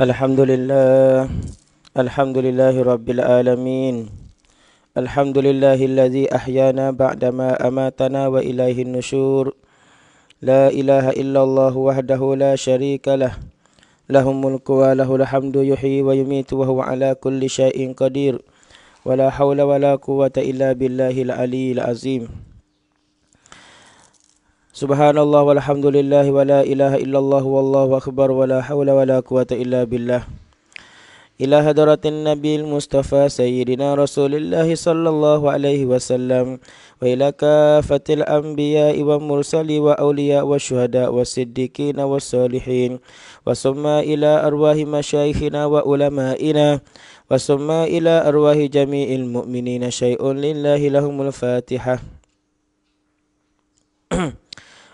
الحمد لله الحمد لله رب العالمين الحمد لله الذي أحيانا بعدما أماتنا وإليه النشور لا إله إلا الله وحده لا شريك له له الملك وله الحمد يحيي ويميت وهو على كل شيء قدير ولا حول ولا قوة إلا بالله العلي العظيم سبحان الله والحمد لله ولا إله إلا الله والله أكبر ولا حول ولا قوة إلا بالله إلى هدرة النبي المصطفى سيدنا رسول الله صلى الله عليه وسلم وإلى كافة الأنبياء والمرسلين وأولياء والشهداء والصديقين والصالحين وثم إلى أرواح مشايخنا وعلمائنا وثم إلى أرواح جميع المؤمنين شيء لله لهم الفاتحة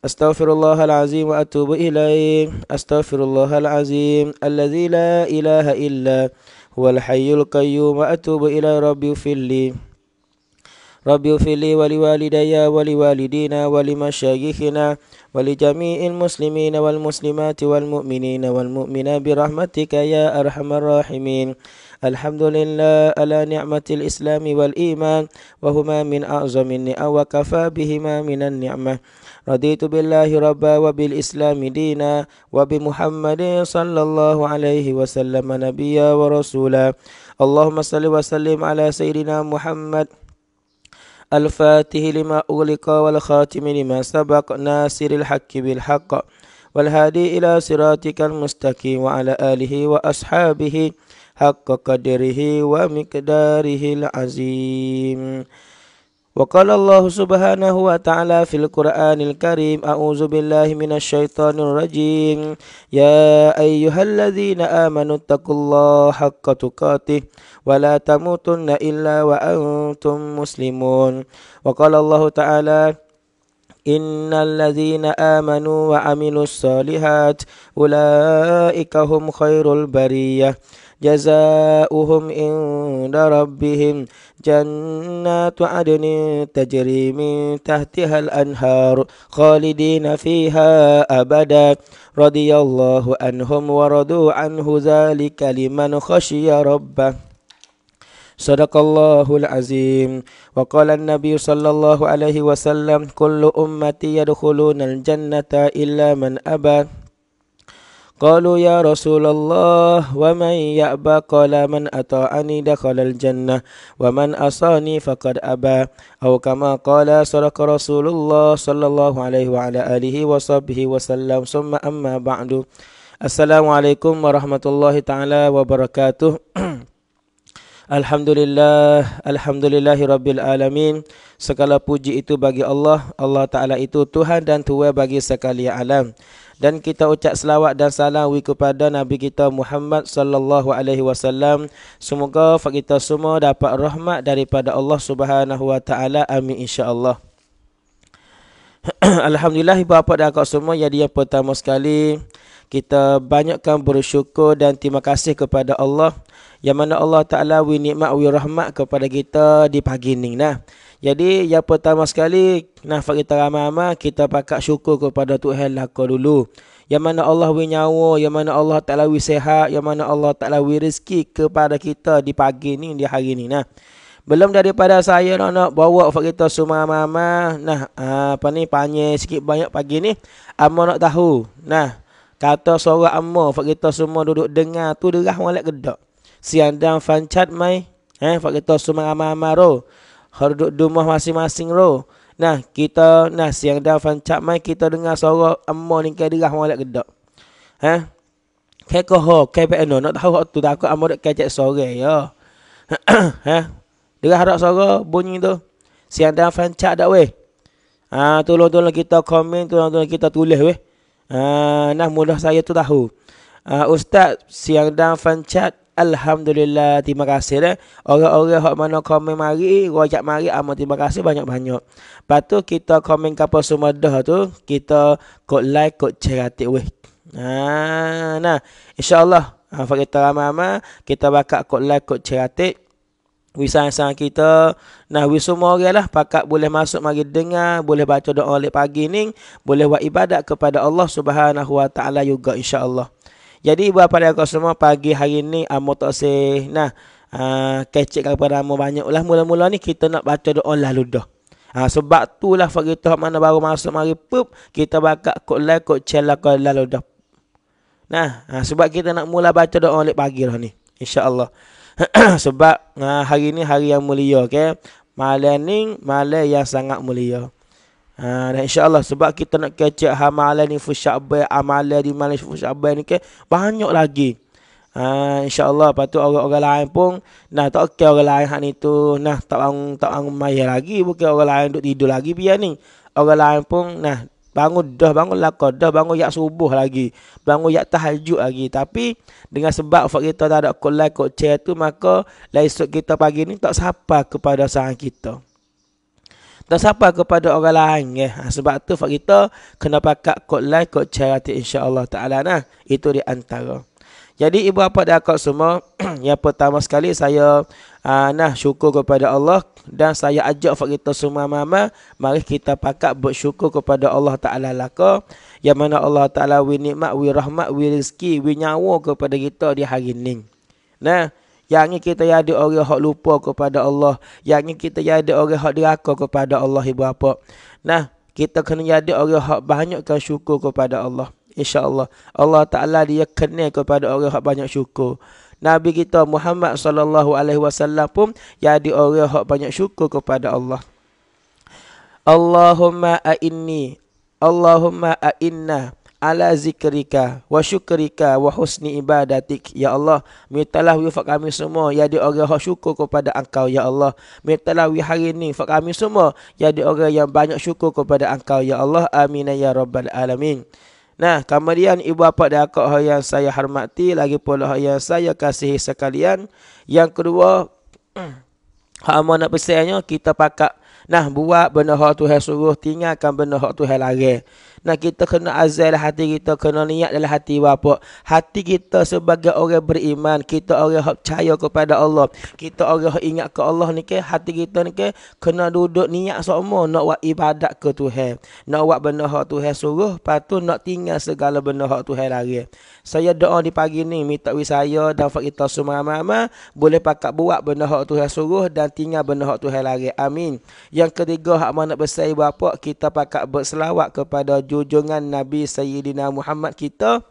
أستغفر الله العظيم وأتوب إليه أستغفر الله العظيم الذي لا إله إلا هو الحي القيوم وأتوب إلى ربي اغفر لي ربي اغفر لي ولوالدي ولوالدينا ولمشايخنا ولجميع المسلمين والمسلمات والمؤمنين والمؤمنات برحمتك يا أرحم الراحمين الحمد لله على نعمة الإسلام والإيمان وهما من أعظم النعم وكفى بهما من النعمة رضيت بالله ربا وبالإسلام دينا وبمحمد صلى الله عليه وسلم نبيا ورسولا اللهم صل وسلم على سيدنا محمد الفاتح لما أغلق والخاتم لما سبق ناصر الحق بالحق والهادي إلى صراطك المستقيم وعلى آله وأصحابه حق قدره ومقداره العظيم وقال الله سبحانه وتعالى في القرآن الكريم أعوذ بالله من الشيطان الرجيم يا أيها الذين آمنوا اتقوا الله حق تقاته ولا تموتن إلا وأنتم مسلمون وقال الله تعالى إن الذين آمنوا وعملوا الصالحات أولئك هم خير البرية جزاؤهم عند ربهم جنات عدن تجري من تحتها الأنهار خالدين فيها أبدا رضي الله عنهم ورضوا عنه ذلك لمن خشي ربه صدق الله العظيم وقال النبي صلى الله عليه وسلم كل أمتي يدخلون الجنة إلا من أبى قالوا يا رسول الله ومن يأبى قال من أطاعني دخل الجنة ومن أصاني فقد أبى أو كما قال صدق رسول الله صلى الله عليه وعلى آله وصحبه وسلم ثم أما بعد السلام عليكم ورحمة الله تعالى وبركاته Alhamdulillah, Alhamdulillahi Rabbil Alamin Segala puji itu bagi Allah, Allah Ta'ala itu Tuhan dan Tuhan bagi sekalian alam dan kita ucap selawat dan salam kepada Nabi kita Muhammad sallallahu alaihi wasallam. Semoga kita semua dapat rahmat daripada Allah Subhanahu wa taala. Amin insya-Allah. Alhamdulillah bapa dan akak semua yang dia pertama sekali kita banyakkan bersyukur dan terima kasih kepada Allah yang mana Allah Taala wi nikmat wi rahmat kepada kita di pagi ini nah. Jadi yang pertama sekali nah kita ramai-ramai kita pakat syukur kepada Tuhan lah dulu. Yang mana Allah wi nyawa, yang mana Allah Taala wi sehat, yang mana Allah Taala wi rezeki kepada kita di pagi ini di hari ini nah. Belum daripada saya nak, nak bawa fak kita semua mama nah ah, apa ni panye sikit banyak pagi ni amo nak tahu nah Kata seorang amma Fak kita semua duduk dengar tu derah walak gedak Siandang fancat mai eh, Fak kita semua amamaro, ramai roh Harduk masing-masing ro. Nah kita nah siang dah fancat mai kita dengar suara amma ni kai derah molek gedak. Ha? Eh? Ke ko ho ke pe no nak tahu waktu tak aku amma dak kecek sore ya. ha? Derah harap suara bunyi tu. Siang dah fancat dak weh. Ah tolong-tolong kita komen tolong-tolong kita tulis weh. Uh, nah mudah saya tu tahu. Uh, Ustaz siang dan fan chat Alhamdulillah terima kasih dah. Orang-orang hok mana komen mari, rojak mari amat ah, terima kasih banyak-banyak. Patu kita komen kapo semua dah tu, kita kok like kok ceratik weh. nah nah, insyaallah Ha, kita ramai-ramai, kita bakal kot like, kot ceratik wi sang kita nah wi semua orang lah pakat boleh masuk mari dengar boleh baca doa oleh pagi ni boleh buat ibadat kepada Allah Subhanahu wa taala juga insyaallah jadi buat apa kau semua pagi hari ni amo toksih nah uh, kecek kepada banyak. banyaklah mula-mula ni kita nak baca doa lalu dah Ha, ah, sebab tu lah Fakir Tuhan mana baru masuk mari pup Kita bakat kot lah kot celah kot lah Nah ha, sebab kita nak mula baca doa oleh pagi lah ni InsyaAllah sebab uh, hari ni hari yang mulia okay? malam ni malam yang sangat mulia Ha, dan insyaAllah sebab kita nak kecek hamalan ni Fushabai, amalan di Malaysia Fushabai ni ke Banyak lagi ha, InsyaAllah lepas tu orang-orang lain pun Nah tak okey orang lain hak ni tu Nah tak bangun, tak bangun maya lagi Bukan orang lain duduk tidur lagi biar ni Orang lain pun nah Bangun dah bangun lakon dah bangun yak subuh lagi. Bangun yak tahajud lagi. Tapi dengan sebab fak kita tak ada kolai kok chair tu maka laisut kita pagi ni tak sapa kepada sang kita. Tak sapa kepada orang lain eh. Sebab tu fak kita kena pakak kolai kok chair tu insya-Allah taala nah. Itu di antara. Jadi ibu bapa dan akak semua, yang pertama sekali saya Ah, nah syukur kepada Allah dan saya ajak fak kita semua mama mari kita pakat bersyukur kepada Allah Taala laka yang mana Allah Taala wi nikmat wi rahmat wi rezeki wi nyawa kepada kita di hari ini. Nah, yang ni kita jadi orang hak lupa kepada Allah, yang ni kita jadi orang hak diraka kepada Allah ibu apa. Nah, kita kena jadi orang hak banyakkan syukur kepada Allah. InsyaAllah. Allah Ta'ala dia kena kepada orang yang banyak syukur. Nabi kita Muhammad sallallahu alaihi wasallam pun jadi orang hak banyak syukur kepada Allah. Allahumma a'inni Allahumma a'inna ala zikrika wa syukrika wa husni ibadatik ya Allah mintalah wifat kami semua jadi orang yang syukur kepada engkau ya Allah mintalah wi hari ini fak kami semua jadi orang yang banyak syukur kepada engkau ya Allah amin ya rabbal alamin Nah, kemudian ibu bapa dan akak yang saya hormati, lagi pula yang saya kasihi sekalian. Yang kedua, hak mana pesannya kita pakak nah buat benda hak Tuhan suruh tinggalkan benda hak Tuhan larang. Nah kita kena azal hati kita kena niat dalam hati bapa. Hati kita sebagai orang beriman, kita orang percaya kepada Allah. Kita orang ingat ke Allah ni ke hati kita ni ke kena duduk niat semua nak buat ibadat ke Tuhan. Nak buat benda hak Tuhan suruh, patut nak tinggal segala benda hak Tuhan lari. Saya doa di pagi ni minta wi saya dan kita semua mama boleh pakak buat benda hak Tuhan suruh dan tinggal benda hak Tuhan lari. Amin. Yang ketiga hak mana besar bapa kita pakak berselawat kepada junjungan Nabi Sayyidina Muhammad kita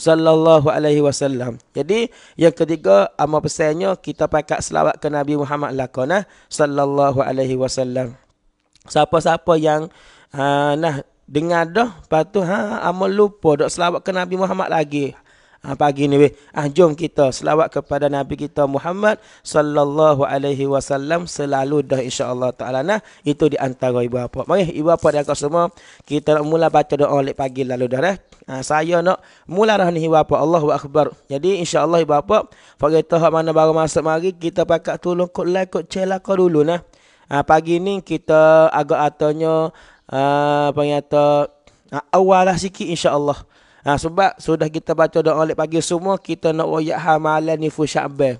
sallallahu alaihi wasallam. Jadi yang ketiga amal pesannya kita pakat selawat ke Nabi Muhammad lakon nah eh, sallallahu alaihi wasallam. Siapa-siapa yang uh, nah dengar dah patuh, ha amal lupa dak selawat ke Nabi Muhammad lagi ha, pagi ni weh. Ah jom kita selawat kepada Nabi kita Muhammad sallallahu alaihi wasallam selalu dah insya-Allah taala nah. Itu di antara ibu bapa. Mari ibu bapa dan kau semua kita nak mula baca doa lek pagi lalu dah dah. Ha, ah, saya nak mula dah ni ibu bapa. Allahu akbar. Jadi insya-Allah ibu bapa, pagi tah mana baru masuk mari kita pakak tolong kot like kot celah kau dulu nah. Ha, pagi ni kita agak atanya uh, apa uh, awal lah sikit insya-Allah. Ha, sebab sudah kita baca doa oleh pagi semua, kita nak wayak hamalan ni fushabe.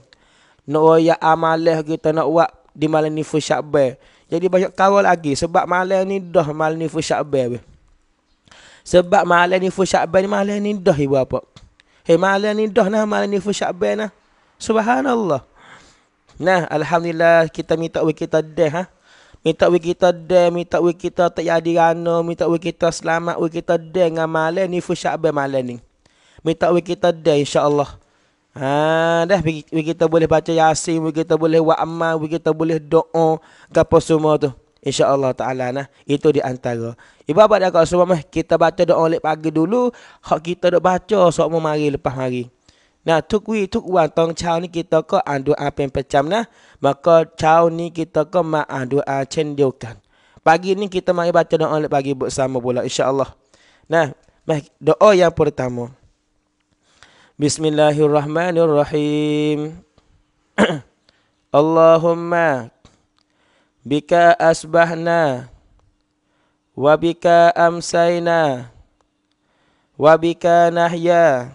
Nak wayak amalah kita nak buat di malam ni fushabe. Jadi banyak kawal lagi sebab malam ni dah malam ni fushabe. Sebab malam ni fushabe ni malam ni dah ibu apa. Hei eh, malam ni dah nah malam ni fushabe nah. Subhanallah. Nah, alhamdulillah kita minta kita dah ha. Minta we kita deh, minta we kita tak jadi rana, minta we kita selamat, we kita deh dengan malam ni full Syaban malam ni. Minta we kita deh insya-Allah. Ha dah we kita boleh baca Yasin, we kita boleh buat amal, we kita boleh doa, gapo semua tu. InsyaAllah ta'ala nah. Itu di antara. Ibu abad dah kata semua Kita baca doa oleh pagi dulu. Hak kita dah baca. Sok mau mari lepas mari. Nah, tuk wi tong chau ni kita ko an doa pen nah. Maka chau ni kita ko ma doa chen kan. Pagi ni kita mari baca doa le pagi bersama pula insyaallah. Nah, doa yang pertama. Bismillahirrahmanirrahim. Allahumma bika asbahna wa bika amsayna wa bika nahya.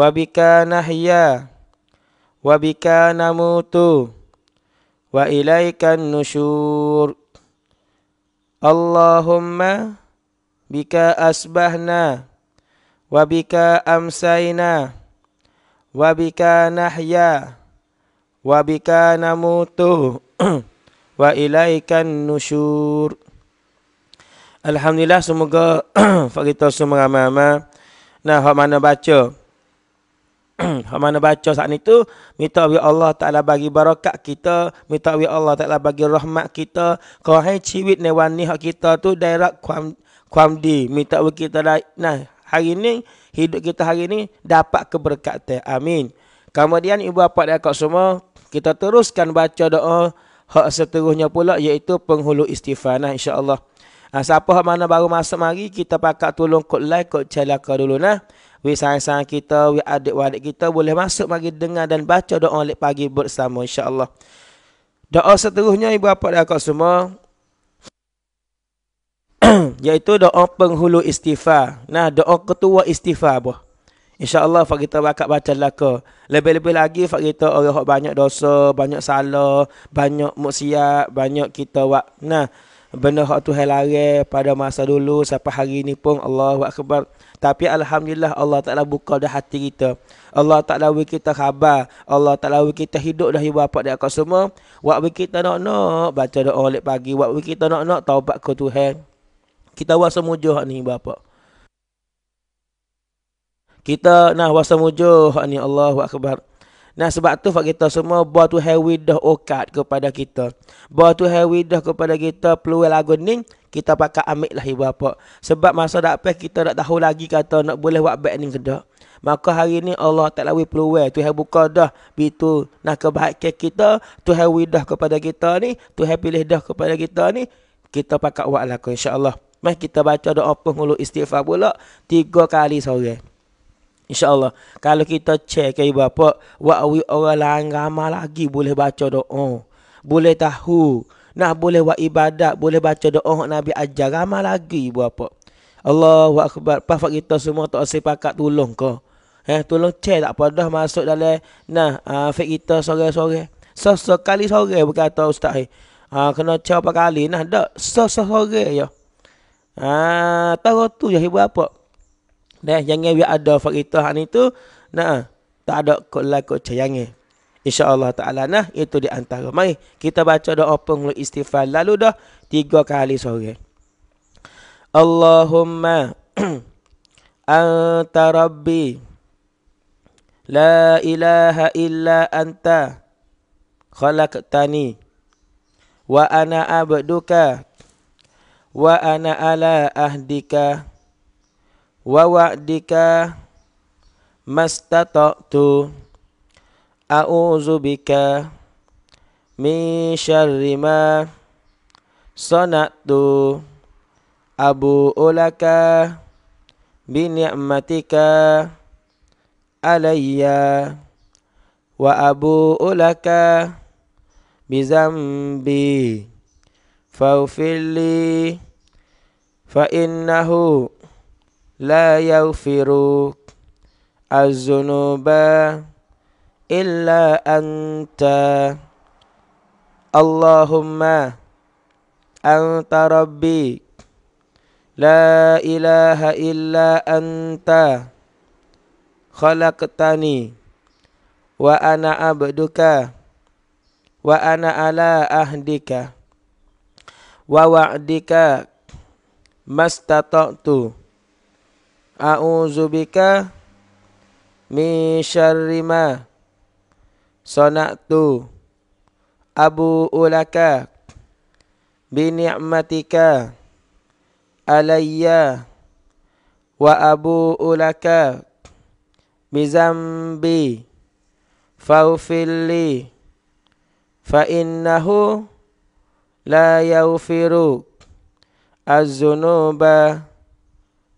وبك نحيا وبك نموت وإليك النشور اللهم بك أسبحنا وبك أمسينا وبك نحيا وبك نموت وإليك النشور Alhamdulillah semoga fakta semua ramai-ramai nah hak mana baca Kalau mana baca saat itu, minta biar Allah Ta'ala bagi barakat kita, minta biar Allah Ta'ala bagi rahmat kita. Kalau hai ciwit ni wani hak kita tu, direct kuam, kuam di. Minta biar kita dah, nah, hari ni, hidup kita hari ni, dapat keberkatan. Amin. Kemudian ibu bapa dan akak semua, kita teruskan baca doa hak seterusnya pula, iaitu penghulu istighfar. Nah, insyaAllah. Nah, siapa hak mana baru masuk mari, kita pakat tolong kot like, kot celaka dulu. Nah. Wei sayang-sayang kita, wei adik-adik kita boleh masuk mari dengar dan baca doa oleh pagi bersama insya-Allah. Doa seterusnya ibu bapa dan akak semua yaitu doa penghulu istighfar. Nah, doa ketua istighfar apa? InsyaAllah Fak kita akan baca laka. Lebih-lebih lagi Fak kita orang banyak dosa, banyak salah, banyak muksiat, banyak kita wak. Nah, benda hak Tuhan larang pada masa dulu sampai hari ini pun Allahu akbar. Tapi alhamdulillah Allah Taala buka dah hati kita. Allah Taala bagi kita khabar, Allah Taala bagi kita hidup dah ibu bapa dan akak semua. Wak kita nak-nak baca doa lepas pagi, wak kita nak-nak taubat ke Tuhan. Kita wak semujuh ni bapa. Kita nak wasa mujuh ni Allahu akbar. Nah sebab tu fak kita semua buat tu hewidah okat kepada kita. Buat tu hewidah kepada kita peluang lagu ni kita pakai ambil lah ibu apa. Sebab masa dak pas kita dak tahu lagi kata nak boleh buat baik ni ke dak. Maka hari ni Allah tak lawi peluang tu hai buka dah bitu nak kebaikan kita, tu hai widah kepada kita ni, tu hai pilih dah kepada kita ni, kita pakai buat lah insya-Allah. Mai kita baca doa pengulu istighfar pula tiga kali sore. InsyaAllah. Kalau kita cek ke eh, ibu bapa. Wa'awi orang lain ramah lagi boleh baca doa. Boleh tahu. nak boleh buat ibadat. Boleh baca doa. Nabi ajar ramah lagi ibu bapa. Allahu Akbar. Pafak kita semua tak pakat tulung kau. Eh, tolong cek tak apa dah masuk dalam nah uh, ah, fit kita sore-sore. Sesekali -sore. kali sore berkata ustaz ni. uh, eh. ah, kena cek apa kali nah dak sesekali sore ya. Ah tahu tu ya ibu apa? Nah, jangan biar ada faritah ni tu. Nah, tak ada kolak kok cayangi. InsyaAllah ta'ala nah. Itu di antara. Mari kita baca doa pun istighfar. Lalu dah tiga kali sore. Allahumma anta rabbi. La ilaha illa anta. Khalaqtani. Wa ana abduka. Wa ana ala ahdika. Wa ana ala ahdika wa wa'dika mastata'tu a'udzu bika min syarri ma sanatu abu ulaka bi ni'matika alayya wa abu ulaka bi zambi fa innahu la yaghfiru az-zunuba illa anta Allahumma anta rabbi la ilaha illa anta khalaqtani wa ana abduka wa ana ala ahdika wa wa'dika mastata'tu tu a'udzubika min syarri ma sanatu abu ulaka bi ni'matika alayya wa abu ulaka bi zambi faufilli fa innahu la yaufiru az-zunuba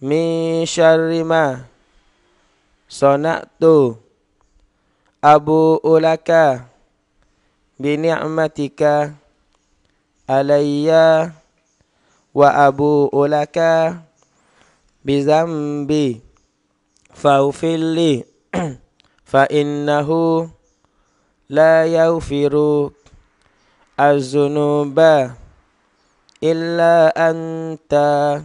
Misharima Sonaktu Abu Ulaka Bini'matika Alayya Wa Abu Ulaka Bizambi Faufilli Fa innahu La yaufiru Az-zunuba Illa anta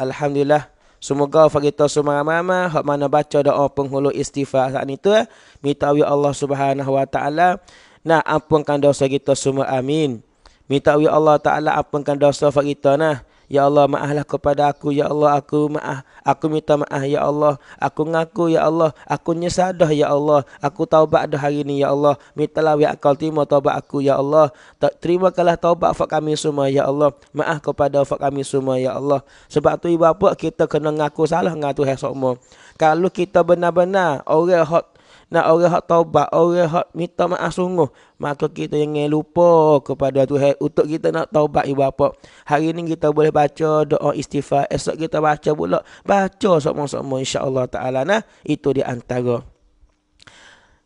Alhamdulillah Semoga fakita semua mama hak mana baca doa penghulu istighfar saat itu eh, minta wi Allah Subhanahu wa taala nak ampunkan dosa kita semua amin. Minta wi Allah taala ampunkan dosa fakita nah. Ya Allah maaflah kepada aku ya Allah aku maaf aku minta maaf ya Allah aku ngaku ya Allah aku nyesadah, ya Allah aku taubat dah hari ini ya Allah minta lawi akal terima taubat aku ya Allah terima kalah taubat fak kami semua ya Allah maaf kepada fak kami semua ya Allah sebab tu ibu bapa kita kena ngaku salah ngatu hak kalau kita benar-benar orang hot nak orang hak taubat, orang hak minta maaf sungguh, maka kita yang lupa kepada Tuhan untuk kita nak taubat ibu bapa. Hari ini kita boleh baca doa istighfar, esok kita baca pula. Baca sama-sama insya-Allah taala nah, itu di antara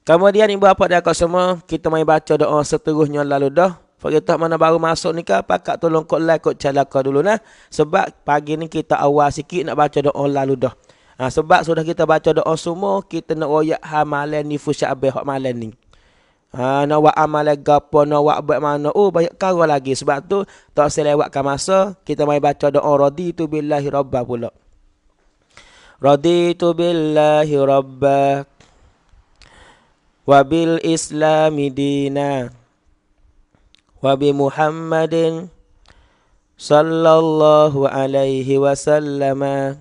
Kemudian ibu bapa dan akak semua, kita mai baca doa seterusnya lalu dah. Pagi tak mana baru masuk ni ke pakak tolong kot like kot celaka dulu nah. Sebab pagi ni kita awal sikit nak baca doa lalu dah. Ha, sebab sudah kita baca doa semua, kita nak royak hamalan ni fusya abih hak malam ni. Ha, nak buat amalan gapo, nak buat buat mana. Oh, banyak kau lagi. Sebab tu, tak selewatkan masa, kita mai baca doa radhi tu billahi rabbah pula. Radhi tu billahi rabbah. Wabil islami dina. Wabi muhammadin. Sallallahu alaihi wasallama.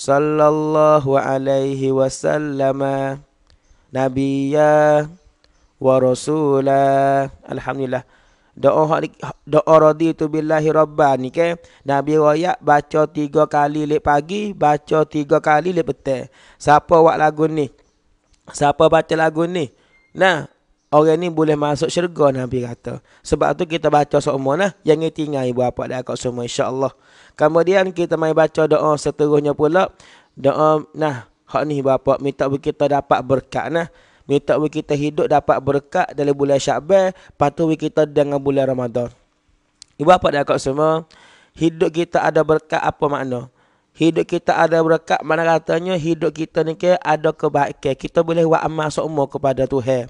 sallallahu alaihi wasallama nabiyya wa rasula alhamdulillah doa doa radhi tu billahi rabban ke nabi raya baca tiga kali lep pagi baca tiga kali lep petang siapa buat lagu ni siapa baca lagu ni nah orang ni boleh masuk syurga nabi kata sebab tu kita baca semua nah yang tinggal ibu bapa dah kat semua Insya Allah. Kemudian kita mai baca doa seterusnya pula. Doa nah hak ni bapak minta kita dapat berkat nah. Minta kita hidup dapat berkat dalam bulan Syaban, patuh kita dengan bulan Ramadan. Ibu bapa dan akak semua, hidup kita ada berkat apa makna? Hidup kita ada berkat mana katanya hidup kita ni ke ada kebaikan. Kita boleh buat amal seumur kepada Tuhan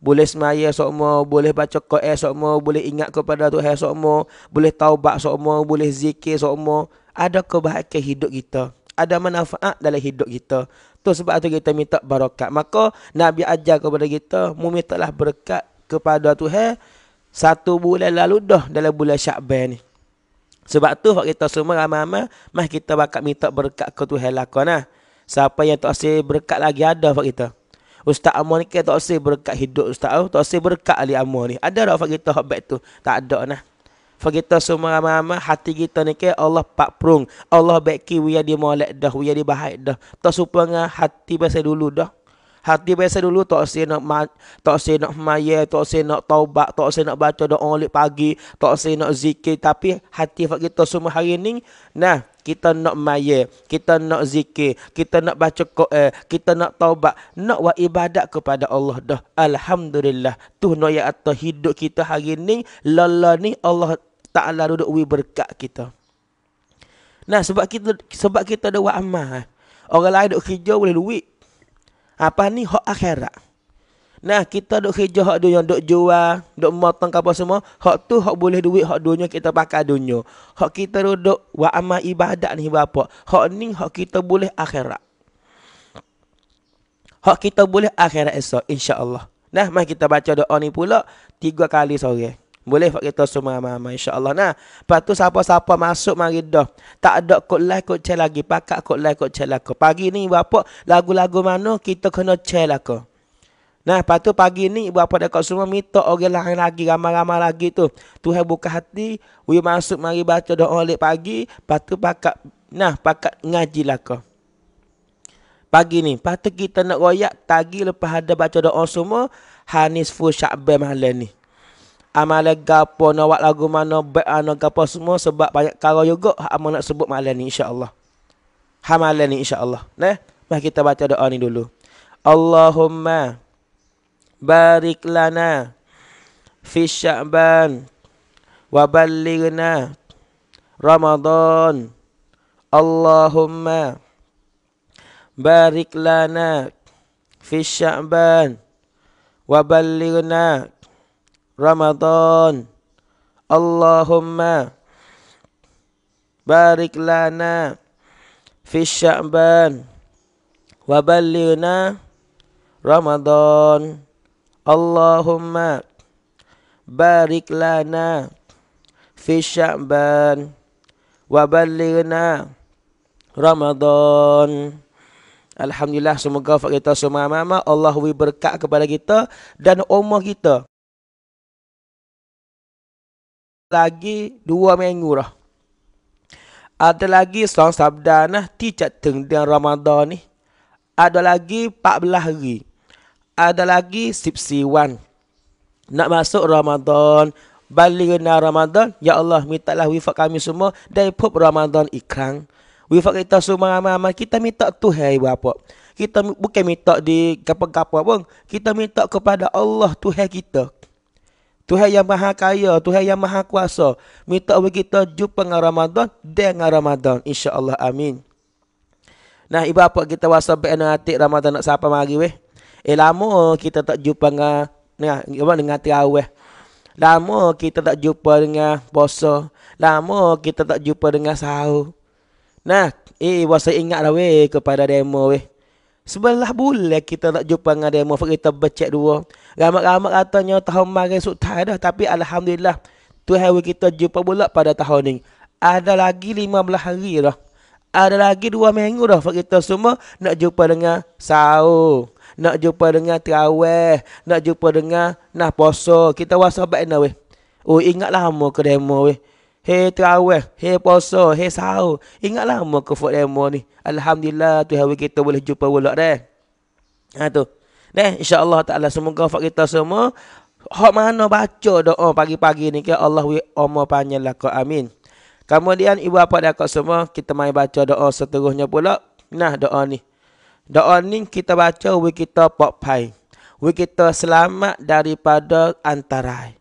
boleh semaya sokmo, boleh baca Quran sokmo, boleh ingat kepada Tuhan sokmo, boleh taubat sokmo, boleh zikir sokmo. Ada kebahagiaan hidup kita. Ada manfaat dalam hidup kita. Tu sebab tu kita minta barakat. Maka Nabi ajar kepada kita, memintalah berkat kepada Tuhan satu bulan lalu dah dalam bulan Syakban ni. Sebab tu kalau kita semua ramai-ramai, mah kita bakal minta berkat ke Tuhan lakonah. Siapa yang tak asy berkat lagi ada buat kita. Ustaz Amor ni kata tak berkat hidup Ustaz Amor. Tak usah berkat Ali Amor ni. Ada tak fakir kita hak tu? Tak ada nah. Fakir semua ramai-ramai hati kita ni ke Allah pak prung. Allah baik ki dia maulak dah. Wiyah dia bahaya dah. Tak supaya hati pasal dulu dah. Hati biasa dulu tak usah nak ma- tak usah nak maya, tak usah nak taubat, tak usah nak baca doa lepas pagi, tak usah nak zikir tapi hati fak kita semua hari ni nah kita nak maya, kita nak zikir, kita nak baca Quran, kita nak taubat, nak buat ibadat kepada Allah dah. Alhamdulillah. Tu no ya atau hidup kita hari ni lala ni Allah Taala duduk wi berkat kita. Nah sebab kita sebab kita ada buat amal. Eh. Orang lain duk kerja boleh duit apa ni hak akhirat. Nah, kita dok kerja hak dunia, dok jual, dok motong apa semua, hak tu hak boleh duit hak dunia kita pakai dunia. Hak kita duduk wa amal ibadat ni bapa. Hak ni hak kita boleh akhirat. Hak kita boleh akhirat esok insya-Allah. Nah, mari kita baca doa ni pula tiga kali sore. Boleh Pak kita semua ramai-ramai insya nah. Lepas tu siapa-siapa masuk mari dah. Tak ada kod live kod chat lagi. Pakak kod live kod chat lah Pagi ni berapa lagu-lagu mana kita kena cek lah Nah, lepas tu pagi ni berapa dekat semua minta orang lain lagi ramai-ramai lagi tu. Tuhan buka hati, we masuk mari baca doa oleh pagi, lepas tu pakak nah pakak ngaji lah ko. Pagi ni, lepas kita nak royak tagi lepas ada baca doa semua, Hanis full Syakban malam ni amalan gapo nak buat lagu mana baik anak gapo semua sebab banyak kalau juga hak amal nak sebut malam ni insyaallah hak malam ni insyaallah neh mari kita baca doa ni dulu Allahumma barik lana fi sya'ban wa ballighna ramadan Allahumma barik lana fi sya'ban wa ballighna Ramadan Allahumma Barik lana Fi sya'ban Wa Ramadan Allahumma Barik lana Fi sya'ban Wa Ramadan Alhamdulillah semoga kita semua mama Allah beri berkat kepada kita dan umur kita lagi dua minggu lah. Ada lagi seorang sabda nah ti cateng dengan Ramadan ni. Ada lagi 14 hari. Ada lagi sipsi wan. Nak masuk Ramadan, balik na Ramadan, ya Allah minta lah wifak kami semua dari pub Ramadan ikrang. Wifak kita semua sama-sama kita minta Tuhan ibu bapa. Kita bukan minta di gapo-gapo pun, kita minta kepada Allah Tuhan kita, Tuhan yang maha kaya, Tuhan yang maha kuasa. Minta bagi kita jumpa dengan Ramadan, dengan Ramadan. InsyaAllah, amin. Nah, ibu apa kita wasa berenang hati Ramadan nak sapa mari weh. Eh, lama kita tak jumpa dengan, dengan, dengan terawih. Lama kita tak jumpa dengan puasa. Lama kita tak jumpa dengan sahur. Nah, eh, wasa ingat weh kepada demo weh. Sebelah bulan kita nak jumpa dengan demo, Mereka kita becek dua. Ramak-ramak katanya tahun kemarin sudah dah. Tapi Alhamdulillah. hari kita jumpa pula pada tahun ni. Ada lagi lima belah hari dah. Ada lagi dua minggu dah. Mereka kita semua nak jumpa dengan sao, Nak jumpa dengan terawih. Nak jumpa dengan nah poso. Kita wasa baik dah weh. Oh ingatlah lama ke demo weh. Hei terawih, hei poso, hei sao Ingatlah muka Fort Demo ni. Alhamdulillah tu hari kita boleh jumpa pulak dah. Ha tu. Dah insya-Allah taala semoga Fort kita semua hok mana baca doa pagi-pagi ni ke Allah wi umur panjang lah amin. Kemudian ibu bapa dan kak semua kita mai baca doa seterusnya pulak, Nah doa ni. Doa ni kita baca wi kita pokpai, pai. kita selamat daripada antarai.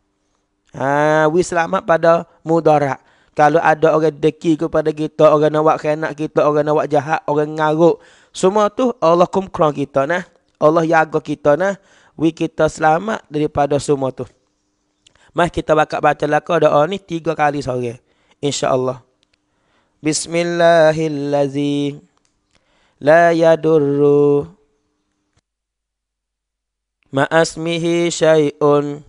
Ha, we selamat pada mudarat. Kalau ada orang deki kepada kita, orang nak buat khianat kita, orang nak buat jahat, orang ngaruk. Semua tu Allah kumkron kita nah. Allah jaga kita nah. We kita selamat daripada semua tu. Mas kita bakal baca laka doa ni tiga kali sore. InsyaAllah. Bismillahillazi la yadurru ma'asmihi syai'un.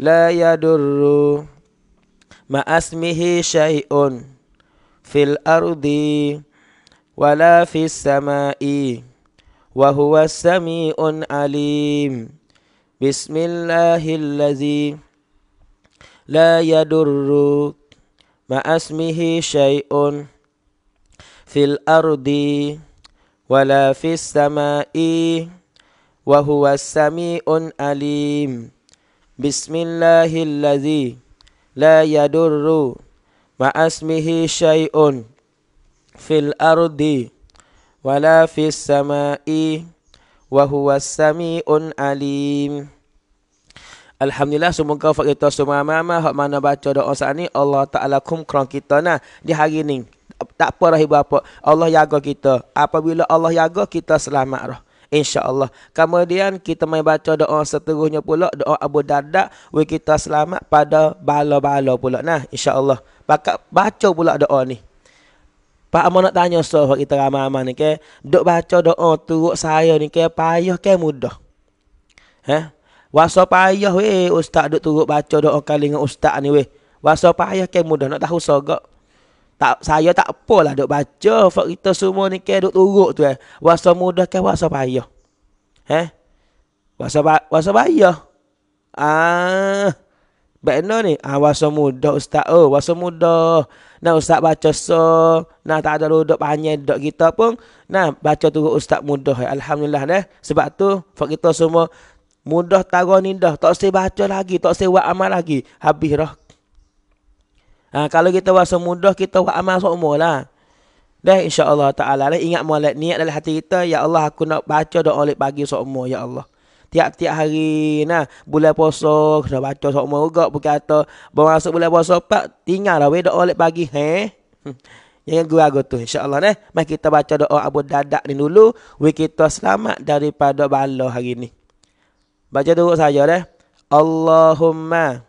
لا يضر مع اسمه شيء في الأرض ولا في السماء وهو السميع عليم بسم الله الذي لا يضر مع اسمه شيء في الأرض ولا في السماء وهو السميع عليم Bismillahilladzi la yadurru ma asmihi مع fil شيء في الارض ولا في السماء وهو السميع العليم Alhamdulillah semoga fak kita semua mama hak mana baca doa saat ni Allah Taala kum kron kita nah di hari ni tak apa rah ibu apa Allah jaga kita apabila Allah jaga kita selamat rah insyaallah kemudian kita mai baca doa seterusnya pula doa Abu Darda we kita selamat pada bala-bala pula nah insyaallah pakak baca pula doa ni Pak Amo nak tanya so kita ramai-ramai ni ke dok baca doa tu saya ni ke payah ke mudah Heh? Ha? Waso payah We ustaz duk turut baca doa kali dengan ustaz ni weh. Waso payah ke mudah nak tahu sogak tak saya tak apalah dok baca fak kita semua ni ke dok turuk tu eh. Wasa mudah ke wasa payah. Heh. Wasa ba wasa payah. Ah. Bekno ni, ah wasa mudah ustaz. Oh, wasa mudah. Nah ustaz baca so, nah tak ada dok panjang dok kita pun, nah baca tu ustaz mudah. Eh. Alhamdulillah dah. Sebab tu fak kita semua mudah tarah ni dah. Tak usah baca lagi, tak usah buat amal lagi. Habis dah Ha, kalau kita buat semudah, kita buat amal seumur lah. Dah insyaAllah ta'ala lah. Ingat mulai niat dalam hati kita. Ya Allah aku nak baca doa oleh pagi seumur. Ya Allah. Tiap-tiap hari nah, bulan puasa kena baca seumur juga. Bukan kata masuk bulan puasa pak tinggal lah weh doa oleh pagi. Heh. Hmm. Jangan gua gua tu insyaAllah dah. Mari kita baca doa Abu Dadak ni dulu. Weh kita selamat daripada bala hari ni. Baca dulu saja deh. Allahumma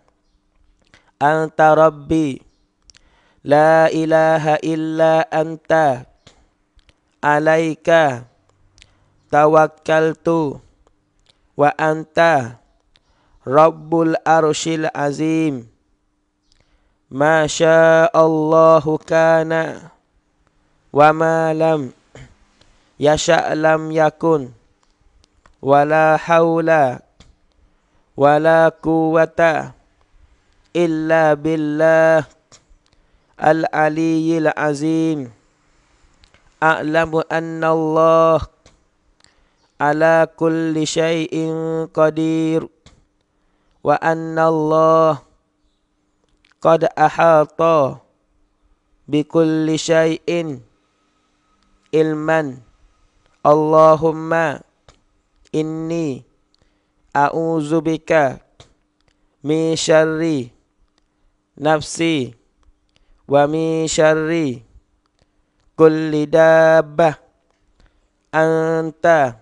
anta rabbi. La ilaha illa anta alaika tawakkaltu wa anta rabbul arshil azim ma Allah kana wa ma lam yasha' lam yakun wala haula wala quwata illa billah al aliyil azim a'lamu anna Allah ala kulli syai'in qadir wa anna Allah qad ahata bi kulli syai'in ilman Allahumma inni a'udzubika min syarri nafsi wa min syarri kulli dabbah anta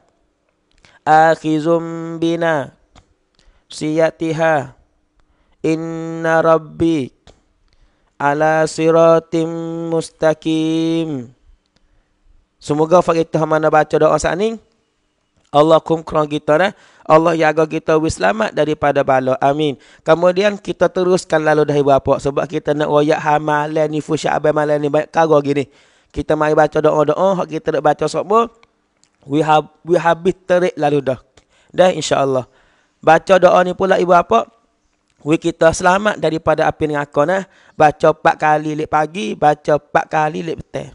akhizum bina siyatiha inna rabbi ala siratim mustaqim semoga fakir tu mana baca doa saat ni Allah kum kurang kita Allah jaga kita wis selamat daripada bala. Amin. Kemudian kita teruskan lalu dari ibu apa sebab kita nak royak hamalan ni fu Syaban malam ni banyak kargo gini. Kita mari baca doa-doa, hak kita nak baca semua. We have we habis terik lalu dah. Dah insya-Allah. Baca doa ni pula ibu bapa. We kita selamat daripada api neraka nah. Baca 4 kali lep pagi, baca 4 kali lep petang.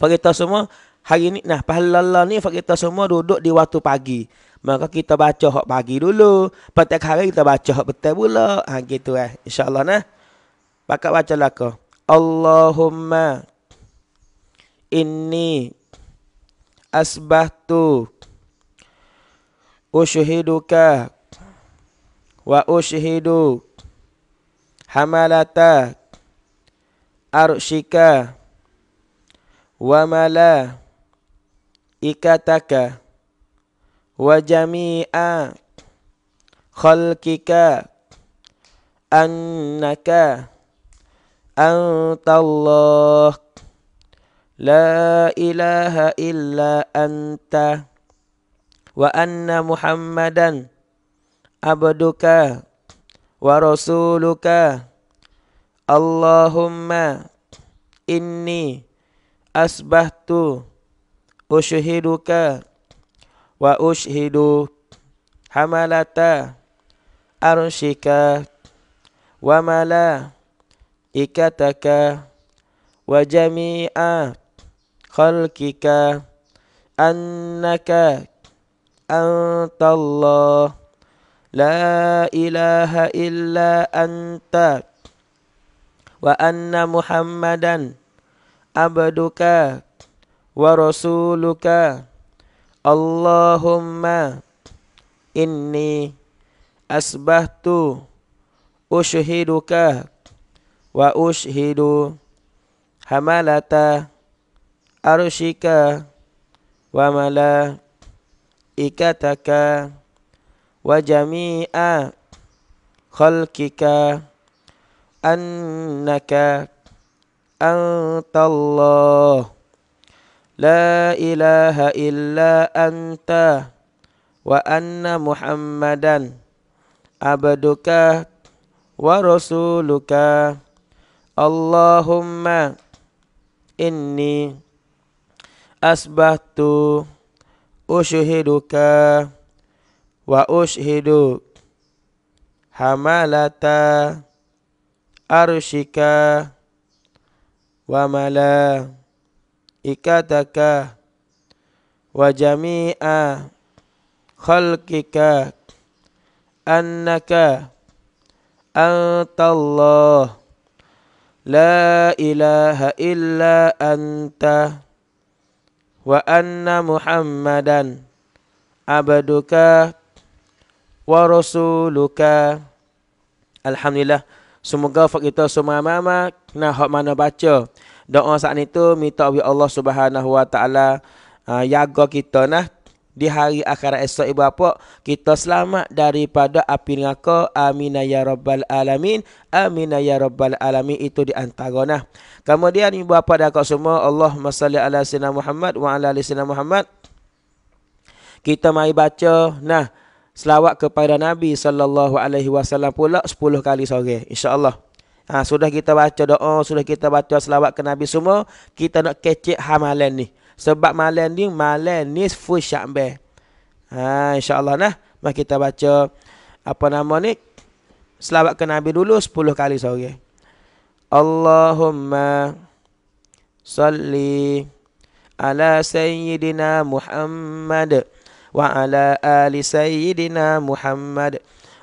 Fakita semua hari ni nah pahala ni fakta semua duduk di waktu pagi. Maka kita baca hak pagi dulu. Petang hari kita baca hak petang pula. Ha gitu eh. Insyaallah nah. Pakak baca lah kau. Allahumma inni asbahtu ushuhiduka wa ushuhidu hamalata arshika wa mala ikataka wa jami'a khalqika annaka Allah, la ilaha illa anta wa anna muhammadan abduka wa rasuluka Allahumma inni asbahtu ushhiduka wa ushidu hamalata arshika wa mala ikataka wa jami'a khalkika annaka Allah, la ilaha illa anta wa anna muhammadan abduka wa rasuluka. Allahumma inni asbahtu ushiduka wa ushidu hamalata arushika wa mala ikataka wa jami'a khalkika annaka antallahu لا إله إلا أنت وأن محمدا عبدك ورسولك اللهم إني أثبت أشهدك وأشهد حملة أرشك وملائكتك ikataka wa jami'a khalqika annaka antallah la ilaha illa anta wa anna muhammadan abduka wa rasuluka alhamdulillah semoga fak kita semua mama nah hok mana baca doa saat itu minta bagi Allah Subhanahu wa taala ah, jaga kita nah di hari akhirat esok ibu apa kita selamat daripada api neraka amin ya rabbal alamin amin ya rabbal alamin itu di antara nah kemudian ibu apa kau semua Allah salli ala sayyidina Muhammad wa ala ali sayyidina Muhammad kita mai baca nah selawat kepada nabi sallallahu alaihi wasallam pula 10 kali sore insyaallah Ha, sudah kita baca doa, sudah kita baca selawat ke Nabi semua, kita nak kecik hamalan ni. Sebab malam ni, malam ni full syakbe. Ha, InsyaAllah nah. Mari kita baca, apa nama ni? Selawat ke Nabi dulu, sepuluh kali sore. Allahumma salli ala sayyidina Muhammad wa ala ali sayyidina Muhammad.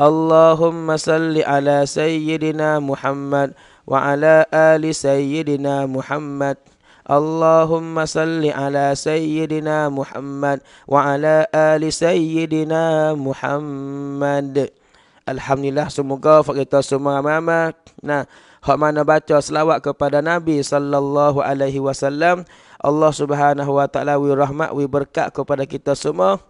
Allahumma salli 'ala صل Muhammad wa 'ala ali آل Muhammad. Allahumma salli 'ala على Muhammad wa 'ala ali سيدنا Muhammad. Alhamdulillah semoga kita semua amat Nah, hak mana baca selawat kepada Nabi sallallahu alaihi wasallam Allah Subhanahu wa taala wi rahmat wi berkat kepada kita semua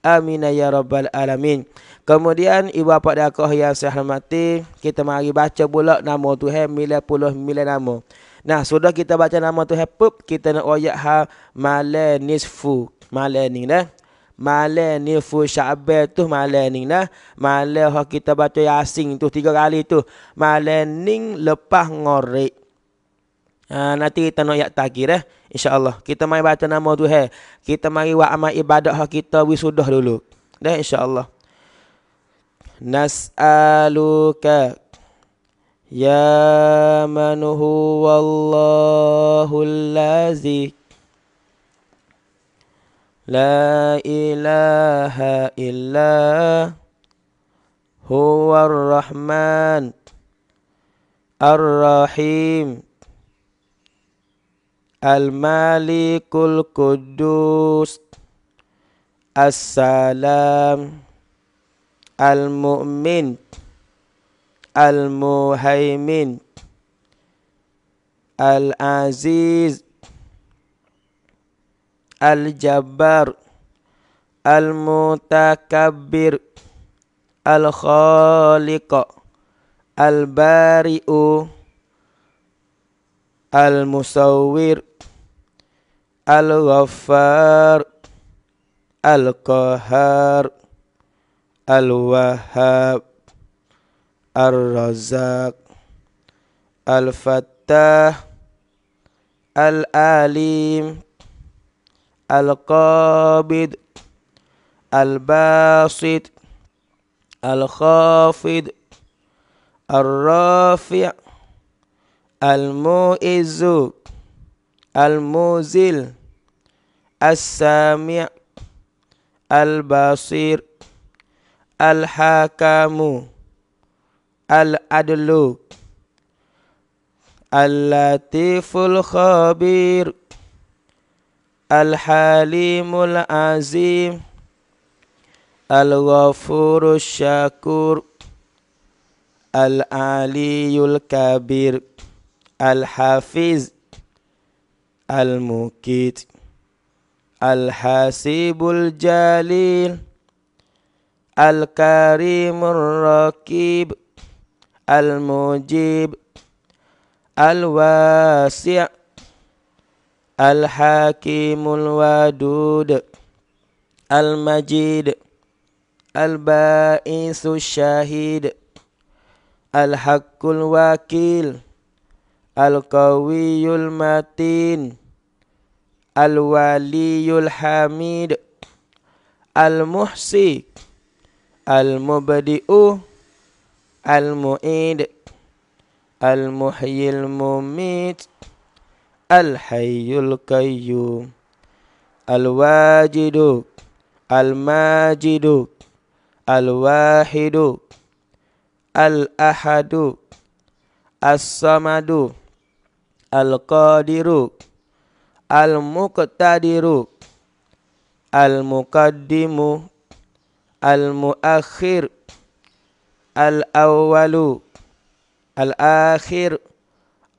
Amin ya rabbal alamin. Kemudian ibu bapa dan akak yang saya hormati, kita mari baca pula nama Tuhan milah puluh milah nama. Nah, sudah kita baca nama Tuhan pup, kita nak royak ha malenisfu. Malening dah. Malenifu Syabel tu malening dah. Malen ha kita baca Yasin tu tiga kali tu. Malening lepas ngorik. Ha, nanti kita nak yak takir dah. Eh. InsyaAllah. Kita mari baca nama tu. Hey. Kita mari buat amal ibadah kita wisudah dulu. Dan insyaAllah. Nas'aluka. Ya manuhu wallahu lazi. La ilaha illa huwa ar-Rahman ar-Rahim. ar rahman ar rahim Al-Malikul Kudus As-Salam Al-Mu'min Al-Muhaymin Al-Aziz Al-Jabbar Al-Mutakabbir Al-Khaliq Al-Bari'u Al-Musawwir الغفار القهار الوهاب الرزاق الفتاح الاليم القابض الباسط الخافض الرافع المؤز المزل السامع البصير الحكم العدل اللطيف الخبير الحليم العظيم الغفور الشكور العلي الكبير الحفيظ المكيت Al-Hasibul Jalil Al-Karimur Rakib Al-Mujib Al-Wasi' Al-Hakimul Wadud Al-Majid Al-Ba'isu Syahid Al-Hakul Wakil Al-Kawiyul Matin Al-Waliyul Hamid Al-Muhsi Al-Mubadi'u Al-Mu'id Al-Muhyil Mumit Al-Hayyul Qayyum Al-Wajidu Al-Majidu Al-Wahidu Al-Ahadu As-Samadu Al-Qadiru Al-Qadiru المقتدر المقدم المؤخر الأول الآخر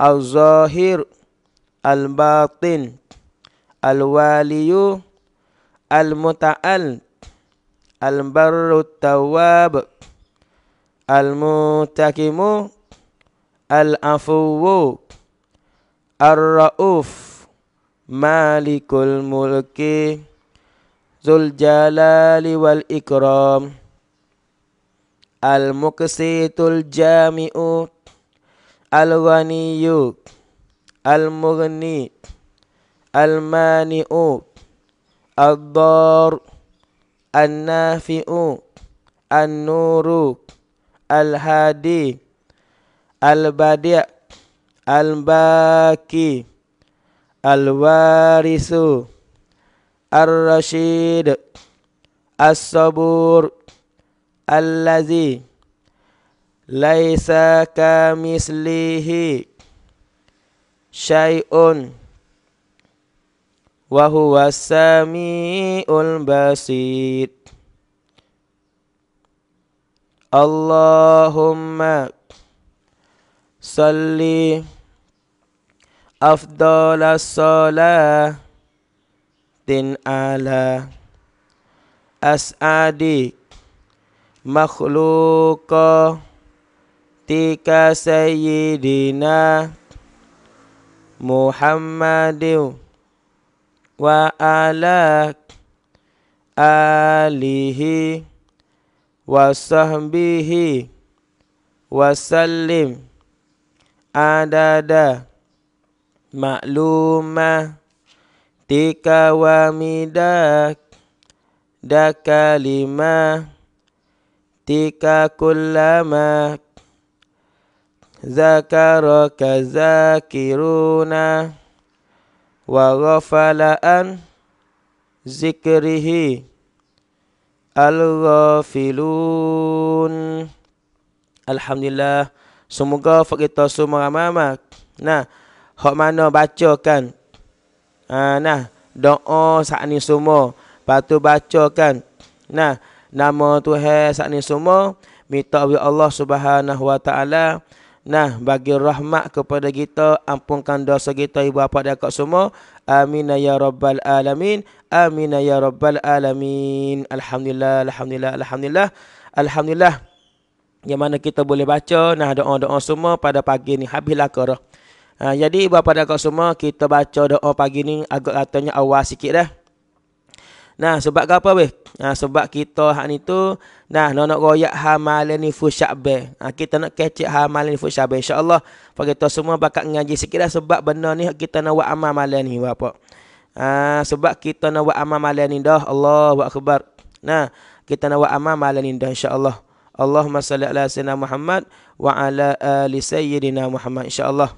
الظاهر الباطن الوالي المتعال البر التواب المتكم العفو الرؤوف Malikul Mulki Zul Jalali wal Ikram Al Muqsitul Jami'u Al Ghaniyu Al Mughni Al Mani'u Al Dar Al Nafi'u Al Nuru Al Hadi Al Badi' Al Baki' Al-Warisu Ar-Rashid As-Sabur Al-Lazi Laisa kamislihi Syai'un Wahuwa sami'ul basir, Allahumma Salli Salli afdala salatin ala as'adi makhluqa tika sayyidina muhammadin wa ala alihi wa sahbihi wa sallim adada maklumah tika wamidak dakalima tika kullama zakara kazakiruna wa ghafala an zikrihi al-ghafilun alhamdulillah semoga fakita semua ramai nah Hak mana bacakan. Ha, nah. Doa saat ni semua. patu tu bacakan. Nah. Nama Tuhan saat ni semua. Minta oleh Allah subhanahu wa ta'ala. Nah. Bagi rahmat kepada kita. Ampunkan dosa kita. Ibu bapa dan kak semua. Amin ya rabbal alamin. Amin ya rabbal alamin. Alhamdulillah. Alhamdulillah. Alhamdulillah. Alhamdulillah. Yang mana kita boleh baca. Nah doa-doa semua pada pagi ni. Habislah kerah. Ha, jadi bapa dan kau semua kita baca doa pagi ni agak katanya awal sikit dah. Nah sebab ke apa weh? Nah ha, sebab kita hak ni tu nah nak royak hamalan ni fu syabe. Ha, kita nak kecek hamalan ni fu syabe insyaallah. Pak kita semua bakal ngaji sikit dah sebab benda ni kita nak buat amal malam ni bapa. Ha, sebab kita nak buat amal malam ni dah Allahu akbar. Nah kita nak buat amal malam ni dah insyaallah. Allahumma salli ala sayyidina Muhammad wa ala ali sayyidina Muhammad insyaallah.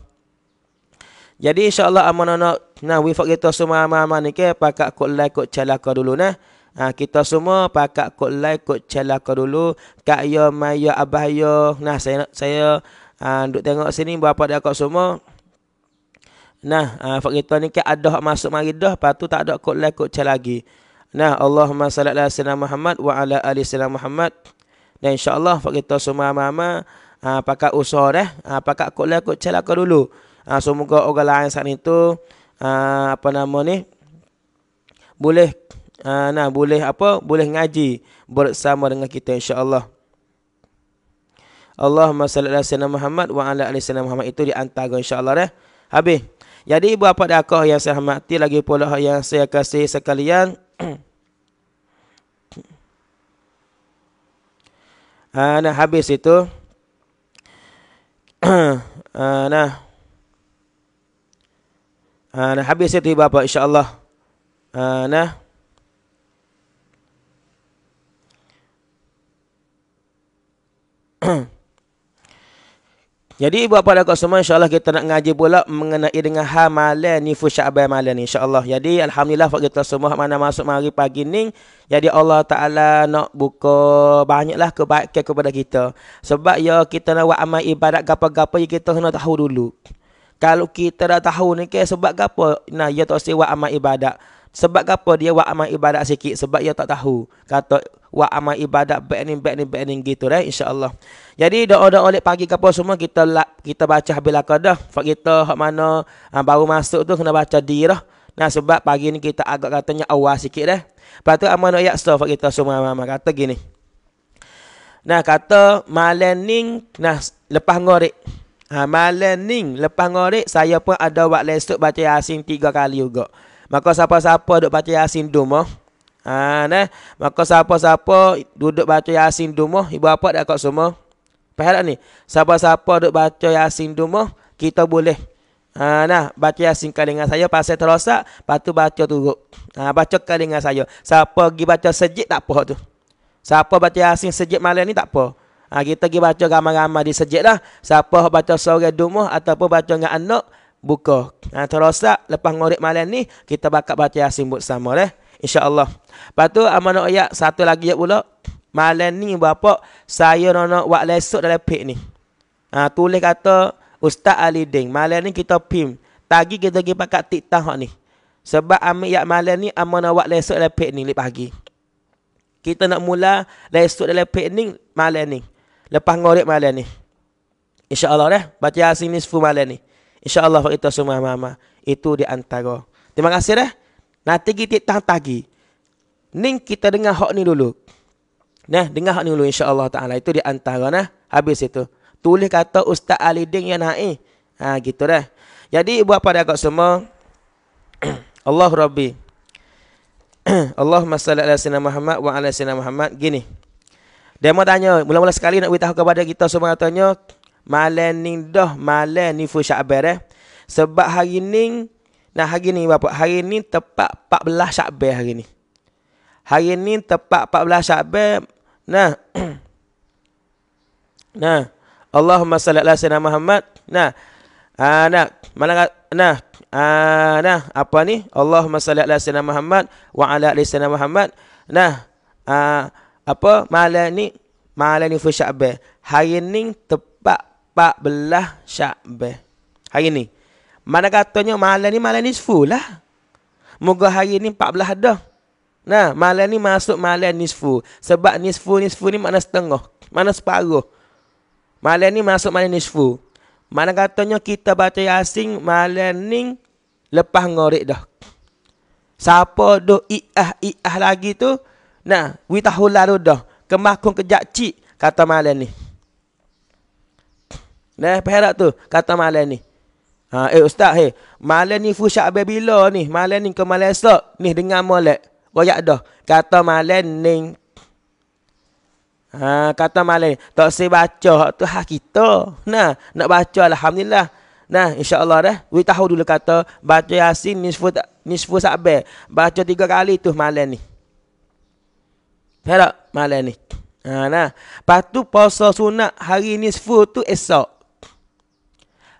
Jadi insyaAllah amanah nak nah wifak kita semua amanah ni ke pakak kot lai kot celaka dulu nah. Ha, kita semua pakak kot lai kot celaka dulu. Kak ya, maya, abah ya. Nah saya saya ha, duduk tengok sini berapa dah kot semua. Nah, uh, ha, kita ni kan ada masuk mari dah, lepas tak ada kot lai kot celaka lagi. Nah, Allahumma salli ala sayyidina Muhammad wa ala ali sayyidina Muhammad. Dan insyaallah kita semua mama-mama pakak usaha dah, ha, pakak kot lai kot celaka dulu. Ha, semoga orang lain saat itu ha, ah, apa nama ni boleh ha, nah boleh apa boleh ngaji bersama dengan kita insya-Allah. Allahumma salli ala sayyidina Muhammad wa ala ali sayyidina Muhammad itu di antara insya-Allah dah. Habis. Jadi ibu apa dan kau yang saya hormati lagi pula yang saya kasih sekalian Ah uh, nah habis itu Ah uh, nah Ah, nah, habis saya tiba apa insya-Allah. Ah, nah. Jadi ibu bapa dan semua insya-Allah kita nak ngaji pula mengenai dengan hamalan nifu Syaban malam ni insya-Allah. Jadi alhamdulillah buat kita semua mana masuk mari pagi ni jadi Allah Taala nak buka banyaklah kebaikan kepada kita. Sebab ya kita nak buat amal ibadat gapa-gapa kita nak tahu dulu. Kalau kita dah tahu ni ke sebab apa nah dia tak sewa amal ibadat. Sebab apa dia buat amal ibadat sikit sebab dia tak tahu. Kata buat amal ibadat baik ni baik ni baik ni gitu dah Insya Allah. Jadi doa-doa oleh pagi apa semua kita kita baca bila kada. Sebab kita hak mana ha, baru masuk tu kena baca dirah. Nah sebab pagi ni kita agak katanya awal sikit dah. Eh. Lepas tu amal ayat stuff kita semua mama kata gini. Nah kata malening nah lepas ngorek Ha, malam ni lepas ngorek saya pun ada buat lesuk baca Yasin tiga kali juga. Maka siapa-siapa duduk baca Yasin dulu. Oh. Ha, nah. Maka siapa-siapa duduk baca Yasin dulu. Oh. Ibu apa dah kat semua. Faham tak ni? Siapa-siapa duduk baca Yasin dulu. Oh, kita boleh. Ha, nah. Baca Yasin kali dengan saya. Pasal terosak. Lepas tu baca tu. Ha, baca kali dengan saya. Siapa pergi baca sejik tak apa tu. Siapa baca Yasin sejik malam ni tak apa ha, kita pergi baca ramai-ramai di sejid lah. Siapa baca sore dumuh ataupun baca dengan anak, buka. Ha, terosak, lepas ngorek malam ni, kita bakal baca yasin buat sama deh. InsyaAllah. Lepas tu, amanu ayat, satu lagi ya pula. Malam ni, bapa, saya nak nak buat lesuk dalam pek ni. Ha, tulis kata, Ustaz Ali Deng, malam ni kita pim. Tagi kita pergi pakai tiktok ni. Sebab amik yak malam ni amo nak buat lesuk dalam picnic ni lepas pagi. Kita nak mula lesuk dalam picnic malam ni lepas ngorek malam ni. InsyaAllah dah. Baca asing ni sepuluh malam ni. InsyaAllah kita semua mama. Itu di antara. Terima kasih dah. Nanti kita tang tagi. Ning kita dengar hak ni dulu. Nah, dengar hak ni dulu insyaAllah ta'ala. Itu di antara nah. Habis itu. Tulis kata Ustaz Ali Ding yang naik. Ha, gitu dah. Jadi buat pada kau semua. Allah Rabbi. Allahumma salli ala sayyidina Muhammad wa ala sayyidina Muhammad. Gini. Demo tanya, mula-mula sekali nak beritahu kepada kita semua katanya, malam ni dah, malam ni full Syakbar eh. Sebab hari ni, nah hari ni bapa, hari ni tepat 14 Syakbar hari ni. Hari ni tepat 14 Syakbar, nah. nah, Allahumma salli ala sayyidina Muhammad. Nah, ah nak, malang nah, ah nah, apa ni? Allahumma salli ala sayyidina Muhammad wa ala ali sayyidina Muhammad. Nah, ah apa malam ni malam ni fuh syakbah hari ni tepat 14 syabe. hari ni mana katanya malam ni malam ni full lah moga hari ni 14 dah nah malam ni masuk malam full. sebab ni full ni full ni mana setengah mana separuh malam ni masuk malam full. mana katanya kita baca yasin malam ni lepas ngorek dah siapa do iah iah lagi tu Nah, we tahu lalu dah. Kemakung kejak cik, kata malam ni. Nah, perak tu, kata malam ni. Ha, eh, ustaz, hey, eh, malam ni fushak abis bila ni? Malam ni ke malam esok? Ni, dengar malam. Royak dah. Kata malam ni. Ha, kata malam ni. Tak saya baca tu hak kita. Nah, nak baca, Alhamdulillah. Nah, insyaAllah dah. We tahu dulu kata, baca Yasin, nisfu, nisfu sakbe. Baca tiga kali tu malam ni. Tak ada malam ni. Ha, nah. Lepas tu puasa sunat hari ni sefuh tu esok.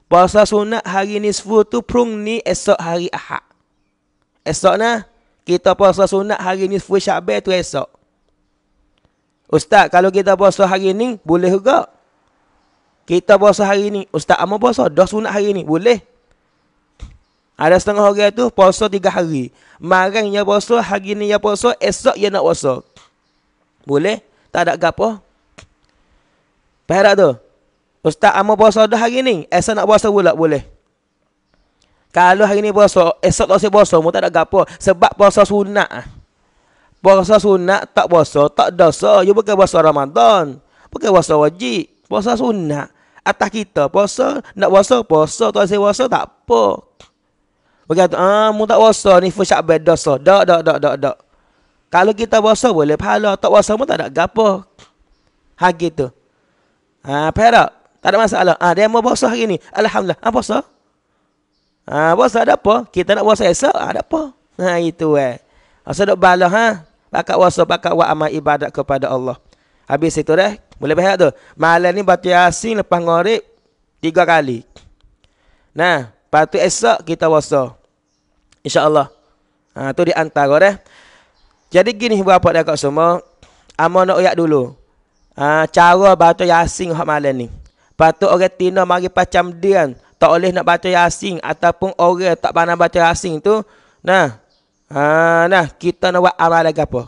Puasa sunat hari ni sefuh tu prung ni esok hari ahad. Esok nah. Kita puasa sunat hari ni sefuh syabat tu esok. Ustaz, kalau kita puasa hari ni, boleh juga. Kita puasa hari ni. Ustaz, apa puasa? Dah sunat hari ni. Boleh. Ada setengah hari tu puasa tiga hari. Marang yang puasa, hari ni ya puasa, esok ya nak puasa. Boleh. Tak ada gapo. Perak tu. Ustaz amo puasa dah hari ni. Esok nak puasa pula boleh. Kalau hari ni puasa, esok tak usah puasa, mu tak ada gapo. Sebab puasa sunat ah. Puasa sunat tak puasa, tak dosa. Yo bukan puasa Ramadan. Bukan puasa wajib. Puasa sunat. Atas kita puasa, nak puasa, puasa, tak usah puasa tak apa. Bukan ah mu tak puasa ni fu syakbah dosa. Dak dak dak dak dak. Kalau kita puasa boleh pahala. Tak puasa pun tak ada gapo. Ha gitu. Ha pera. Tak ada masalah. Ha dia mau puasa hari ni. Alhamdulillah. Ha puasa. Ha puasa ada apa? Kita nak puasa esok ha, ada apa? Ha itu eh. Asa dok balah ha. Pakak puasa, pakak buat amal ibadat kepada Allah. Habis itu dah. Boleh bahaya tu. Malam ni batu yasin lepas ngorib. Tiga kali. Nah. Lepas tu esok kita puasa. InsyaAllah. Ha, tu di antara dah. Jadi gini berapa dia kat semua. Amo nak uyak dulu. Uh, cara batu yasin hak malam ni. Patut orang tina mari pacam dia kan. tak boleh nak baca yasin ataupun orang tak pandai baca yasin tu nah ha nah kita nak buat amal lagi apa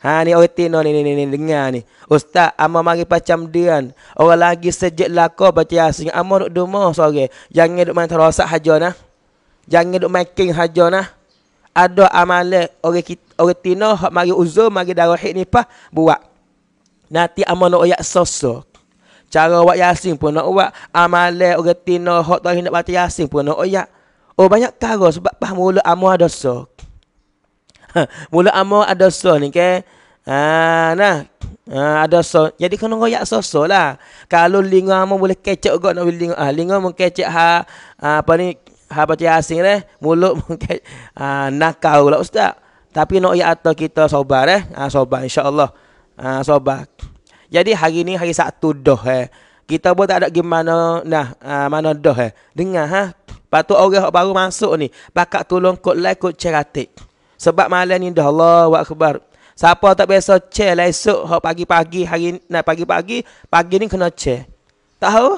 ha ni orang tina ni ni ni dengar ni ustaz ama mari pacam dia kan. orang lagi sejak lako baca yasin ama duk demo sore jangan duk main terosak haja nah jangan duk making haja nah ada amal orang orang tino hak mari uzur mari darahik ni pa buat nanti amano ayat sosok cara wak yasin pun nak buat amal orang tino hak tarik nak baca yasin pun nak ayat oh banyak cara sebab pa mula amo ada sok mula amo ada sok ni ke ha nah ha, ada so jadi kena royak sosolah kalau lingo amo boleh kecek gak nak lingo ah lingo mun kecek ha apa ni hal baca asing eh mulut mungkin uh, ah, nakal lah ustaz tapi nak ya atau kita sobar eh uh, ah, sobar insyaallah uh, ah, sobar jadi hari ni hari Sabtu dah eh kita buat tak ada gimana nah uh, mana dah eh dengar ha Lepas tu orang yang baru masuk ni Pakak tolong kot lai kot ceratik Sebab malam ni dah Allah Akbar Siapa tak biasa cek lah esok Hak pagi-pagi hari Nak pagi-pagi Pagi ni kena cek Tahu?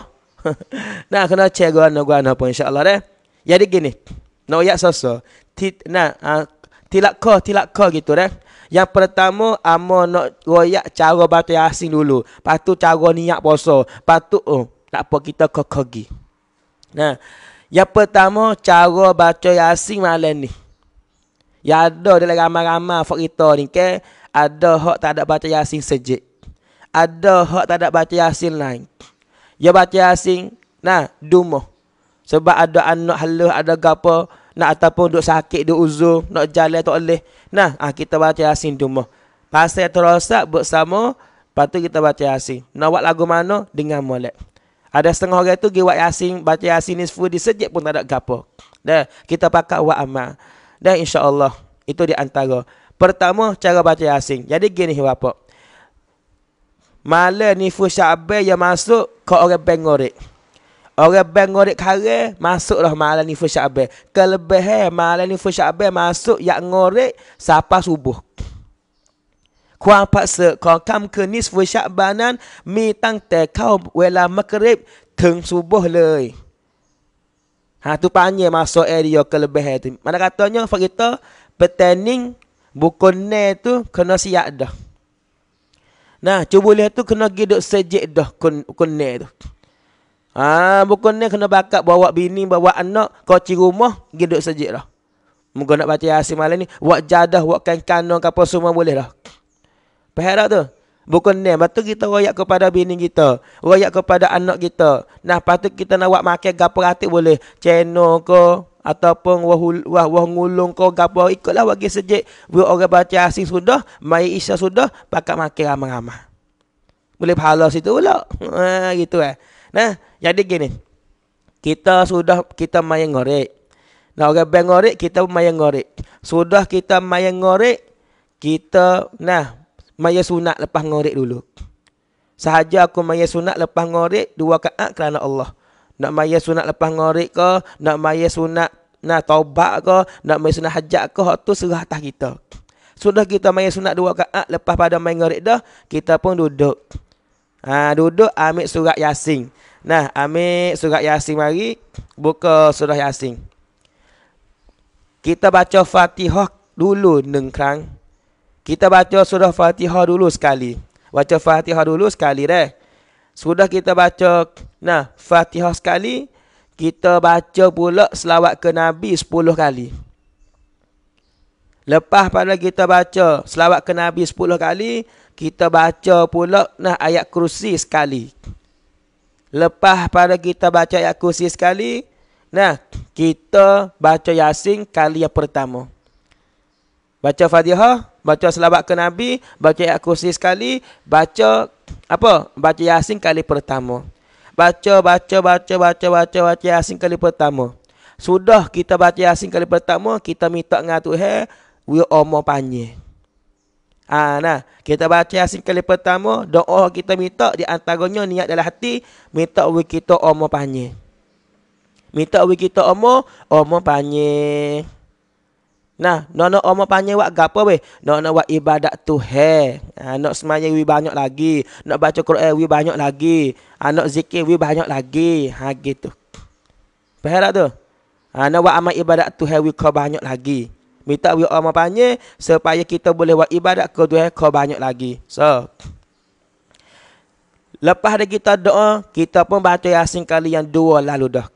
nah kena cek gua nak gua pun insyaAllah deh jadi gini. Nak ayat sasa. nah, ah, tilak ko, tilak ko gitu dah. Yang pertama amo nak royak cara batu asing dulu. Patu cara niat puasa. Patu oh, tak apa kita kokogi. Nah, yang pertama cara baca Yasin malam ni. Ya ada dalam ramai-ramai fak kita ni ke ada hak tak ada baca Yasin sejik. Ada hak tak ada baca Yasin lain. Ya baca Yasin nah dumo. Sebab ada anak halus, ada gapo nak ataupun duk sakit, duk uzur, nak jalan tak boleh. Nah, ah kita baca Yasin dulu. Pasal terosak buat sama, lepas tu kita baca asing. Nak buat lagu mana? Dengan molek. Ada setengah orang tu pergi buat asing, baca asing ni sepuluh disejik pun tak ada gapo. Dan kita pakai buat amal. Dan insyaAllah, itu di antara. Pertama, cara baca asing. Jadi gini, bapak. Malah nifu syabai yang masuk ke orang bengorik. Orang bank ngorek kare masuk dah malam ni first Syaban. Kelebih eh malam ni first Syaban masuk yak ngorek sapa subuh. Kuang paksa kau kam ke ni first Syabanan mi tang te kau wela makrib teng subuh lei. Ha tu panye masuk area kelebih eh, tu. Mana katanya fakta petening buku ne tu kena siap dah. Nah, cuba lihat tu kena geduk sejek dah kun kun ne tu. Ha, bukan ni kena bakat bawa bini, bawa anak, koci rumah, pergi duduk sejik lah. Muka nak baca Yasin malam ni, buat jadah, buat kain kanon, apa semua boleh lah. Faham tak tu? Bukan ni. Lepas tu kita rakyat kepada bini kita. Rakyat kepada anak kita. Nah, lepas tu kita nak buat makan gapa ratik boleh. ceno ke. Ataupun wah, wah, wah ngulung ke. Gapa ikutlah bagi sejik. Buat orang baca asing sudah. Mai isya sudah. Pakat makan ramai-ramai. Boleh pahala situ pula. Ha, gitu eh. Nah, jadi gini. Kita sudah kita main ngorek. Nah, orang bank ngorek, kita main ngorek. Sudah kita main ngorek, kita nah, main sunat lepas ngorek dulu. Sahaja aku main sunat lepas ngorek, dua kaat kerana Allah. Nak main sunat lepas ngorek ke, nak main sunat nah taubat ke, nak main sunat hajat ke, tu serah atas kita. Sudah kita main sunat dua kaat lepas pada main ngorek dah, kita pun duduk ha, duduk ambil surat yasin. Nah, ambil surat yasin mari, buka surah yasin. Kita baca Fatihah dulu nengkrang. Kita baca sudah Fatihah dulu sekali. Baca Fatihah dulu sekali deh. Sudah kita baca nah Fatihah sekali, kita baca pula selawat ke Nabi 10 kali. Lepas pada kita baca selawat ke Nabi 10 kali, kita baca pula nah ayat kursi sekali. Lepas pada kita baca ayat kursi sekali, nah kita baca Yasin kali yang pertama. Baca Fatihah, baca selawat ke Nabi, baca ayat kursi sekali, baca apa? Baca Yasin kali pertama. Baca, baca, baca, baca, baca, baca Yasin kali pertama. Sudah kita baca Yasin kali pertama, kita minta dengan Tuhan, we omo panye. Ha, nah, kita baca Yasin kali pertama, doa kita minta di antaranya niat dalam hati, minta we kita omo panye. Minta we kita omo, omo panye. Nah, nono omo panye wak gapo we? Nono wak ibadat tu he. Ha, nak semaya we banyak lagi, nak baca Quran we banyak lagi, ha, nak zikir we banyak lagi, ha gitu. Faham tak tu? Ha, nak wak amal ibadat tu he we banyak lagi. Minta biar Allah panggil supaya kita boleh buat ibadat ke Tuhan ke banyak lagi. So, lepas dah kita doa, kita pun baca Yasin kali yang dua lalu dah.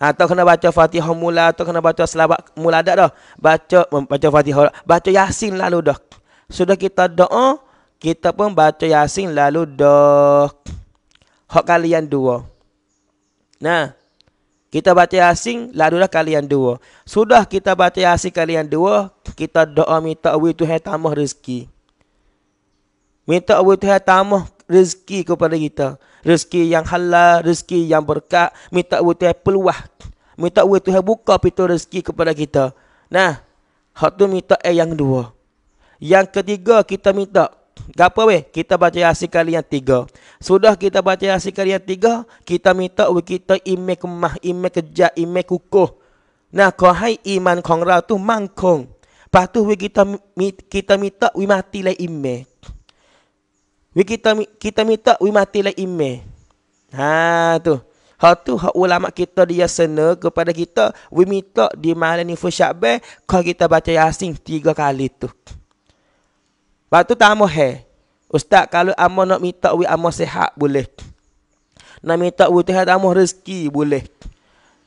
Atau ha, kena baca Fatihah mula atau kena baca selawat mula dah dah. Baca baca Fatihah, baca Yasin lalu dah. Sudah kita doa, kita pun baca Yasin lalu dah. Hak kali yang dua. Nah, kita baca asing, lalu kalian dua. Sudah kita baca asing kalian dua, kita doa minta Allah Tuhan tambah rezeki. Minta Allah Tuhan tambah rezeki kepada kita. Rezeki yang halal, rezeki yang berkat. Minta Allah Tuhan peluah. Minta Allah Tuhan buka pintu rezeki kepada kita. Nah, hak tu minta yang dua. Yang ketiga kita minta Gak apa weh, kita baca Yasin kali yang tiga. Sudah kita baca Yasin kali yang tiga, kita minta weh kita imek kemah, imek kerja, imek kukuh. Nah, kau hai iman kong rau tu mangkong. Lepas tu weh kita, kita minta weh mati lah imek. Weh kita, kita minta weh mati lah imek. Ha tu. Ha tu hak ulama kita dia sana kepada kita, weh minta di malam ni Fu Syabbe, kau kita baca Yasin tiga kali tu. Waktu tu amoh he. Ustaz kalau amoh nak minta wi amoh sehat boleh. Nak minta wi Tuhan amoh rezeki boleh.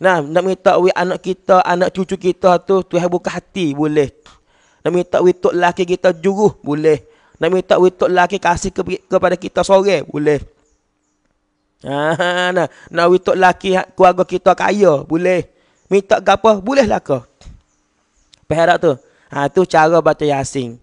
Nah, nak minta wi anak kita, anak cucu kita tu Tuhan buka hati boleh. Nak minta wi tok laki kita juruh boleh. Nak minta wi tok laki kasih ke, kepada kita sore boleh. Ah, nah, nak wi tok laki ha, keluarga kita kaya boleh. Minta gapo boleh lah ke. Perhara tu. Ha tu cara baca Yasin.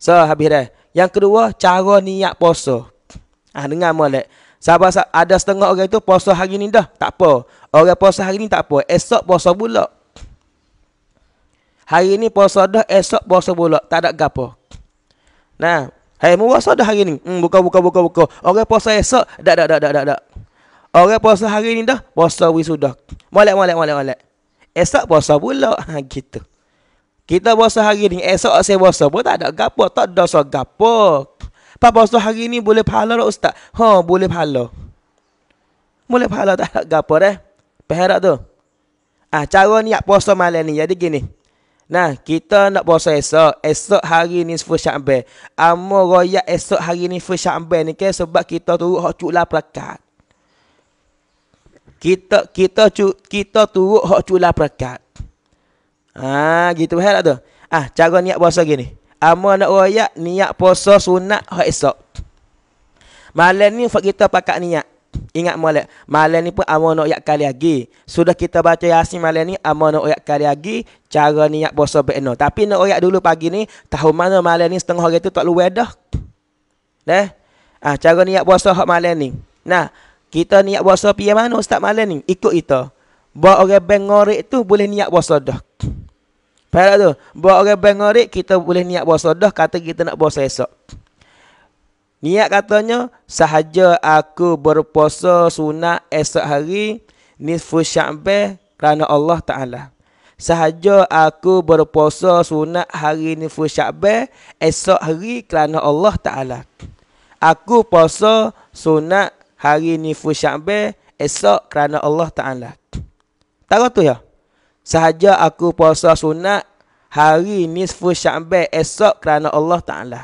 So habis dah. Yang kedua cara niat puasa. Ah ha, dengar molek. Sebab ada setengah orang itu puasa hari ni dah, tak apa. Orang puasa hari ni tak apa, esok puasa pula. Hari ni puasa dah, esok puasa pula, tak ada gapo. Nah, hai mu puasa dah hari ni. Hmm, buka buka buka buka. Orang puasa esok, dak dak dak dak dak dak. Orang puasa hari ni dah, puasa sudah. Molek molek molek molek. Esok puasa pula, ha gitu. Kita puasa hari ni, esok saya puasa pun tak ada gapo, tak ada so gapo. Pak puasa hari ni boleh pahala tak ustaz? Ha, boleh pahala. Boleh pahala tak ada gapo dah. Perhatak tu. Ah, ha, cara ni puasa malam ni jadi gini. Nah, kita nak puasa esok. Esok hari ni first Syaban. Amo royak esok hari ni first Syaban ni ke sebab kita turut hak cuklah perakat. Kita kita cu, kita turut hak cuklah perakat. Ah, ha, gitu hal lah tu. Ah, cara niat puasa gini. Amo nak raya niat puasa sunat hari esok. Malam ni kita pakai niat. Ingat malam. Malam ni pun amo nak kali lagi. Sudah kita baca Yasin malam ni amal nak kali lagi cara niat puasa beno. Tapi nak raya dulu pagi ni tahu mana malam ni setengah hari tu tak luar dah. Dah. Ah, cara niat puasa hak malam ni. Nah, kita niat puasa pi mana ustaz malam ni? Ikut kita. Bawa orang bengorik tu boleh niat puasa dah. Faham tu? Buat orang bank kita boleh niat puasa dah. Kata kita nak puasa esok. Niat katanya, sahaja aku berpuasa sunat esok hari, nisfu syabih kerana Allah Ta'ala. Sahaja aku berpuasa sunat hari nisfu syabih esok hari kerana Allah Ta'ala. Aku puasa sunat hari nisfu syabih esok kerana Allah Ta'ala. Tak kata tu ya? sahaja aku puasa sunat hari nisfu syabat esok kerana Allah Ta'ala.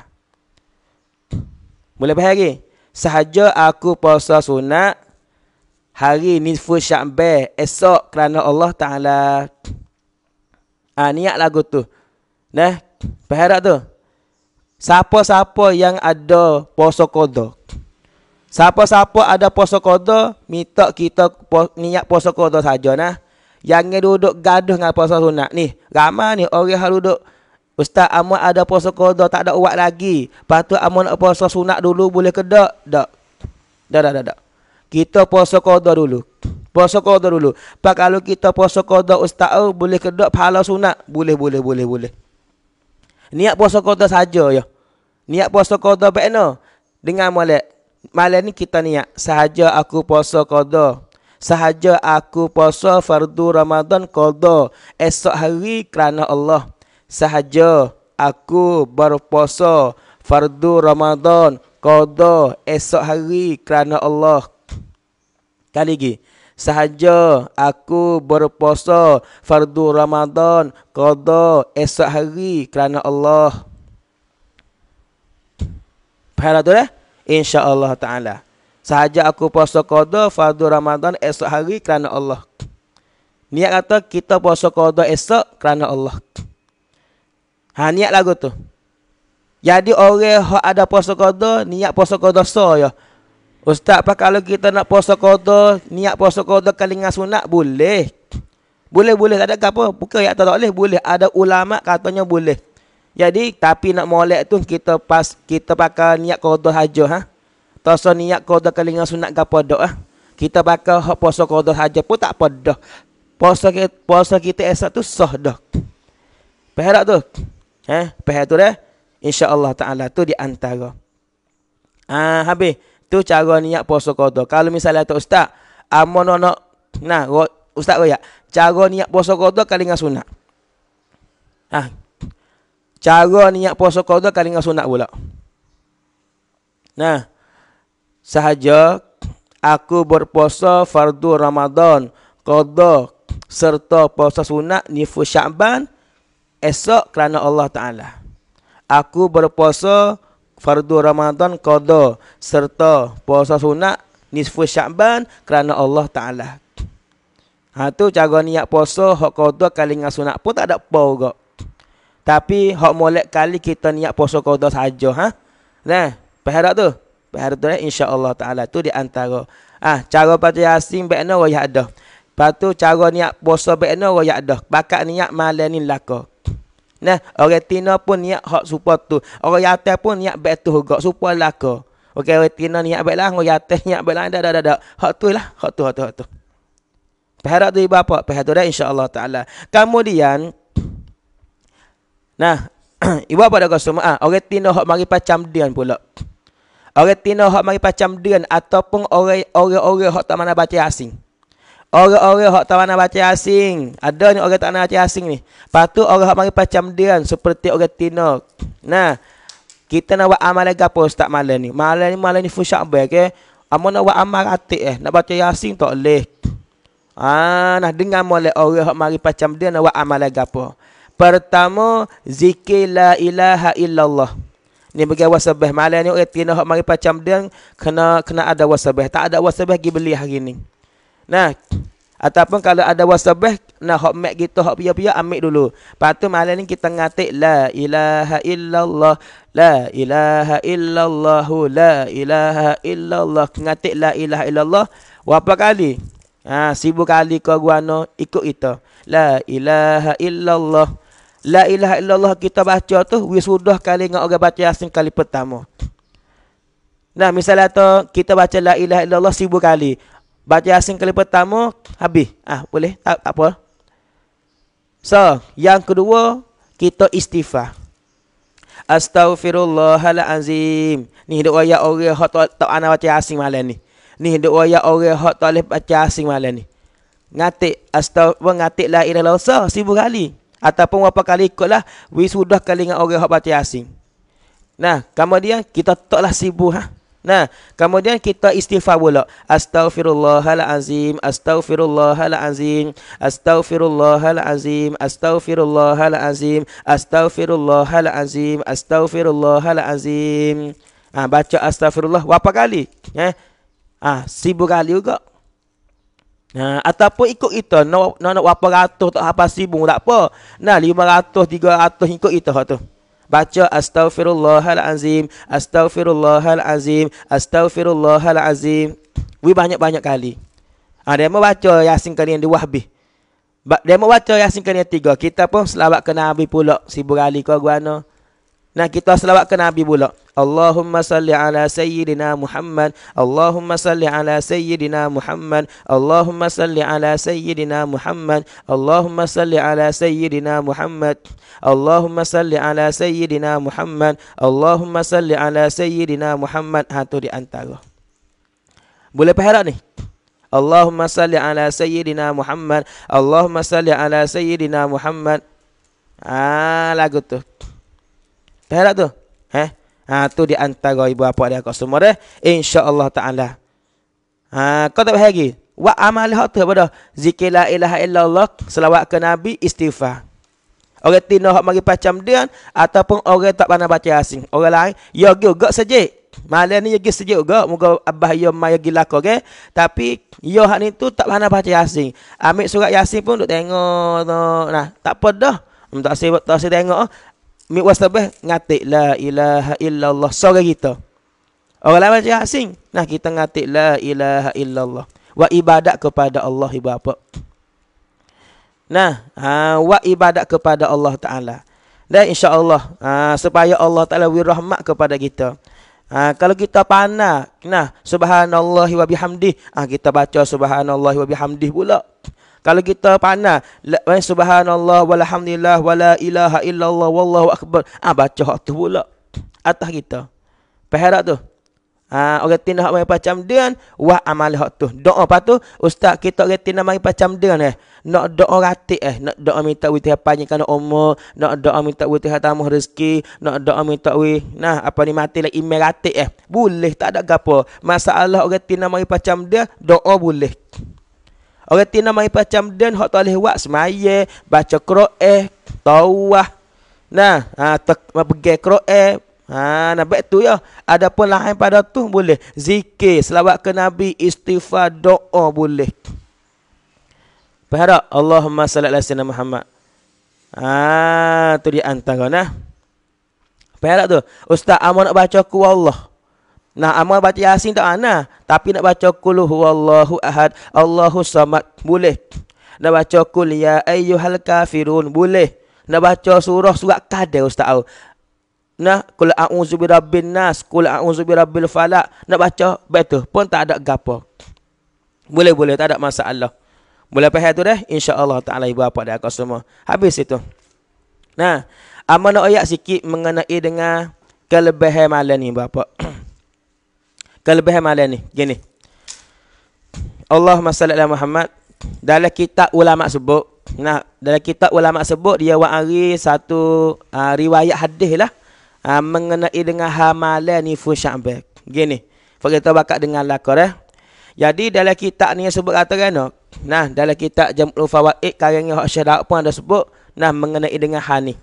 Mula bahagian lagi. Sahaja aku puasa sunat hari nisfu syabat esok kerana Allah Ta'ala. Ha, niat lagu tu. Nah, berharap tu. Siapa-siapa yang ada puasa kodok. Siapa-siapa ada puasa kodok, minta kita niat puasa kodok saja. Nah. Jangan duduk gaduh dengan puasa sunat ni. Ramai ni orang yang duduk. Ustaz Amun ada puasa kodoh tak ada uat lagi. Lepas tu Amun nak puasa sunat dulu boleh ke tak? Tak. Tak, tak, tak, Kita puasa kodoh dulu. Puasa kodoh dulu. Lepas kalau kita puasa kodoh ustaz oh, boleh ke tak pahala sunat? Boleh, boleh, boleh, boleh. Niat puasa kodoh saja ya. Niat puasa kodoh baik no. Dengan malam. Malam ni kita niat. Sahaja aku puasa kodoh. Sahaja aku puasa fardu Ramadan qada esok hari kerana Allah. Sahaja aku berpuasa fardu Ramadan qada esok hari kerana Allah. Kali lagi. Sahaja aku berpuasa fardu Ramadan qada esok hari kerana Allah. Faham tak tu eh? InsyaAllah ta'ala. Sahaja aku puasa qada fardu Ramadan esok hari kerana Allah. Niat kata kita puasa qada esok kerana Allah. Ha niat lagu tu. Jadi orang yang ada puasa qada niat puasa qada so ya. Ustaz, apa kalau kita nak puasa qada, niat puasa qada kalinga dengan sunat boleh. Boleh boleh tak ada apa. Bukan ya tak boleh, boleh. Ada ulama katanya boleh. Jadi tapi nak molek tu kita pas kita pakai niat qada haja ha. Tasa niat qada kelingan sunat gapo dak ah. Kita bakal hak puasa qada saja pun tak podoh. dah. Puasa puasa kita esok tu sah dah. Perhatik tu. Ha, eh? tu dah. Insya-Allah taala tu di antara. Ah ha, habis tu cara niat puasa qada. Kalau misalnya tu ustaz, amon nak nah ro, ustaz royak. Cara niat puasa qada kelingan sunat. Ha. Cara niat puasa qada kelingan sunat pula. Nah, sahaja aku berpuasa fardu Ramadan qada serta puasa sunat nifu Syaban esok kerana Allah taala aku berpuasa fardu Ramadan qada serta puasa sunat nifu Syaban kerana Allah taala ha tu cara niat puasa hak qada kali dengan sunat pun tak ada apa juga tapi hak molek kali kita niat puasa qada saja ha nah faham tu hari tu insya-Allah taala tu di antara ah ha, cara baca yasin bekno wayah dah. Lepas tu cara niat puasa bekno ya dah. Bakat niat malam ni lako. Nah, orang tina pun niat hak supa tu. Orang yatim pun niat betu gak supa lako. Okey, orang tina niat baiklah, orang yatim niat baiklah. Dak dak dak. Hak tu lah, hak tu hak tu hak tu. Pahara tu ibu apa? Pahara tu dah insyaAllah ta'ala. Kemudian. Nah. ibu apa dah kata semua? Ah, orang tina hak mari pacam dian pula. Orang Tino hak mari macam Dian ataupun orang-orang hak tak mana baca asing. Orang-orang hak tak mana baca asing. Ada ni orang tak nak baca asing ni. Patu orang hak mari macam Dian seperti orang Tino. Nah, kita nak buat amalan gapo Ustaz malam ni? Malam ni malam ni full Syakban ke? Okay? nak buat amal ratik eh, nak baca asing tak leh. Ah, ha, nah dengan molek orang hak mari macam dia nak buat amalan gapo. Pertama, zikir la ilaha illallah ni bagi wasabah malam ni orang tina hak mari macam dan kena kena ada wasabah tak ada wasabah gi beli hari ni nah ataupun kalau ada wasabah nah hak mak gitu hak pia-pia ambil dulu patu malam ni kita ngatik la ilaha illallah la ilaha illallah la ilaha illallah ngatik la ilaha illallah berapa kali ha sibuk kali ke guano ikut kita la ilaha illallah La ilaha illallah kita baca tu wisudah kali dengan orang baca Yasin kali pertama. Nah, misalnya tu kita baca la ilaha illallah seribu kali. Baca Yasin kali pertama habis. Ah, boleh. Tak, apa. So, yang kedua kita istighfar. Astaghfirullahalazim. Ni doa ya orang hak tak tak ana baca Yasin malam ni. Ni doa ya orang hak tak boleh baca Yasin malam ni. Ngatik astaghfirullah ngatik la ilaha illallah seribu kali ataupun berapa kali ikutlah wisudah dengan orang hak batin asing. Nah, kemudian kita taklah sibuk ha. Nah, kemudian kita istighfar pula. Astaghfirullahalazim, astaghfirullahalazim, astaghfirullahalazim, astaghfirullahalazim, astaghfirullahalazim, astaghfirullahalazim. Ah ha, baca astaghfirullah berapa kali? Eh. Ah ha, sibuk kali juga. Ha, ataupun ikut kita. No, no, no, berapa ratus tak apa sibu tak apa. Nah, lima ratus, ikut kita tu. Baca Astaghfirullahalazim, Astaghfirullahalazim, Astaghfirullahalazim. Wih banyak-banyak kali. Ha, dia baca Yasin kali yang di Wahbi. Ba dia baca Yasin kali yang tiga. Kita pun selawat ke Nabi pula. Sibu kali kau guana. Nah kita selawat ke Nabi pula. Allahumma salli ala sayyidina Muhammad. Allahumma salli ala sayyidina Muhammad. Allahumma salli ala sayyidina Muhammad. Allahumma salli ala sayyidina Muhammad. Allahumma salli ala sayyidina Muhammad. Allahumma salli ala sayyidina Muhammad. Ha tu di antara. Boleh perhatikan ni. Allahumma salli ala sayyidina Muhammad. Allahumma salli ala sayyidina Muhammad. Ah ha, lagu tu. Faham tak tu? Eh? Ha, tu di antara ibu bapa dia kau semua deh. Insya-Allah taala. Ha, kau tak lagi. Wa amal hak tu pada zikir la ilaha illallah, selawat ke nabi, istighfar. Orang tino hak mari macam dia ataupun orang tak pernah baca asing. Orang lain ya juga sejik. Malam ni pergi sejuk juga. Moga Abah Yom Maya gila kau. Okay? Tapi Yom hak ni tu tak pernah baca asing. Ambil surat Yasin pun duk tengok. Tu. Nah, tak apa dah. Hmm, tak saya tak saya tengok. Mik wastabah ngatik la ilaha illallah sore kita. Orang lain macam asing. Ah, nah kita ngatik la ilaha illallah. Wa ibadat kepada Allah ibu apa? Nah, ha, wa ibadat kepada Allah Ta'ala. Dan insyaAllah, ha, supaya Allah Ta'ala wirahmat kepada kita. Ha, kalau kita panah, nah, subhanallah wa bihamdih. Ha, kita baca subhanallah wa bihamdih pula. Kalau kita panas, eh, subhanallah walhamdulillah wala ilaha illallah wallahu akbar. Ah baca hak tu pula atas kita. Perharap tu. Ah ha, orang tindak hak macam dengan wah amal hak tu. Doa apa tu? Ustaz kita orang tindak mari macam dengan eh. Nak doa rati eh, nak doa minta witih panjangkan umur, nak doa minta witih tambah rezeki, nak doa minta wih. Nah, apa ni mati lah email ratik eh. Boleh tak ada gapo. Masalah orang tindak mari macam dia, doa boleh. Orang tina mai macam den hok toleh buat semaya, baca Quran, eh, tawah. Nah, ha tak pergi Quran. Eh. Ha nah betul ya. Adapun lain pada tu boleh zikir, selawat ke nabi, istighfar, doa boleh. Berharap Allahumma salli ala sayyidina Muhammad. Ha tu dia antara nah. Berharap tu. Ustaz amon nak baca ku Allah. Nah amal baca Yasin tak ana, tapi nak baca qul huwallahu ahad, Allahu samad boleh. Nak baca qul ya ayyuhal kafirun boleh. Nak baca surah surat kada ustaz au. Nah qul a'udzu birabbin nas, qul a'udzu birabbil falak, nak baca betul pun tak ada gapo. Boleh boleh tak ada masalah. Boleh apa tu dah? Insya-Allah taala ibu bapa dan akak semua. Habis itu. Nah, amal nak ayat sikit mengenai dengan kelebihan malam ni bapa. kelebihan malam ni gini Allahumma salli ala Muhammad dalam kitab ulama sebut nah dalam kitab ulama sebut dia wa satu uh, riwayat hadis lah uh, mengenai dengan hamalan ni fu sya'ban gini tahu bakat dengan lakor eh jadi dalam kitab ni sebut kata kan nah dalam kitab jamlu fawaid karangnya hak syarak pun ada sebut nah mengenai dengan hani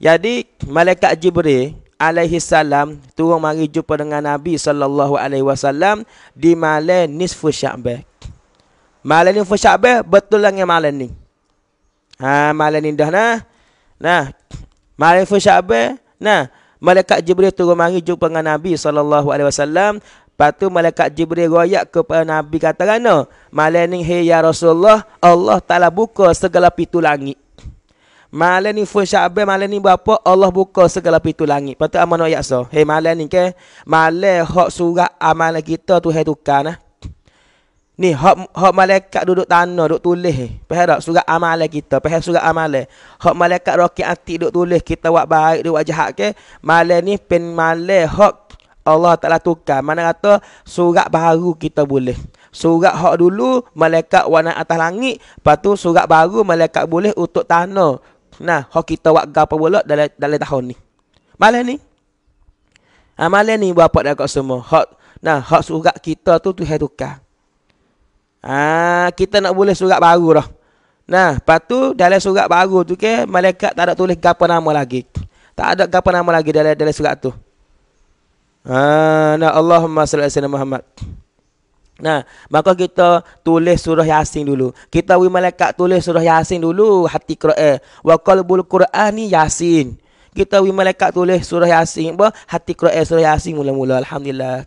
jadi malaikat jibril alaihi salam turun mari jumpa dengan Nabi sallallahu alaihi wasallam di malam nisfu Sya'ban. Malam nisfu Sya'ban betul lah dengan malam ni. Ha malam ni dah nah. Nah. Malam nisfu Sya'ban nah. Malaikat Jibril turun mari jumpa dengan Nabi sallallahu alaihi wasallam. patu tu malaikat Jibril royak kepada Nabi kata kana, "Malam ni hey ya Rasulullah, Allah Taala buka segala pintu langit." Malam ni first Syaban, malam ni berapa? Allah buka segala pintu langit. Patut amal nak yakso. Hei malam ni ke? Malam hak surat amalan kita tu hai tukar nah. Ni hak hak malaikat duduk tanah duk tulis. Pasal tak surat amalan kita, pasal surat amalan. Hak malaikat rakyat atik duduk tulis kita buat baik, duduk buat jahat ke? Malam ni pen malam hak Allah Taala tukar. Mana kata surat baru kita boleh. Surat hak dulu malaikat warna atas langit, lepas tu surat baru malaikat boleh untuk tanah. Nah, hok kita wak gapo pula dalam dalam tahun ni. Malam ni. Ha malam ni bapa dah kau semua. Hok nah, hok surat kita tu tu tukar. Ha kita nak boleh surat baru dah. Nah, patu dalam surat baru tu ke malaikat tak ada tulis gapo nama lagi. Tak ada gapo nama lagi dalam dalam surat tu. Ah, nah Allahumma salli ala Muhammad. Nah, maka kita tulis surah Yasin dulu. Kita wi malaikat tulis surah Yasin dulu hati Quran. Wa qalbul Qurani Yasin. Kita wi malaikat tulis surah Yasin apa? Hati Quran surah Yasin mula-mula alhamdulillah.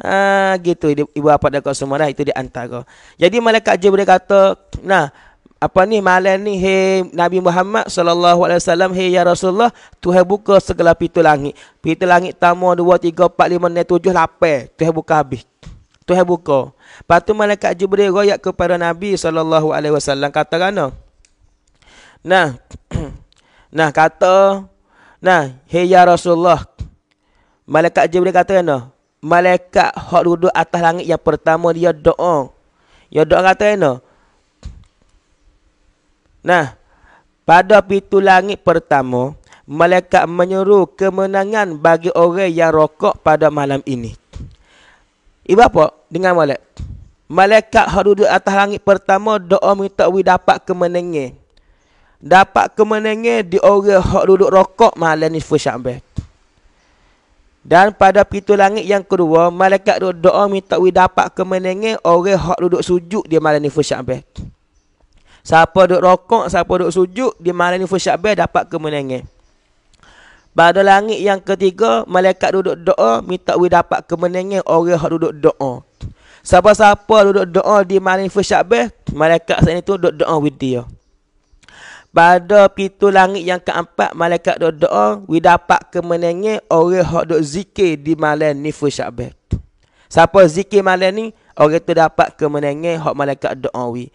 Ha, gitu ibu apa dah kau semua dah itu di antara. Jadi malaikat Jibril kata, nah apa ni malam ni hey Nabi Muhammad sallallahu alaihi wasallam hey ya Rasulullah Tuhan buka segala pintu langit. Pintu langit tamu 2 3 4 5 6 7 8. Tuhan buka habis. Tuhan buka. Lepas tu malaikat Jibril royak kepada Nabi saw. alaihi kata kana. Nah. nah kata nah hey ya Rasulullah. Malaikat Jibril kata kana. Malaikat hak duduk atas langit yang pertama dia doa. Dia doa kata kana. Nah, pada pintu langit pertama, malaikat menyuruh kemenangan bagi orang yang rokok pada malam ini. Ibu apa? Dengan malaikat. Malaikat yang duduk atas langit pertama doa minta we dapat kemenangan. Dapat kemenangan di orang yang duduk rokok malam ni Fushambe. Dan pada pintu langit yang kedua, malaikat duduk doa minta we dapat kemenangan orang yang duduk sujud di malam ni Fushambe. Siapa duduk rokok, siapa duduk sujud di malam ni Fushambe dapat kemenangan. Pada langit yang ketiga, malaikat duduk doa minta we dapat kemenangan orang yang duduk doa. Siapa-siapa duduk doa di Manifest Syabeh, malaikat saat itu duduk doa with dia. Pada pintu langit yang keempat, malaikat duduk doa we dapat kemenangan orang yang duduk zikir di malam Nifus Siapa zikir malam ni, orang tu dapat kemenangan hak malaikat doa we.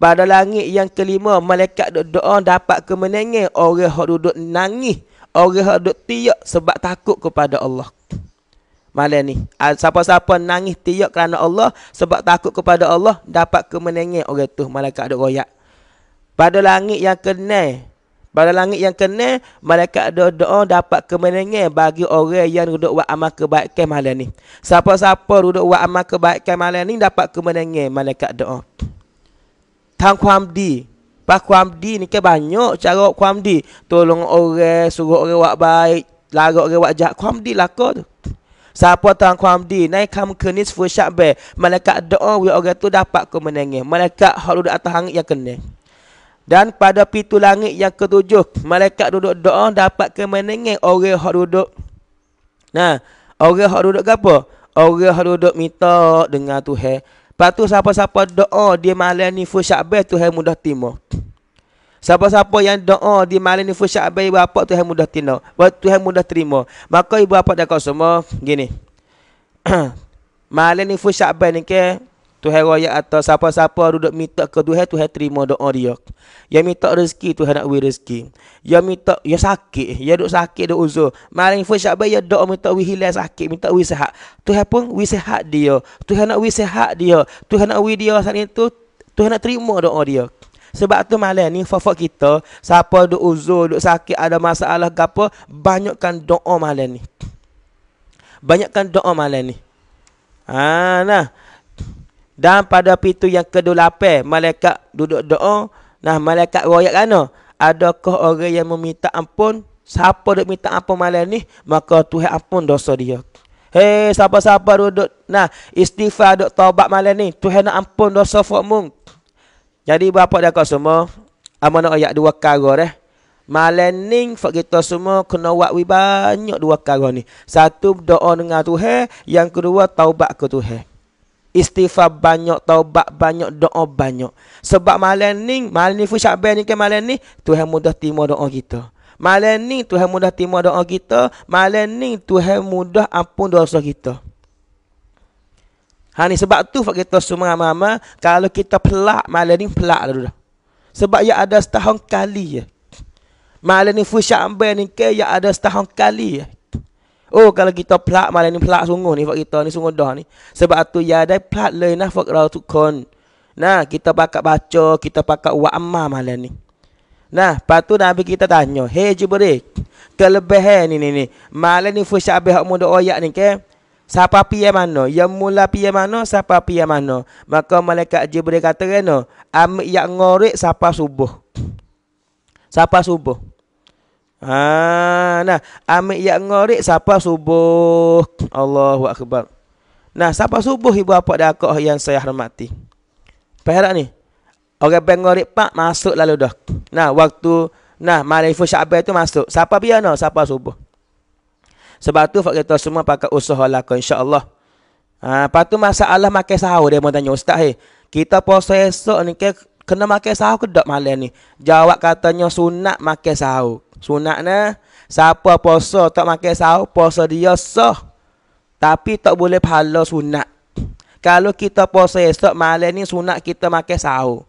Pada langit yang kelima, malaikat duduk doa dapat kemenangan orang yang duduk nangis Orang duduk tiak sebab takut kepada Allah. Malam ni. Ah, siapa-siapa nangis tiak kerana Allah. Sebab takut kepada Allah. Dapat kemenangan orang tu. Malaikat ada royak. Pada langit yang kena. Pada langit yang kena. Malaikat ada doa dapat kemenangan. Bagi orang yang duduk buat amal kebaikan malam ni. Siapa-siapa duduk buat amal kebaikan malam ni. Dapat kemenangan. Malaikat doa. Tangkwam di. Pas di ni ke banyak cara di Tolong orang, suruh orang buat baik, larut orang buat jahat. Kuamdi lah kau tu. Siapa kuam di naik kamu ke ni sefuh syakbe. Malaikat doa wi orang tu dapat kau menengih. Malaikat hak duduk atas hangit yang kena. Dan pada pintu langit yang ketujuh, mereka duduk doa dapat ke menengih orang hak duduk. Nah, orang hak duduk ke apa? Orang hak duduk minta dengan Tuhan. Lepas siapa-siapa doa di malam ni full syakbah tu yang mudah timo. Siapa-siapa yang doa di malam ni full syakbah bapa tu yang mudah timo. Waktu yang mudah terima. Maka ibu bapa dah kau semua gini. malam ni full syakbah ni ke Tuhan raya atau siapa-siapa duduk minta ke Tuhan, Tuhan terima doa dia. Ya minta rezeki, Tuhan nak beri rezeki. Ya minta, ya sakit, ya duduk sakit, duduk uzur. Malam first syabat, yang doa minta beri hilang sakit, minta beri sehat. Tuhan pun beri sehat dia. Tuhan nak beri sehat dia. Tuhan nak beri dia saat itu, Tuhan nak terima doa dia. Sebab tu malam ni fafak kita siapa duk uzur, duk sakit, ada masalah ke apa, banyakkan doa malam ni. Banyakkan doa malam ni. Ha nah. Dan pada pintu yang kedua malaikat duduk doa. Nah, malaikat royak kena. Adakah orang yang meminta ampun? Siapa duduk minta ampun malam ni? Maka Tuhan ampun dosa dia. Hei, siapa-siapa duduk. Nah, istighfar duduk taubat malam ni. Tuhan nak ampun dosa fokmu. Jadi, berapa dia kau semua? Amanah ayat dua kara eh. Malam ni, kita semua kena buat banyak dua kara ni. Satu, doa dengan Tuhan. Yang kedua, taubat ke Tuhan istighfar banyak, taubat banyak, doa banyak. Sebab malam ni, malam ni Syakban ni ke malam ni, Tuhan mudah terima doa kita. Malam ni Tuhan mudah terima doa kita, malam ni Tuhan mudah ampun dosa kita. Ha ni sebab tu fak kita semua mama, kalau kita pelak malam ni pelak lah dah Sebab ia ada setahun kali je. Malam ni Fu Syakban ni ke ia ada setahun kali je. Oh kalau kita pelak malam ni pelak sungguh ni fak kita ni sungguh dah ni. Sebab tu ya dai pelak lain nah fak rau tu kon. Nah kita pakak baca, kita pakak wa amma malam ni. Nah, patu Nabi kita tanya, "Hei Jibril, kelebihan ni ni ni. Malam ni fu syabe hak mudo oyak ni ke? Siapa piye mano? Yang mula piye mano? Siapa piye mano?" Maka malaikat Jibril kata kena, "Am yak ngorek siapa subuh." Siapa subuh? Ah, nah, ambil yak ngorik siapa subuh. Allahu akbar. Nah, siapa subuh ibu bapa dak kok yang saya hormati. Perak ni. Orang okay, bengorik pak masuk lalu dah. Nah, waktu nah Malifu Syabe tu masuk. Siapa biar no? Siapa subuh? Sebab tu fak kita semua pakai usaha lah kau insya-Allah. Ah, ha, patu masalah makan sahur dia mau tanya ustaz hey, eh, Kita puasa esok ni ke kena makan sahur ke dak malam ni? Jawab katanya sunat makan sahur. Sunatnya siapa puasa tak makan sahur puasa dia sah. Tapi tak boleh pahala sunat. Kalau kita puasa esok malam ni sunat kita makan sahur.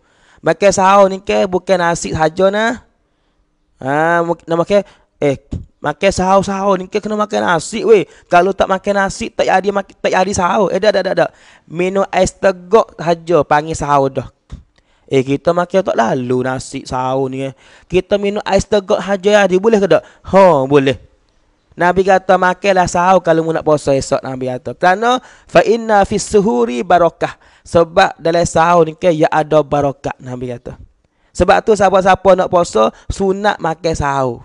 Makan sahur ni ke bukan nasi saja nah. Ha nak makan eh makan sahur sahur ni ke kena makan nasi weh. Kalau tak makan nasi tak jadi tak jadi sahur. Eh dah dah dah dah. Minum ais teguk saja panggil sahur dah. Eh kita makan tak lalu nasi sahur ni. Eh. Kita minum ais tegak haja hari eh. boleh ke tak? Ha, boleh. Nabi kata makanlah sahur kalau mu nak puasa esok Nabi kata. Kerana fa inna fis suhuri barakah. Sebab dalam sahur ni ke ya ada barakah Nabi kata. Sebab tu siapa-siapa nak puasa sunat makan sahur.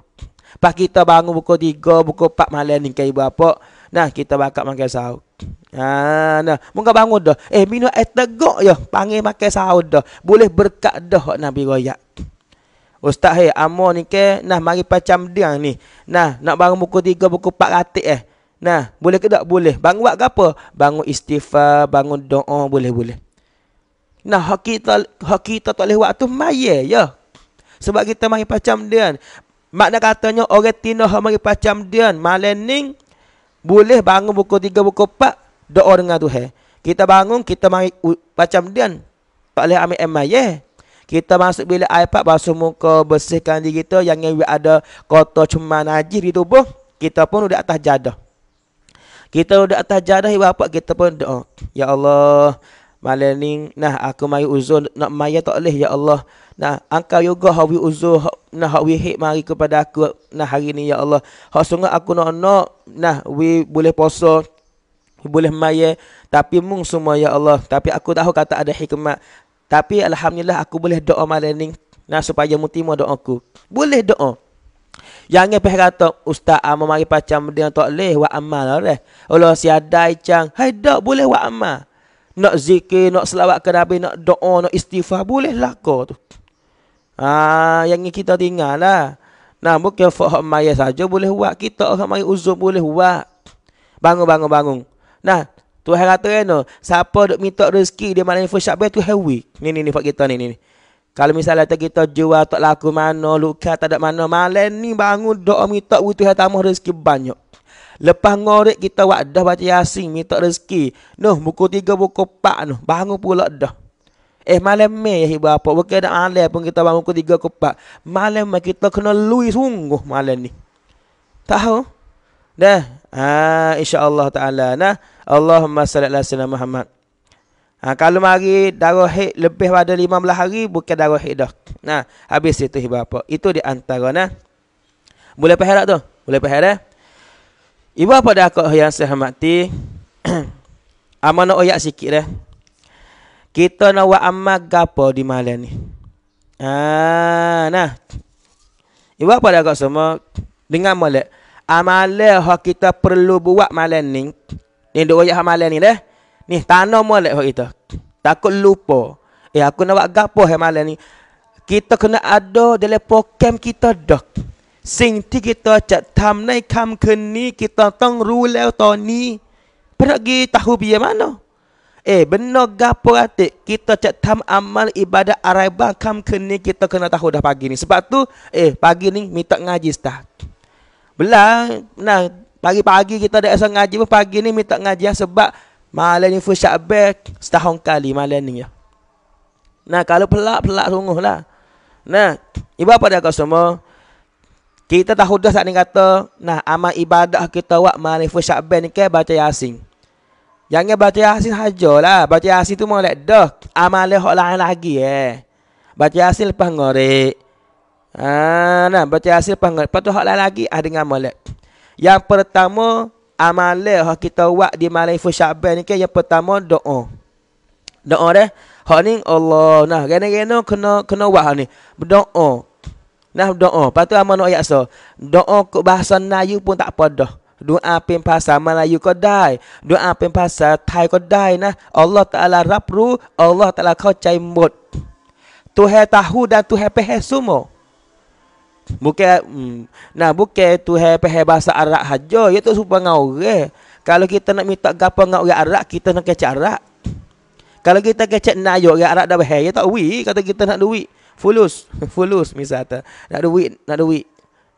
Pak kita bangun buku 3, buku 4 malam ni ke ibu apa? Nah, kita bakal makan sahur. Ha nah, muka bangun dah. Eh minum air tegak ya. Panggil makan sahur dah. Boleh berkat dah Nabi Royak. Ustaz hei, amo ni ke nah mari pacam dia ni. Nah, nak bangun pukul tiga, buku 4 ratik eh. Nah, boleh ke tak? Boleh. Bangun buat ke apa? Bangun istighfar, bangun doa, boleh-boleh. Nah, hak kita hak kita tak boleh buat tu maye ya. Sebab kita mari pacam dia. Makna katanya orang tino mari pacam dia, malening boleh bangun buku tiga, buku 4 doa dengan Tuhan. Kita bangun, kita mari macam dia. Tak boleh ambil emas ya. Kita masuk bila iPad, basuh muka, bersihkan diri kita. Yang ada kotor cuma najis di tubuh. Kita pun di atas jadah. Kita di atas jadah, ibu apa? Kita pun doa. Ya Allah. Malam ni, nah aku mari uzur nak maya tak boleh, ya Allah. Nah, engkau juga hawi uzur, nah hawi hik mari kepada aku nah hari ni ya Allah. Hak sungguh aku nak nak nah we boleh puasa boleh maya tapi mung semua ya Allah tapi aku tahu kata ada hikmat tapi alhamdulillah aku boleh doa malam ni nah supaya mu timo doaku boleh doa yang pe kata ustaz amo ah, mari pacam dia tak leh wa amal oleh lah, Allah si ada cang hai dak boleh wa amal nak zikir nak selawat ke nabi nak doa nak istighfar boleh lako tu ah yang ni kita tinggal lah nah bukan fahamaya saja boleh buat kita orang mari uzur boleh buat bangun bangun bangun Nah, Tuhan kata kan no, siapa duk minta rezeki dia maknanya first shop tu heavy. Ni ni ni buat kita ni ni. Kalau misalnya kita jual tak laku mana, luka tak ada mana, malam ni bangun doa minta butuh tambah rezeki banyak. Lepas ngorek kita wadah baca yasin minta rezeki. Noh, buku tiga, buku empat noh. Bangun pula dah. Eh, malam ni ya ibu apa. Bukan ada malam pun kita bangun buku tiga, buku empat. Malam ni kita kena lui sungguh malam ni. Tahu? Dah. Ha, Allah ta'ala. Nah. Allahumma salatlah sallam Muhammad. Ha, kalau mari darah haid lebih pada 15 hari, bukan darah haid dah. Nah, habis itu ibu apa? Itu di antara. Nah. Boleh faham tak tu? Boleh faham eh? Ibu apa dah kau yang saya hormati? Amanah oyak sikit dah. Eh. Kita nak buat amal gapo di malam ni? Ah, nah. Ibu apa dah kau semua? Dengan malam. Amalan yang kita perlu buat malam ni. Ni duk wayak malam ni deh. Ni tanah molek hak kita. Takut lupa. Eh aku nak buat gapo hak malam ni. Kita kena ada dalam program kita dah. Sing ti kita cak tam nai kam keni kita tong ru leo to ni. Pergi tahu biar mana. Eh benar gapo atik kita cak tam amal ibadah arai bang kam keni kita kena tahu dah pagi ni. Sebab tu eh pagi ni minta ngaji start. Belah nah pagi-pagi kita ada asal ngaji pun pagi ni minta ngaji ya, sebab malam ni full Syaban setahun kali malam ni ya. Nah kalau pelak pelak sungguhlah. Nah, ibu apa dia kau semua? Kita tahu dah saat ni kata, nah amal ibadah kita buat malam full Syaban ni ke baca Yasin. Jangan baca Yasin lah, Baca Yasin tu mau lek dah. Amal hak lain lagi eh. Baca Yasin lepas ngorek. Ah, nah, baca hasil panggil. Lepas tu, lain lagi, ah, dengan malam. Yang pertama, amalan hak kita buat di malam Ifu Syabal ni, yang pertama, doa. Doa deh, hak ni Allah. Nah, gana-gana kena kena buat ni. Berdoa, Nah, doa. Lepas tu, amal ayat so. Doa ke bahasa Nayu pun tak pedah. Doa pin bahasa Melayu kau dai. Doa pin bahasa Thai kau dai nah. Allah Ta'ala rapru. Allah Ta'ala kau cai mut. Tuhai tahu dan tuhai pehe semua. Bukan hmm, nah bukan tu hai pehe bahasa Arab haja, ia ya tu supaya dengan orang. Kalau kita nak minta gapo dengan orang Arab, kita nak kecak Arab. Kalau kita kecak nak yo orang Arab dah bahe, ia tak wi kata kita nak duit. Fulus, fulus misalnya. Nak duit, nak duit.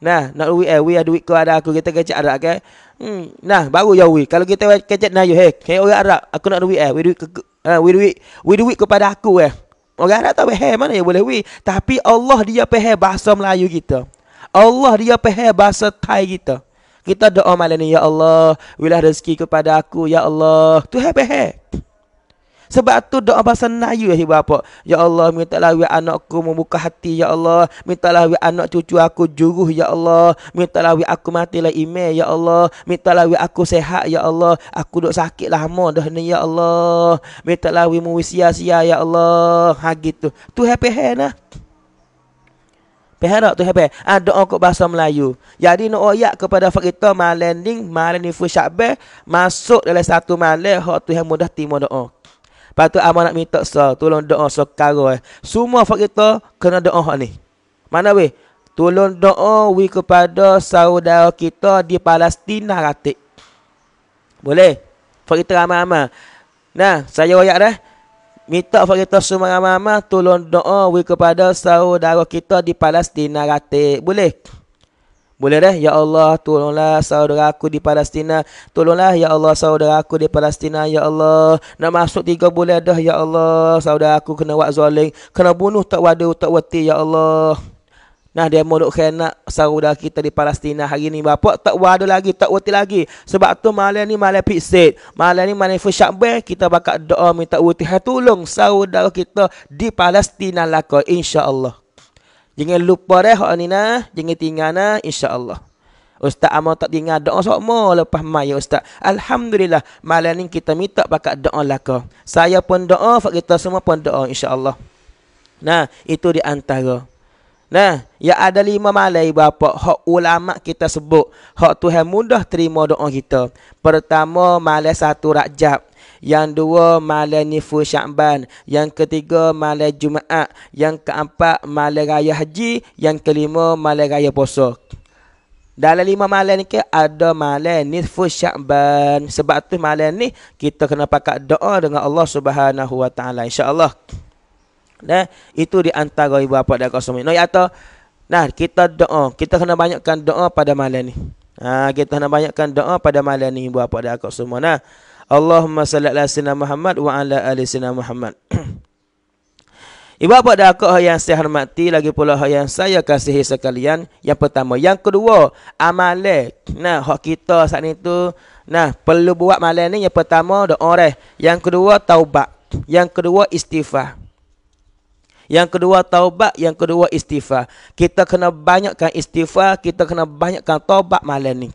Nah, nak duit eh, we ada duit ke ada aku kita kecak Arab ke. Kan? Hmm, nah baru ya we. Kalau kita kecak nak yo hey, hey orang Arab, aku nak duit eh, we duit ke, ke uh, duit, we duit kepada aku eh. Orang Arab tak faham mana yang boleh we. Tapi Allah dia faham bahasa Melayu kita. Allah dia faham bahasa Thai kita. Kita doa malam ni, Ya Allah, wilah rezeki kepada aku, Ya Allah. Tu faham. Sebab tu doa bahasa Melayu ya ibu bapa. Ya Allah minta lah wi anakku membuka hati ya Allah. Minta lah wi anak cucu aku juruh ya Allah. Minta lah wi aku mati lah imej ya Allah. Minta lah wi aku sehat ya Allah. Aku duk sakit lah lama dah ni ya Allah. Minta lah wi mu sia-sia ya Allah. Ha gitu. Tu happy hair nah. Peherak tu hebat. Ada orang kok bahasa Melayu. Jadi nak no, oyak kepada fakta malending malending fu syabe masuk dalam satu malam hak tu yang mudah timo doa. Lepas tu abang nak minta sah. Tolong doa sekarang eh. Semua fakta kena doa hak ni. Mana weh? Tolong doa we kepada saudara kita di Palestina ratik. Boleh? Fakta ramai-ramai. Nah, saya royak dah. Minta fakta semua ramai-ramai. Tolong doa we kepada saudara kita di Palestina ratik. Boleh? Boleh dah ya Allah tolonglah saudara aku di Palestina. Tolonglah ya Allah saudara aku di Palestina ya Allah. Nak masuk tiga boleh dah ya Allah saudara aku kena buat zalim, kena bunuh tak wada tak wati ya Allah. Nah dia mau kena khianat saudara kita di Palestina hari ini bapak tak wada lagi tak wati lagi. Sebab tu malam ni malam fixed. Malam ni malam Syakban kita bakal doa minta wati ha, tolong saudara kita di Palestina lakon insya-Allah. Jangan lupa deh hak ni nah, jangan tinggal nah insya-Allah. Ustaz amo tak tinggal doa semua lepas mai ya Ustaz. Alhamdulillah malam ni kita minta pakat doa lah kau. Saya pun doa, fak kita semua pun doa insya-Allah. Nah, itu di antara. Nah, ya ada lima malai bapak hak ulama kita sebut, hak Tuhan mudah terima doa kita. Pertama malam satu Rajab. Yang dua malam niful syakban Yang ketiga malam jumaat Yang keempat malam raya haji Yang kelima malam raya poso dalam lima malam ni ada malam ni Syakban. Sebab tu malam ni kita kena pakat doa dengan Allah Subhanahu Wa Taala insya-Allah. Nah, itu di antara ibu bapa dan kaum semua. Nah, yata, nah kita doa, kita kena banyakkan doa pada malam ni. Ha, kita kena banyakkan doa pada malam ni ibu bapa dan kaum semua. Nah. Allahumma salli ala sayyidina Muhammad wa ala ali sayyidina Muhammad. Ibu bapa dan akak yang saya hormati lagi pula yang saya kasihi sekalian. Yang pertama, yang kedua, amalan. Nah, hak kita saat itu nah perlu buat malam ni yang pertama doa orang. Yang kedua taubat. Yang kedua istighfar. Yang kedua taubat, yang kedua istighfar. Kita kena banyakkan istighfar, kita kena banyakkan taubat malam ni.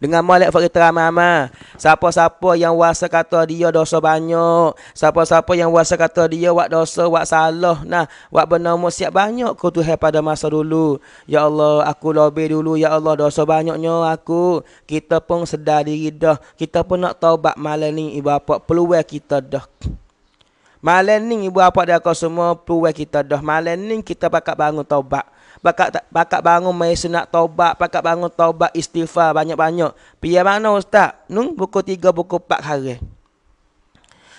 Dengan malik fakir teramama. Siapa-siapa yang wasa kata dia dosa banyak. Siapa-siapa yang wasa kata dia wak dosa, wak salah. Nah, wak benar musyak banyak Kau tuhai pada masa dulu. Ya Allah, aku lobe dulu. Ya Allah, dosa banyaknya aku. Kita pun sedar diri dah. Kita pun nak taubat malam ni ibu apa peluang kita dah. Malam ni ibu apa dia kau semua peluang kita dah. Malam ni kita pakat bangun taubat. Pakat pakat bangun mai sunat taubat, pakat bangun taubat istighfar banyak-banyak. Pia mana ustaz? Nung buku 3 buku 4 hari.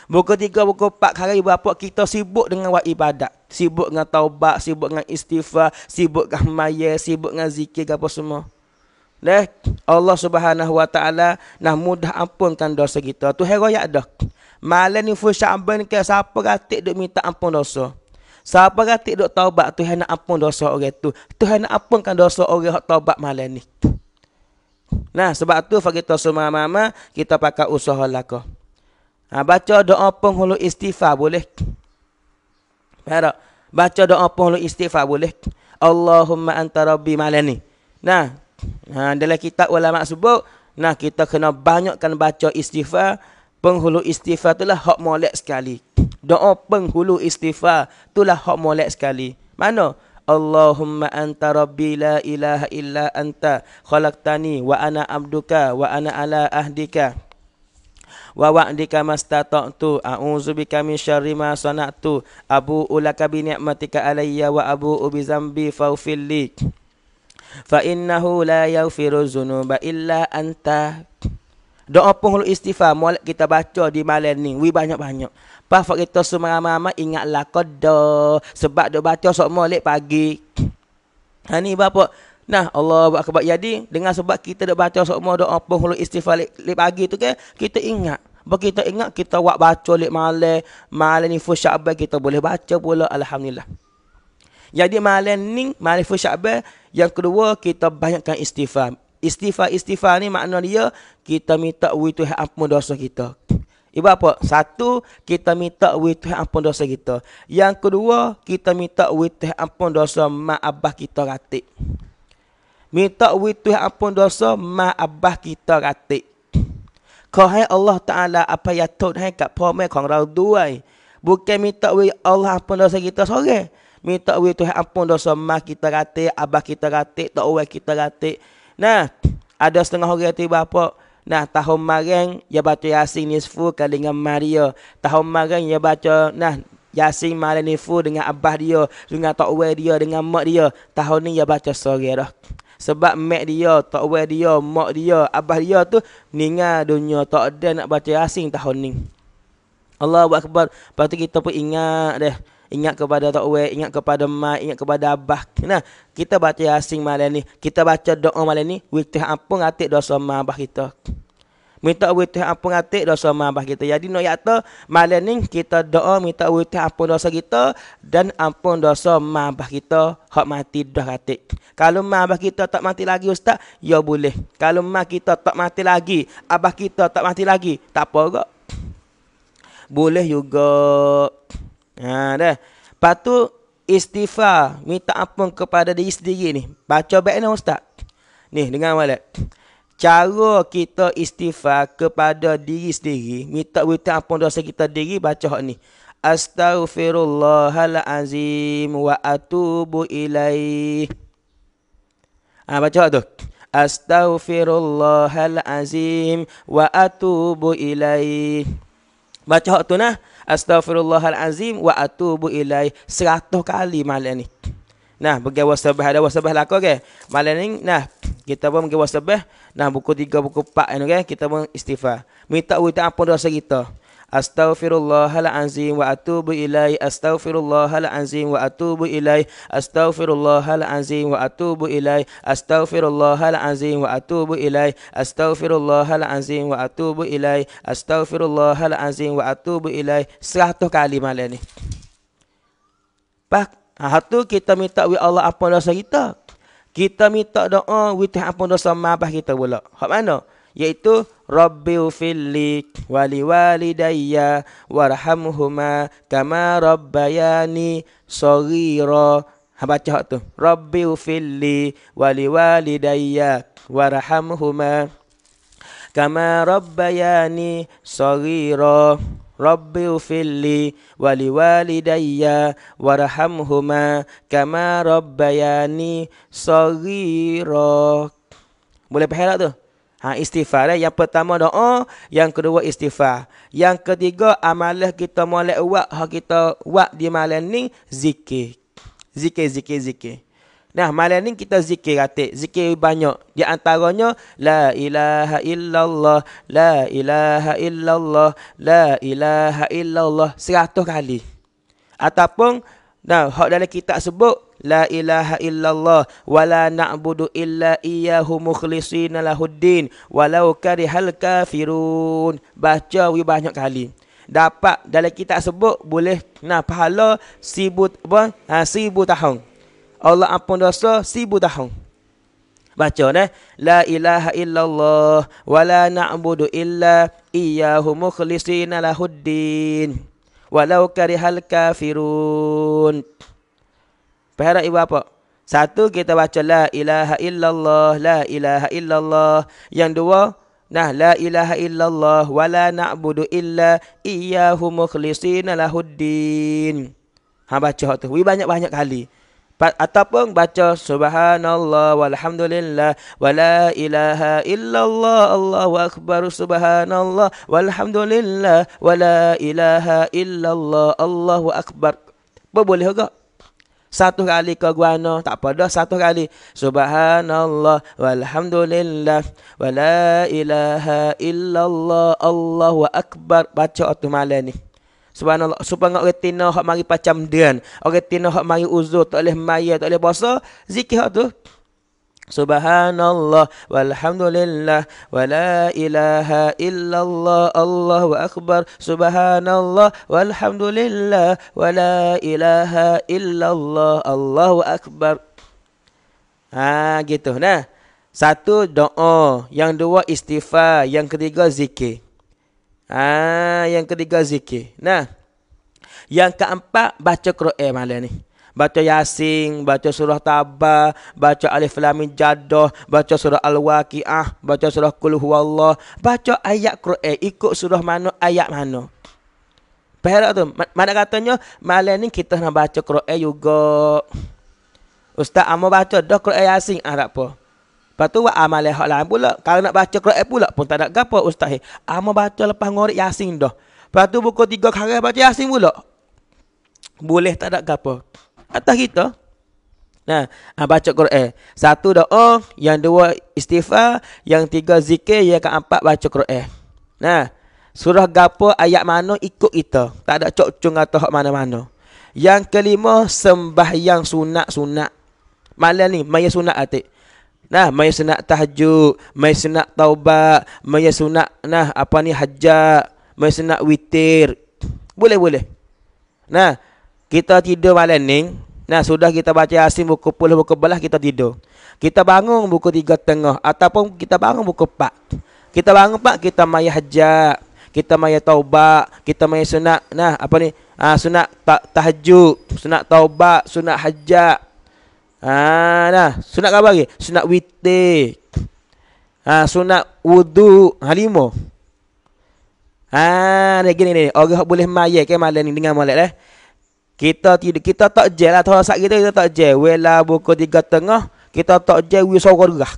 Buku 3 buku 4 hari berapa kita sibuk dengan buat ibadat, sibuk dengan taubat, sibuk dengan istighfar, sibuk dengan maya, sibuk dengan zikir apa semua. Dah Allah Subhanahu Wa Taala nah mudah ampunkan dosa kita. Tu heroyak dah. Malam ni full Syaban ke siapa katik duk minta ampun dosa. Siapa kata dok taubat Tuhan nak ampun dosa orang tu? Tuhan nak ampunkan dosa orang hak taubat malam ni. Nah, sebab tu bagi tu semua mama kita pakai usaha lah ha, baca doa penghulu istighfar boleh. Pero baca doa penghulu istighfar boleh. Allahumma anta rabbi malam ni. Nah, ha, dalam kitab ulama sebut, nah kita kena banyakkan baca istighfar penghulu istighfar itulah hak molek sekali doa penghulu istighfar itulah hak molek sekali mana Allahumma anta rabbi la ilaha illa anta khalaqtani wa ana abduka wa ana ala ahdika wa wa'dika mastata'tu a'udzu bika min syarri ma sana'tu abu ulaka bi ni'matika alayya wa abu bi dzambi fa'fil li fa la yaghfiru dzunuba illa anta Doa penghulu istighfar mulai kita baca di malam ni. Wi banyak-banyak. Pas kita semua-mama ingatlah kada. Sebab dia baca sok molek pagi. Ha ni bapak. Nah Allah buat kebaik jadi dengan sebab kita dah baca sok semua doa penghulu istighfar lep pagi tu kan kita ingat bagi kita ingat kita buat baca lep malam malam ni first syaban kita boleh baca pula alhamdulillah jadi malam ni malam first syaban yang kedua kita banyakkan istighfar istighfar istighfar ni makna dia kita minta wui Tuhan ampun dosa kita. Ibu apa? Satu, kita minta wui Tuhan ampun dosa kita. Yang kedua, kita minta wui Tuhan ampun dosa mak abah kita ratik. Minta wui Tuhan ampun dosa mak abah kita ratik. Kau hai Allah Ta'ala apa yang tu hai kat pomer kong rau duai. Bukan minta wui Allah ampun dosa kita sore. Minta wui Tuhan ampun dosa mak kita ratik, abah kita ratik, tak uai kita ratik. Nah, ada setengah orang tiba apa? Nah, tahun kemarin ya baca Yasin nisfu kali dengan Maria. Tahun kemarin ya baca nah Yasin malam nisfu dengan abah dia, dengan tok dia, dengan mak dia. Tahun ni ya baca sore dah. Sebab mak dia, tok dia, mak dia, abah dia tu ninggal dunia tak ada nak baca Yasin tahun ni. Allahu akbar. Patut kita pun ingat deh ingat kepada tok wei ingat kepada mai ingat kepada abah nah kita baca yasin malam ni kita baca doa malam ni witih ampun atik dosa mak abah kita minta witih ampun atik dosa mak abah kita jadi nak no, yakta malam ni kita doa minta witih ampun dosa kita dan ampun dosa mak abah kita hak mati dah atik kalau mak abah kita tak mati lagi ustaz ya boleh kalau mak kita tak mati lagi abah kita tak mati lagi tak apa kok boleh juga. Ha dah. Lepas istighfar, minta ampun kepada diri sendiri ni. Baca baik ni lah, ustaz. Ni dengan wallet. Cara kita istighfar kepada diri sendiri, minta minta ampun dosa kita diri baca hak ni. Astaghfirullahalazim wa atubu ilai. Ha, baca hak tu. Astaghfirullahalazim wa atubu ilai. Baca hak tu nah astaghfirullahalazim wa atubu ilai seratus kali malam ni. Nah, bagi wasabah ada wasabah lah kau Malam ni, nah, kita pun bagi wasabah. Nah, buku tiga, buku empat kan, okay? Kita pun istighfar. Minta wujud ampun dosa kita astaghfirullahal azim wa atubu ilai astaghfirullahal azim wa atubu ilai astaghfirullahal azim wa atubu ilai astaghfirullahal azim wa atubu ilai astaghfirullahal azim wa atubu ilai astaghfirullahal azim wa atubu ilai Seratus kali malam ni pak ha tu kita minta wi Allah apa dosa kita kita minta doa wi apa dosa mabah kita pula hak mana yaitu Rabbi fili wali walidayya warhamhuma kama rabbayani sagira. Ha baca tu. Rabbi fili wali walidayya warhamhuma kama rabbayani sagira. Rabbi fili wali walidayya warhamhuma kama rabbayani sagira. Boleh pahala tu? Ha, istighfar. Eh? Yang pertama doa, yang kedua istighfar. Yang ketiga amalah kita mulai buat, ha kita buat di malam ni zikir. Zikir, zikir, zikir. Nah, malam ni kita zikir kata, Zikir banyak. Di antaranya, La ilaha illallah, La ilaha illallah, La ilaha illallah. Seratus kali. Ataupun, nah, hak dalam kitab sebut, la ilaha illallah wa la na'budu illa iyyahu mukhlishina lahuddin walau karihal kafirun baca we banyak kali dapat dalam kitab sebut boleh nah pahala sibut apa ha, sibu tahun Allah ampun dosa sibut tahun baca nah la ilaha illallah wa la na'budu illa iyyahu mukhlishina lahuddin walau karihal kafirun Perhara ibu apa? Satu kita baca la ilaha illallah la ilaha illallah. Yang dua Nah la ilaha illallah wa la na'budu illa iyyahu mukhlishin lahuddin. Ha baca tu. Wi banyak-banyak kali. Ataupun baca subhanallah walhamdulillah wa la ilaha illallah Allahu akbar subhanallah walhamdulillah wa la ilaha illallah Allahu akbar. Apa boleh ke? Satu kali ke guano tak apa dah satu kali. Subhanallah walhamdulillah wala ilaha illallah Allahu akbar baca waktu malam ni. Subhanallah supaya orang tina hak mari macam dian. Orang tina hak mari uzur tak boleh maya tak boleh puasa zikir tu Subhanallah, walhamdulillah, wa la ilaha illallah, إلا الله الله أكبر سبحان الله والحمد لله ولا إله إلا الله الله أكبر Haa gitu nah Satu doa Yang dua istighfar Yang ketiga zikir Haa yang ketiga zikir Nah Yang keempat baca Quran malam ni Baca Yasin, baca surah taba, baca Alif Lam Mim Jadah, baca surah Al-Waqiah, baca surah Qul Huwallah, baca ayat Quran ikut surah mana ayat mana. Perak tu, mana katanya malam ni kita nak baca Quran juga. Ustaz amo ah, baca dah Quran Yasin ah tak apa. Lepas tu buat amalan hak lain pula. Kalau nak baca Quran pula pun tak ada gapo ustaz. Amo ah, baca lepas ngorik Yasin dah. Lepas tu buku tiga kali baca Yasin pula. Boleh tak ada gapo atas kita. Nah, ha, baca Quran. Satu doa, yang dua istighfar, yang tiga zikir, yang keempat baca Quran. Nah, surah gapo ayat mana ikut kita. Tak ada cok cung atau mana-mana. Yang kelima sembah yang sunat-sunat. Malam ni maya sunat atik. Nah, maya sunat tahajud, maya sunat taubat, maya sunat nah apa ni hajat, maya sunat witir. Boleh-boleh. Nah, kita tidur malam ni. Nah, sudah kita baca asim buku puluh buku belah kita tidur. Kita bangun buku tiga tengah. Ataupun kita bangun buku empat. Kita bangun empat, kita maya hajat. Kita maya taubat. Kita maya sunat. Nah, apa ni? Ah, sunat ta tahajud. Sunat taubat. Sunat hajat. Ah, nah. Sunat apa lagi? Sunat witik. Ah, sunat wudu. Halimu. Ah, ah, ni gini ni. Orang boleh maya ke malam ni dengan malam eh. Kita tidak kita tak jail lah Tuhan kita kita tak jail Wala buka tiga tengah Kita tak jail Wih sorok gerak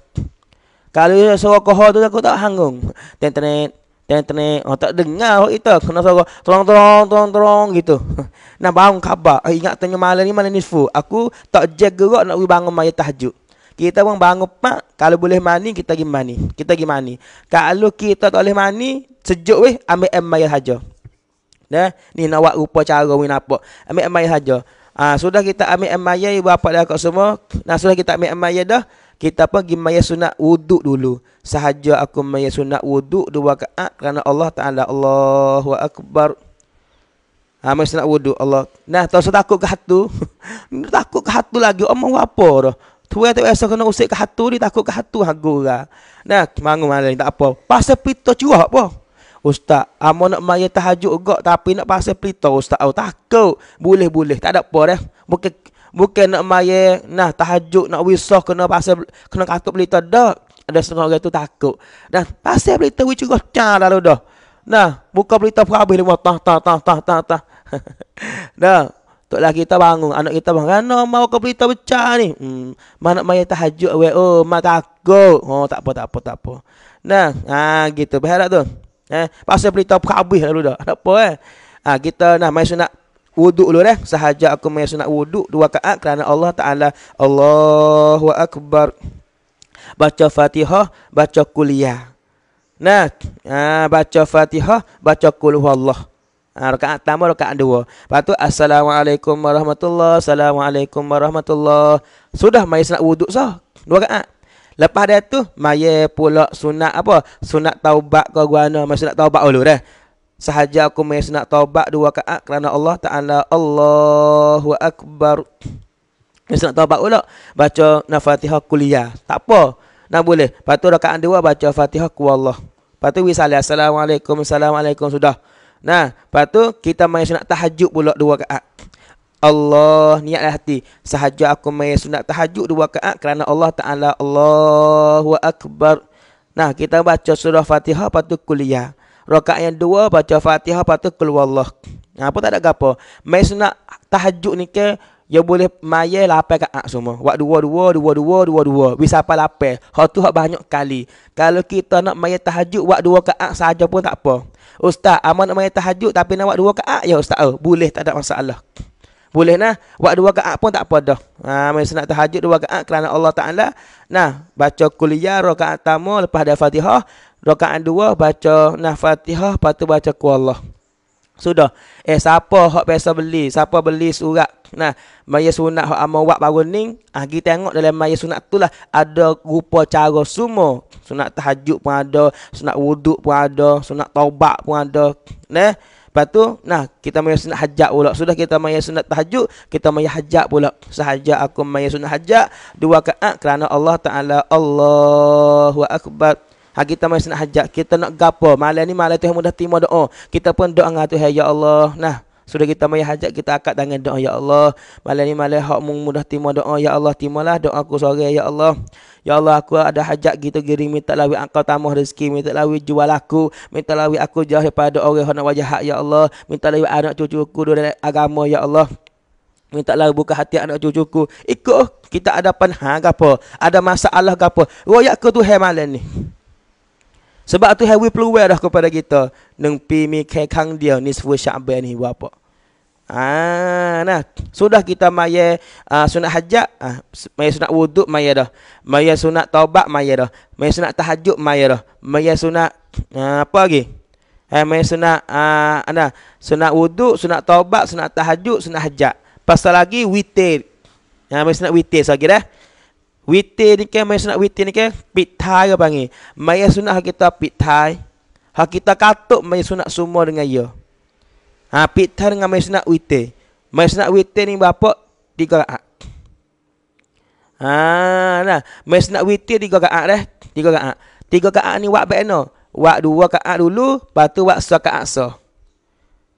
Kalau wih sorok kohor tu Aku tak hanggung Tentenet Tentenet Oh tak dengar oh, Itu kena sorok Tolong tolong tolong tolong Gitu Nak bangun khabar eh, Ingat tanya malam ni Malam ni full Aku tak jail gerak Nak wih bangun Maya tahajud kita pun bangun pak kalau boleh mani kita pergi kita pergi kalau kita tak boleh mani sejuk weh ambil air mayat hajar Dah, ni nak buat rupa cara win apa. Ambil amai saja. Ah ha, sudah kita ambil amai ibu bapa dah kat semua. Nah sudah kita ambil amai dah. Kita apa pergi maya sunat wuduk dulu. Sahaja aku maya sunat wuduk dua kaat kerana Allah Ta'ala. Allahu Akbar. Ha, maya sunat wuduk Allah. Nah, tak usah takut ke hatu. takut ke hatu lagi. Omong apa dah. Tua tu esok kena usik ke hatu. Dia takut ke hatu. Hagur lah. Nah, bangun malam. Tak apa. Pasal pita curah apa. Ustaz, amo ah, nak maya tahajud gak tapi nak pasal pelita ustaz. Oh, takut. Boleh-boleh, tak ada apa dah. Bukan bukan nak maya nah tahajud nak wisah kena pasal kena katup pelita dak. Ada setengah orang tu takut. Dan pasal pelita wi cukup cah lalu dah. Nah, buka pelita pun habis lima tah tah tah tah tah tah. nah, tok kita bangun, anak kita bangun. Kan mau ke pelita pecah ni. Hmm, mana maya tahajud we oh, mak takut. Oh, tak apa tak apa tak apa. Nah, ah gitu. Berharap tu. Eh, pasal berita pun habis lalu dah. Tak apa eh. Ha, kita nak main sunat wuduk dulu eh. Sahaja aku main sunat wuduk dua kaat kerana Allah Ta'ala. Allahu Akbar. Baca fatihah, baca kuliah. Nah, ha, baca fatihah, baca kuliah Allah. Ha, rakaat pertama, rakaat dua. Lepas tu, Assalamualaikum warahmatullahi Assalamualaikum warahmatullahi Sudah main sunat wuduk sah. Dua kaat. Lepas dia tu maya pula sunat apa? Sunat taubat ke guana masa sunat taubat dulu dah. Sahaja aku mai sunat taubat dua kaat kerana Allah Taala Allahu akbar. Mai sunat taubat pula baca nafatihah kuliah. Tak apa. Nak boleh. Lepas tu rakaat dua baca Fatihah ku Allah. Lepas tu wisalah assalamualaikum assalamualaikum sudah. Nah, lepas tu kita mai sunat tahajud pula dua kaat. Allah niatlah hati sahaja aku mai sunat tahajud dua rakaat kerana Allah taala Allahu akbar nah kita baca surah Fatihah lepas kuliah rakaat yang dua baca Fatihah lepas tu keluar Allah nah apa tak ada gapo mai sunat tahajud ni ke Ya boleh maya lapai ke ak semua. Wak dua dua dua dua dua dua. Bisa apa lapai? Hak tu hak banyak kali. Kalau kita nak maya tahajud wak dua ke ak saja pun tak apa. Ustaz, aman nak maya tahajud tapi nak wak dua ke ak ya ustaz. Oh, boleh tak ada masalah boleh nah buat dua rakaat pun tak apa dah. Ha mesti nak tahajud dua rakaat kerana Allah Taala. Nah, baca kuliah rakaat pertama lepas dah Fatihah, rakaat dua baca nah Fatihah, lepas tu baca ku Allah. Sudah. Eh siapa hak biasa beli? Siapa beli surat? Nah, maya sunat hak amau buat baru ni, ah kita tengok dalam maya sunat tu lah ada rupa cara semua. Sunat tahajud pun ada, sunat wuduk pun ada, sunat taubat pun ada. Nah, Lepas tu, nah, kita maya sunat hajat pula. Sudah kita maya sunat tahajud, kita maya hajak pula. Sahaja aku maya sunat hajat, dua kaat kerana Allah Ta'ala, Allahu Akbar. Ha, kita maya sunat hajat, kita nak gapa. Malam ni malam tu yang mudah timur doa. Kita pun doa dengan tu, ya Allah. Nah, sudah kita mai hajat kita akad tangan doa ya Allah. Malam ni malam hak mung mudah timo doa ya Allah timolah doa aku sore ya Allah. Ya Allah aku ada hajat gitu giri minta lawi engkau tambah rezeki minta lawi jual aku minta lawi aku jauh daripada orang hendak wajah hak ya Allah minta lawi anak cucuku dari agama ya Allah minta lawi buka hati anak cucuku ikut kita ada panha gapo ada masalah gapo royak ke tuhan malam ni sebab tu hari peluang dah kepada kita Neng pi mi kekang dia ni sebuah syabat ni buat apa Ah, nah sudah kita maya uh, sunat hajat, ah, maya sunat wuduk maya dah, maya sunat taubat maya dah, maya sunat tahajud maya dah, maya sunat uh, apa lagi? Eh, maya sunat uh, ah, anda sunat wuduk, sunat taubat, sunat tahajud, sunat hajat. Pasal lagi witir, ah, maya sunat witir lagi dah. Witir ni ke? main sunat witir ni ke? pit thai ke panggil. Main sunat hak kita pit thai. Hak kita katuk main sunat semua dengan ia. Ya. Ha pit thai dengan main sunat witir. Main sunat witir ni berapa? Tiga rakaat. Ha nah, main sunat witir tiga rakaat dah. Tiga rakaat. Tiga rakaat ni wak no. Wak dua rakaat dulu, lepas tu wak satu rakaat so.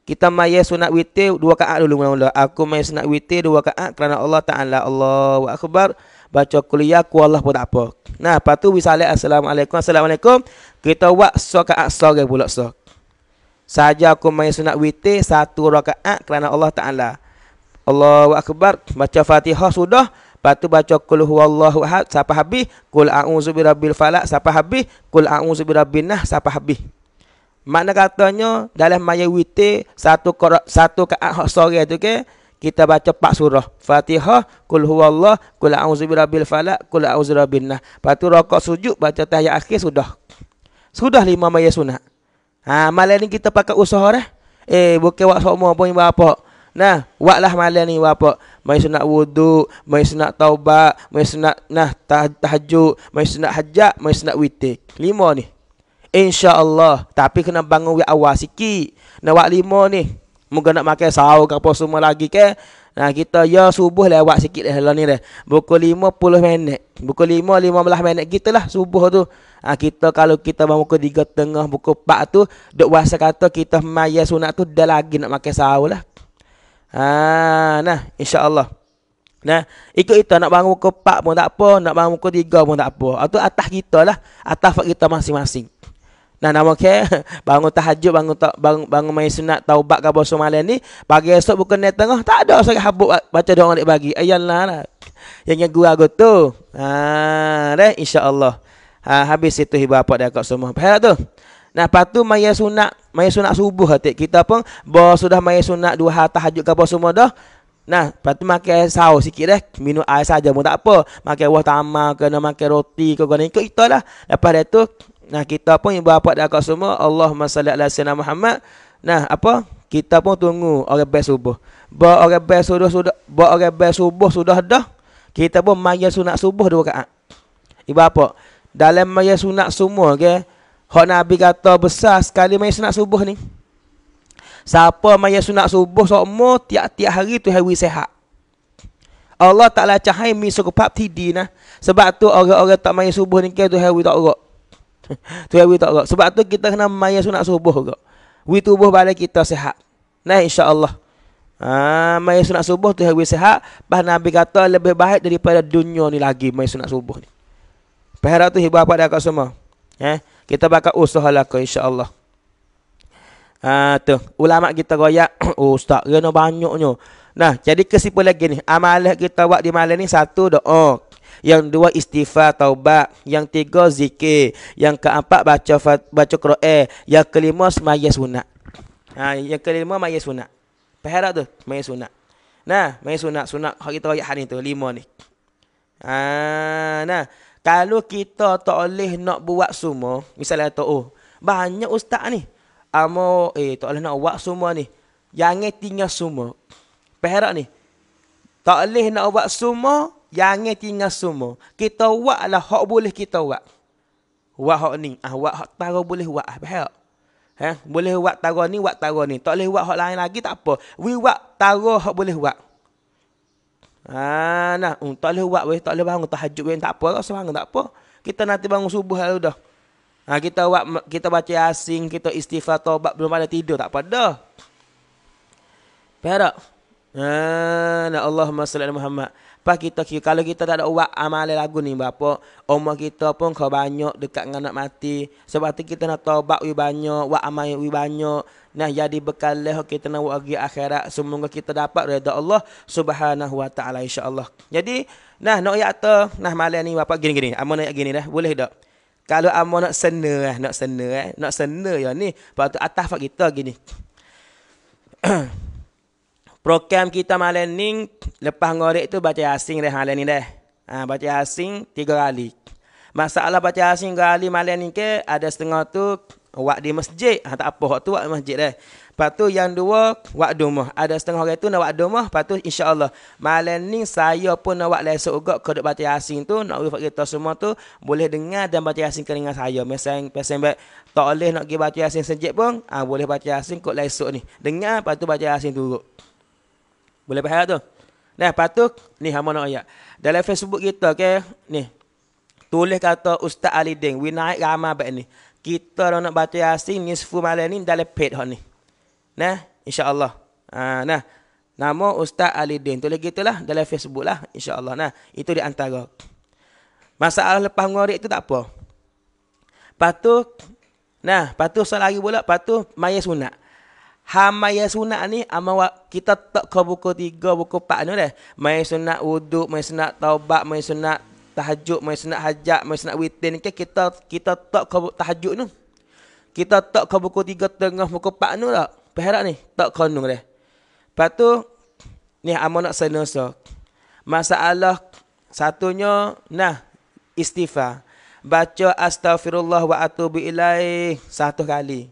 Kita mai sunat witir dua rakaat dulu mula-mula. Aku mai sunat witir dua rakaat kerana Allah Taala Allahu Akbar. Allah baca kuliah ku Allah pun tak apa. Nah, lepas tu wisalah assalamualaikum. Assalamualaikum. Kita buat sokat aksar ke pula sok. Saja aku main sunat witir satu rakaat kerana Allah Taala. Allahu akbar, baca Fatihah sudah, lepas baca kul huwallahu ahad siapa habis, kul a'udzu birabbil falaq siapa habis, kul a'udzu birabbin nah siapa habis. Makna katanya dalam mayat witir satu satu kaat sore tu ke, okay? kita baca Pak surah. Fatihah, Qul huwallah, Qul a'udzubirabil falak, Qul a'udzubirabil nah. Lepas tu rokok sujud, baca tahiyat akhir, sudah. Sudah lima maya sunat. Ha, malam ni kita pakai usaha dah. Eh, bukan buat semua pun apa. Nah, buatlah malam ni apa. Mai sunat wudu, mai sunat taubat, mai sunat nah tahajud, mai sunat hajat, mai sunat witir. Lima ni. Insya-Allah, tapi kena bangun awal sikit. Nak wak lima ni. Moga nak makan sahur ke apa semua lagi ke. Nah kita ya subuh lewat sikit dah lah ni dah. Pukul 5.10 minit. Pukul 5.15 minit kita lah subuh tu. Ha, kita kalau kita bangun pukul 3 tengah, buku 4 tu. Duk wasa kata kita maya sunat tu dah lagi nak makan sahur lah. Ha, nah insya Allah. Nah, ikut kita nak bangun pukul 4 pun tak apa, nak bangun pukul 3 pun tak apa. Atau atas kita lah, atas kita masing-masing. Nah nama ke bangun tahajud bangun tak bangun, bangun main sunat taubat ke bosu malam ni pagi esok bukan ni tengah tak ada sangat habuk baca doa nak bagi. Ayalah lah. Yang yang gua go tu. Ha deh insyaallah. Ha habis itu hibah apa dah kat semua. Pahala tu. Nah, lepas tu maya sunat, maya sunat subuh hati. Lah, Kita pun bawa sudah maya sunat dua hari tahajud ke apa semua dah. Nah, lepas makan air sikit dah. Minum air saja pun tak apa. Makan buah tamar ke, makan roti ke, guna ikut itulah. Lepas dia tu, Nah kita pun ibu bapa dah akak semua Allahumma salli ala sayyidina Muhammad. Nah apa? Kita pun tunggu orang best subuh. Ba orang best subuh sudah ba orang best subuh sudah dah. Kita pun maya sunat subuh dua rakaat. Ibu bapa, dalam maya sunat semua okay? Okay? Nabi kata besar sekali mayat sunat subuh ni. Siapa mayat sunat subuh semua tiap-tiap hari tu hari sehat. Allah taklah cahai misal kepap tidi nah. Sebab tu orang-orang tak main subuh ni kaya tu hari tak rok. tu yang tak kak. Sebab tu kita kena maya sunat subuh kak. Wih tubuh balik kita sehat. Nah insyaAllah. Ah, maya sunat subuh tu yang sehat. Bah Nabi kata lebih baik daripada dunia ni lagi maya sunat subuh ni. Pahara tu hibu pada kau semua. Eh, kita bakal usaha lah kak insyaAllah. Ah tu. Ulama kita kaya. Ustaz, kena banyaknya. Nah, jadi kesimpulan lagi ni. Amalah kita buat di malam ni satu doa. Oh yang dua istighfar taubat, yang tiga zikir, yang keempat baca baca Quran, yang kelima semaya sunat. Ha, yang kelima maya sunat. Perhara tu, maya sunat. Nah, maya sunat, sunat hari kita hari tu, lima ni. Ha, nah, kalau kita tak boleh nak buat semua, misalnya tu, oh, banyak ustaz ni. Amo eh tak boleh nak buat semua ni. Jangan tinggal semua. Perhara ni. Tak boleh nak buat semua, Jangan tinggal semua. Kita buat lah. Hak boleh kita buat. Buat hak ni. Ah, buat hak taro boleh buat. Apa hak? Ha? Boleh buat taro ni, buat taro ni. Tak boleh buat hak lain lagi, tak apa. We buat taro hak boleh buat. Ah, nah. Um, tak boleh buat, weh. tak boleh bangun. Tahajud, weh. tak apa. Rasa bangun, tak apa. Kita nanti bangun subuh lah dah. Ha, kita buat, kita baca asing, kita istighfar, taubat, belum ada tidur. Tak apa dah. Faham tak? Ah, nah, Allahumma salli ala Muhammad. Pas kita kira, kalau kita tak ada uang amal ah, lagu ni bapa umur kita pun kau banyak dekat dengan anak mati. Sebab tu kita nak tobat lebih banyak, uang amal lebih banyak. Nah jadi bekal leh kita nak pergi akhirat. Semoga kita dapat reda Allah subhanahu wa ta'ala insyaAllah. Jadi, nah nak ayat tu, nah malam ni bapa gini-gini. Amal nak gini dah, boleh tak? Kalau amal nak sena eh, nak sena eh, nak sena ya ni. patut tu atas kita gini. program kita malam ni lepas ngorek tu baca asing dah malam ni dah. Ha, baca asing tiga kali. Masalah baca asing tiga kali malam ni ke ada setengah tu wak di masjid. Ha, tak apa, wak tu wak di masjid dah. Lepas tu yang dua, wak domah. Ada setengah orang tu nak wak domah. Lepas tu insyaAllah. Malam ni saya pun nak wak lesok juga. Kedok baca asing tu. Nak wifat kita semua tu. Boleh dengar dan baca asing keringan saya. Misalnya, pesan baik. Tak boleh nak pergi baca asing sejak pun. Ha, boleh baca asing kot lesok ni. Dengar, lepas tu baca asing turut. Boleh faham tu? Nah, patut ni hama nak ayat. Dalam Facebook kita ke, ni. Tulis kata Ustaz Ali ding, we naik ramah baik ni. Kita nak baca Yasin nisfu sefu malam ni dalam pet hak ni. Nah, insyaAllah. Ha, nah. Nama Ustaz Ali ding Tulis gitulah lah dalam Facebook lah. insya allah, Nah, itu di antara. Masalah lepas ngorik tu tak apa. Patut, nah, patut selagi lagi pula. Patut maya sunat. Hamaya sunat ni amawa kita tak ke buku 3 buku 4 ni dah. Mai sunat wuduk, mai sunat taubat, mai sunat tahajud, mai sunat hajat, mai sunat witin ke kita kita tak ke tahajud ni. Kita tak ke buku 3 tengah buku 4 ni dah. Perak ni tak ke nung dah. Lepas tu ni amo nak senoso. Masalah satunya nah istighfar. Baca astaghfirullah wa atubu ilaih satu kali.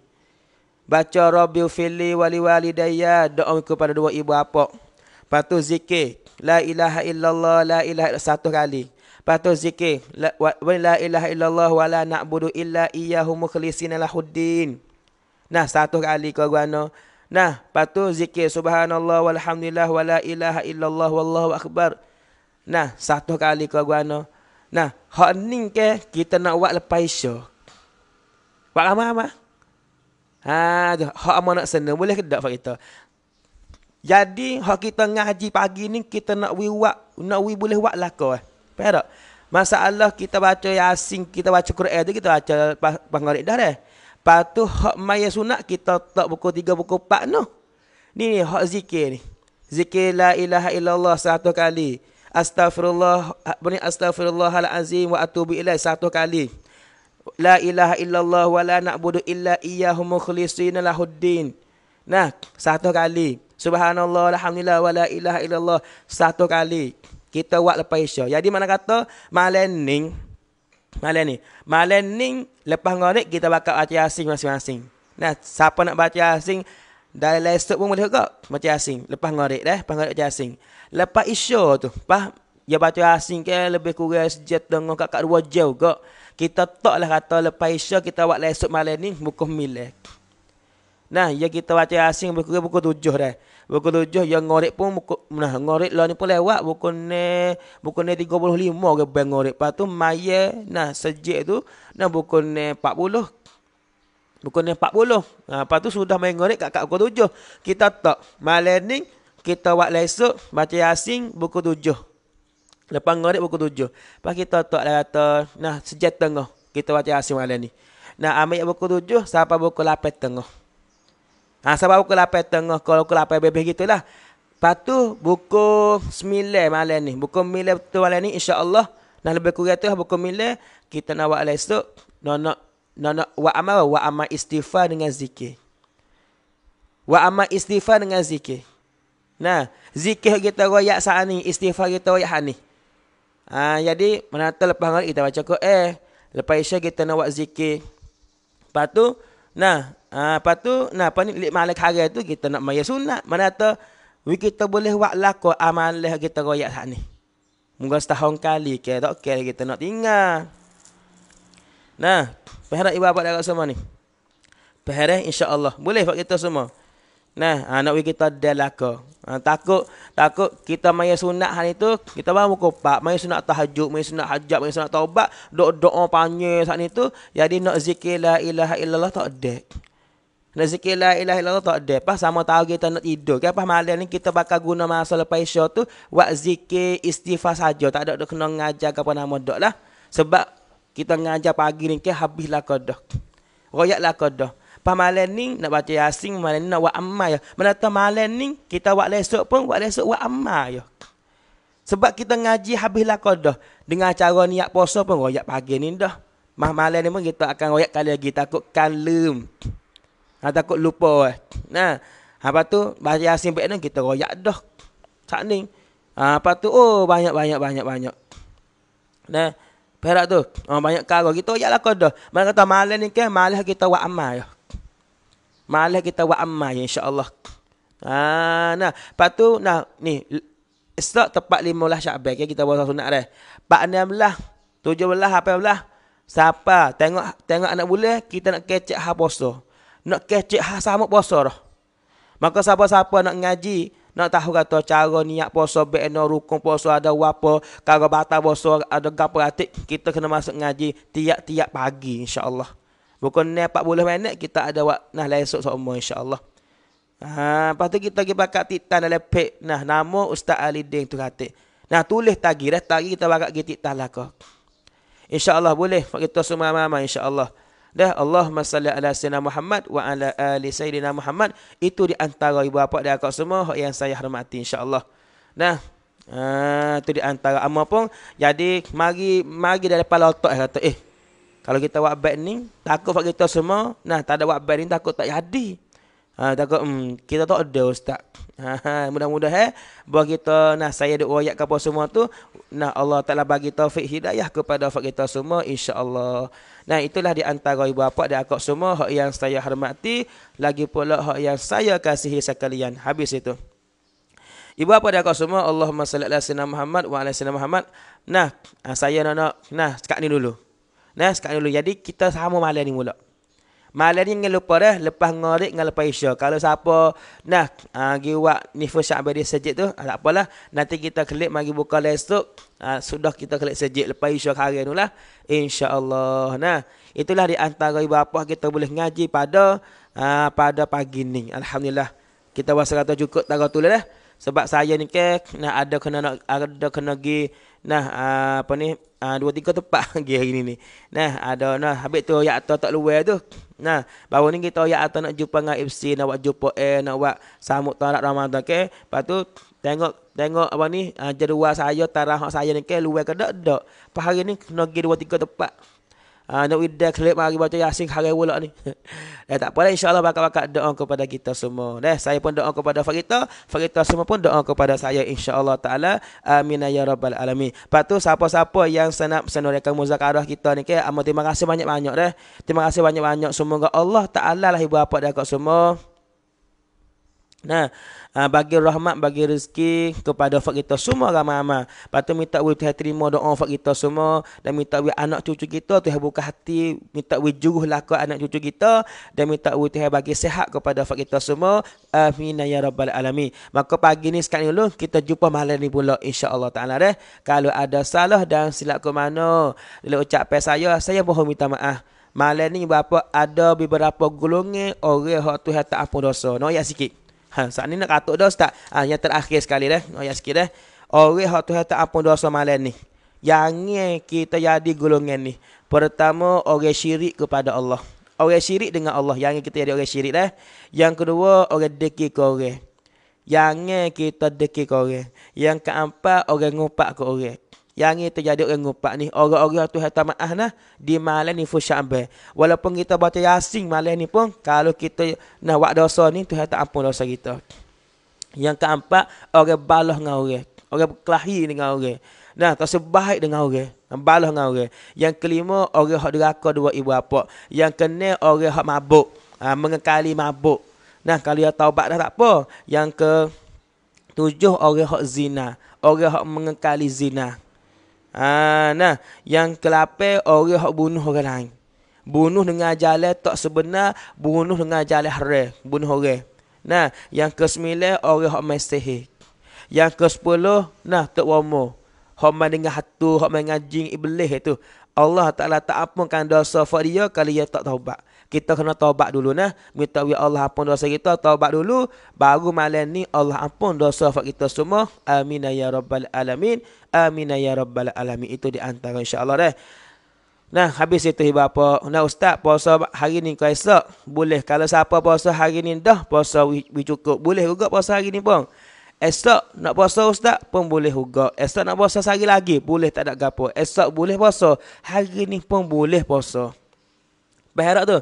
Baca Rabbil Fili Wali Wali Daya Doa kepada dua ibu apa Lepas tu zikir La ilaha illallah La ilaha illallah Satu kali Lepas tu zikir La, la ilaha illallah Wa la na'budu illa humu mukhlisina lahuddin Nah satu kali kau guana Nah Lepas tu zikir Subhanallah Walhamdulillah Wa la ilaha illallah Wallahu akbar Nah satu kali kau guana Nah Hak ni ke Kita nak buat lepas isya Buat ramai-ramai Ha, tu, hak amal nak sana. Boleh ke tak hak kita? Jadi, hak kita ngaji pagi ni, kita nak wi wak, nak wi boleh wak lah eh. kau. Faham tak? Masalah kita baca Yasin, kita baca Quran tu, kita baca Bangar Iqdah dah. Lepas tu, hak maya sunat, kita tak buku tiga, buku empat no. Ni ni, hak zikir ni. Zikir la ilaha illallah satu kali. Astaghfirullah, bani azim wa atubu ilaih satu kali la ilaha illallah wa la na'budu illa iyyahu mukhlishina lahuddin. Nah, satu kali. Subhanallah, alhamdulillah wa la ilaha illallah satu kali. Kita buat lepas isya. Jadi mana kata malening malening, malening lepas ngorik kita bakal baca asing masing-masing. Nah, siapa nak baca asing dari lesok pun boleh juga baca asing. Lepas ngorik dah, lepas ngorik baca Lepas isya tu, pas dia baca asing ke lebih kurang sejak tengah kakak dua jauh juga kita lah kata lepas isya kita buat lesok malam ni buku milik. Nah, ya kita baca asing buku buku tujuh dah. Buku tujuh yang ngorek pun buku nah ngorek lah ni pun lewat buku ni buku ni tiga puluh lima ke bang ngorek. Lepas tu maya nah sejak tu nah buku ni empat puluh. Buku ni empat puluh. Nah, lepas tu sudah main ngorek kat, kat buku tujuh. Kita tak malam ni kita buat lesok baca asing buku tujuh. Lepas ngorek pukul tujuh. Lepas kita tak lah kata, nah sejak tengah kita baca asing malam ni. Nah ambil pukul tujuh sampai pukul lapan tengah. Ha, sampai pukul lapan tengah, kalau pukul lapan bebek gitulah. Lepas tu pukul sembilan malam ni. Pukul sembilan tu malam ni insyaAllah. Nah lebih kurang tu lah pukul sembilan. Kita nak buat lah esok. Nak nak buat amal Buat amal istighfar dengan zikir. Buat amal istighfar dengan zikir. Nah, zikir kita royak saat ni. Istighfar kita royak saat ni. Ha, jadi menata lepas maghrib kita baca Quran. Eh. Lepas Isya kita nak buat zikir. Lepas tu nah, ha, lepas tu nah apa ni lik malak hari tu kita nak maya sunat. Menata we kita boleh buat lako amalah kita royak sat ni. Mungkin setahun kali ke tak ke kita nak tinggal. Nah, ibu bapa dekat semua ni. Berharap insya-Allah boleh buat kita semua. Nah, ha, nak bagi kita delaka. Ha, takut takut kita main sunat hari itu kita baru muka pak. main sunat tahajud main sunat hajat main sunat taubat Dok, doa panjang saat itu jadi nak zikir la ilaha illallah tak dek nak zikir la ilaha illallah tak dek pas sama tahu kita nak tidur kan pas malam ni kita bakal guna masa lepas isya tu buat zikir istighfar saja tak ada kena ngajar apa nama dok lah sebab kita ngajar pagi ni ke habislah kodok. royaklah kodok. Pas malam ni nak baca Yasin, malam ni nak buat amal ya. Menata malam ni kita buat lesok pun buat lesok buat amal ya. Sebab kita ngaji habislah kodoh. Dengan cara niat puasa pun royak pagi ni dah. Mah malam ni pun kita akan royak kali lagi takut kalem. Ha, takut lupa eh. Nah, apa tu baca Yasin baik ni kita royak dah. Sak ni. Ha, apa tu oh banyak banyak banyak banyak. Nah, Perak tu. Oh, banyak karo. Kita ayat lah kodoh. Mereka kata malam ni kan malam kita buat amal. Ya. Malah kita buat amal insya-Allah. Ha nah, lepas tu nah ni esok tepat 15 Syaban ya kita buat sunat dah. 16 17 18 siapa tengok tengok anak bulan kita nak kecek ha puasa. Nak kecek ha sama puasa dah. Maka siapa-siapa nak ngaji nak tahu kata cara niat puasa beno rukun puasa ada apa kalau batal puasa ada gapo atik kita kena masuk ngaji tiap-tiap pagi insya-Allah. Bukan Pukul boleh mana kita ada wak nah lain esok seumur insya-Allah. Ha, lepas tu kita pergi pakat titan dalam pek. Nah, nama Ustaz Ali Deng tu katik. Nah, tulis tagi dah. Tagi kita pakat pergi titan lah kau. InsyaAllah boleh. Kita semua mama insyaAllah. Dah, Allah salli ala Sayyidina Muhammad wa ala ali Sayyidina Muhammad. Itu di antara ibu bapa dan akak semua yang saya hormati insyaAllah. Nah, uh, itu di antara amal pun. Jadi, mari, mari dari kepala otak. Kata, eh, kalau kita buat bad ni, takut fakta kita semua, nah tak ada buat bad ni, takut tak jadi. Ha, takut, hmm, kita tak ada ustaz. Ha, ha Mudah-mudahan, eh, buat kita, nah saya ada uayat kapal semua tu, nah Allah Ta'ala bagi taufik hidayah kepada fakta kita semua, insya Allah. Nah itulah di antara ibu bapa dan akak semua, hak yang saya hormati, lagi pula hak yang saya kasihi sekalian. Habis itu. Ibu bapa dan akak semua, Allahumma salli ala sinna Muhammad wa ala sinna Muhammad. Nah, ha, saya nak, nak nah, cakap ni dulu. Nah, sekarang dulu. Jadi, kita sama malam ni mula. Malam ni jangan lupa dah. Lepas ngorek, dengan lepas isya. Kalau siapa nak uh, wak ah, buat nifu syakbari sejik tu. Ah, tak apalah. Nanti kita klik mari buka lesuk. Uh, ah, sudah kita klik sejik lepas isya hari ni lah. Allah. Nah, itulah di antara ibu apa kita boleh ngaji pada uh, pada pagi ni. Alhamdulillah. Kita buat serata cukup tak kau tulis Sebab saya ni ke nak ada kena nak ada kena pergi Nah, ah, apa ni? Ah, dua tiga tepat lagi hari ni ni. Nah, ada nah habis tu ya atau tak luar tu. Nah, baru ni kita ya atau nak jumpa dengan FC, nak buat jumpa eh, nak buat samut tarak Ramadan ke. Okay? Lepas tu tengok tengok apa ni? Ah, jadual saya tarak saya ni ke luar ke dak dak. Pas hari ni kena pergi dua tiga tepat. Ha, nak widah kelip mari baca yasin harai pula ni. Dah eh, tak apalah insyaAllah bakal bakal doa kepada kita semua. Dah saya pun doa kepada Farita. Farita semua pun doa kepada saya insyaAllah ta'ala. Amin ya rabbal alamin. Lepas siapa-siapa yang senap senorekan muzakarah kita ni. Okay? Amin ah, terima kasih banyak-banyak dah. Terima kasih banyak-banyak. Semoga Allah ta'ala lah ibu bapa dah kat semua. Nah, ah, bagi rahmat, bagi rezeki kepada fak kita semua ramai-ramai. Lepas minta we Tuhan terima doa fak kita semua dan minta we anak cucu kita Tuhan buka hati, minta we juruh lakon anak cucu kita dan minta we Tuhan bagi sehat kepada fak kita semua. Amin ya rabbal alamin. Maka pagi ni sekali dulu kita jumpa malam ni pula insya-Allah taala deh. Kalau ada salah dan silap ke mana, dalam ucapan saya saya mohon minta maaf. Malam ni berapa ada beberapa golongan orang hak Tuhan tak apa dosa. Noya sikit. Ha, saat ni nak katuk dah ustaz. Ha, yang terakhir sekali dah. Oh, yang sikit dah. Orang hak Tuhan tak ampun dosa malam ni. Yang ni kita jadi golongan ni. Pertama, orang syirik kepada Allah. Orang syirik dengan Allah. Yang kita jadi orang syirik dah. Yang kedua, orang dekik ke orang. Yang kita dekik ke orang. Yang keempat, orang ngupak ke orang. Yang ini terjadi orang ngupak ni. Orang-orang tu hata ma'ah nah. Di malam ni fuh Walaupun kita baca yasin malam ni pun. Kalau kita nak buat dosa ni. Tu hata ampun dosa kita. Yang keempat. Orang baloh dengan orang. Orang berkelahi dengan orang. Nah, tak sebaik dengan orang. Yang balah dengan orang. Yang kelima. Orang yang deraka dua ibu apa. Yang kena orang yang mabuk. Ha, mengekali mabuk. Nah, kalau dia taubat dah tak apa. Yang ke tujuh. Orang yang zina. Orang yang mengekali zina. Ha, nah, yang kelapa orang hok bunuh orang lain. Bunuh dengan jalan tak sebenar, bunuh dengan jalan haram, bunuh orang. Nah, yang ke-9 orang hok mesteh. Yang ke-10 nah tak wamo. Hok main dengan hatu, hok main dengan jin iblis itu. Allah Taala tak ampunkan dosa fak dia kalau dia tak taubat kita kena taubat dulu nah minta wi Allah ampun dosa kita taubat dulu baru malam ni Allah ampun dosa fak kita semua amin ya rabbal alamin amin ya rabbal alamin itu di antara insyaallah deh Nah, habis itu ibu apa? Nah, Ustaz, puasa hari ni ke esok? Boleh. Kalau siapa puasa hari ni dah, puasa wi cukup. Boleh juga puasa hari ni pun. Esok nak puasa Ustaz pun boleh juga. Esok nak puasa sehari lagi, boleh tak ada gapo. Esok boleh puasa. Hari ni pun boleh puasa. Berharap tu.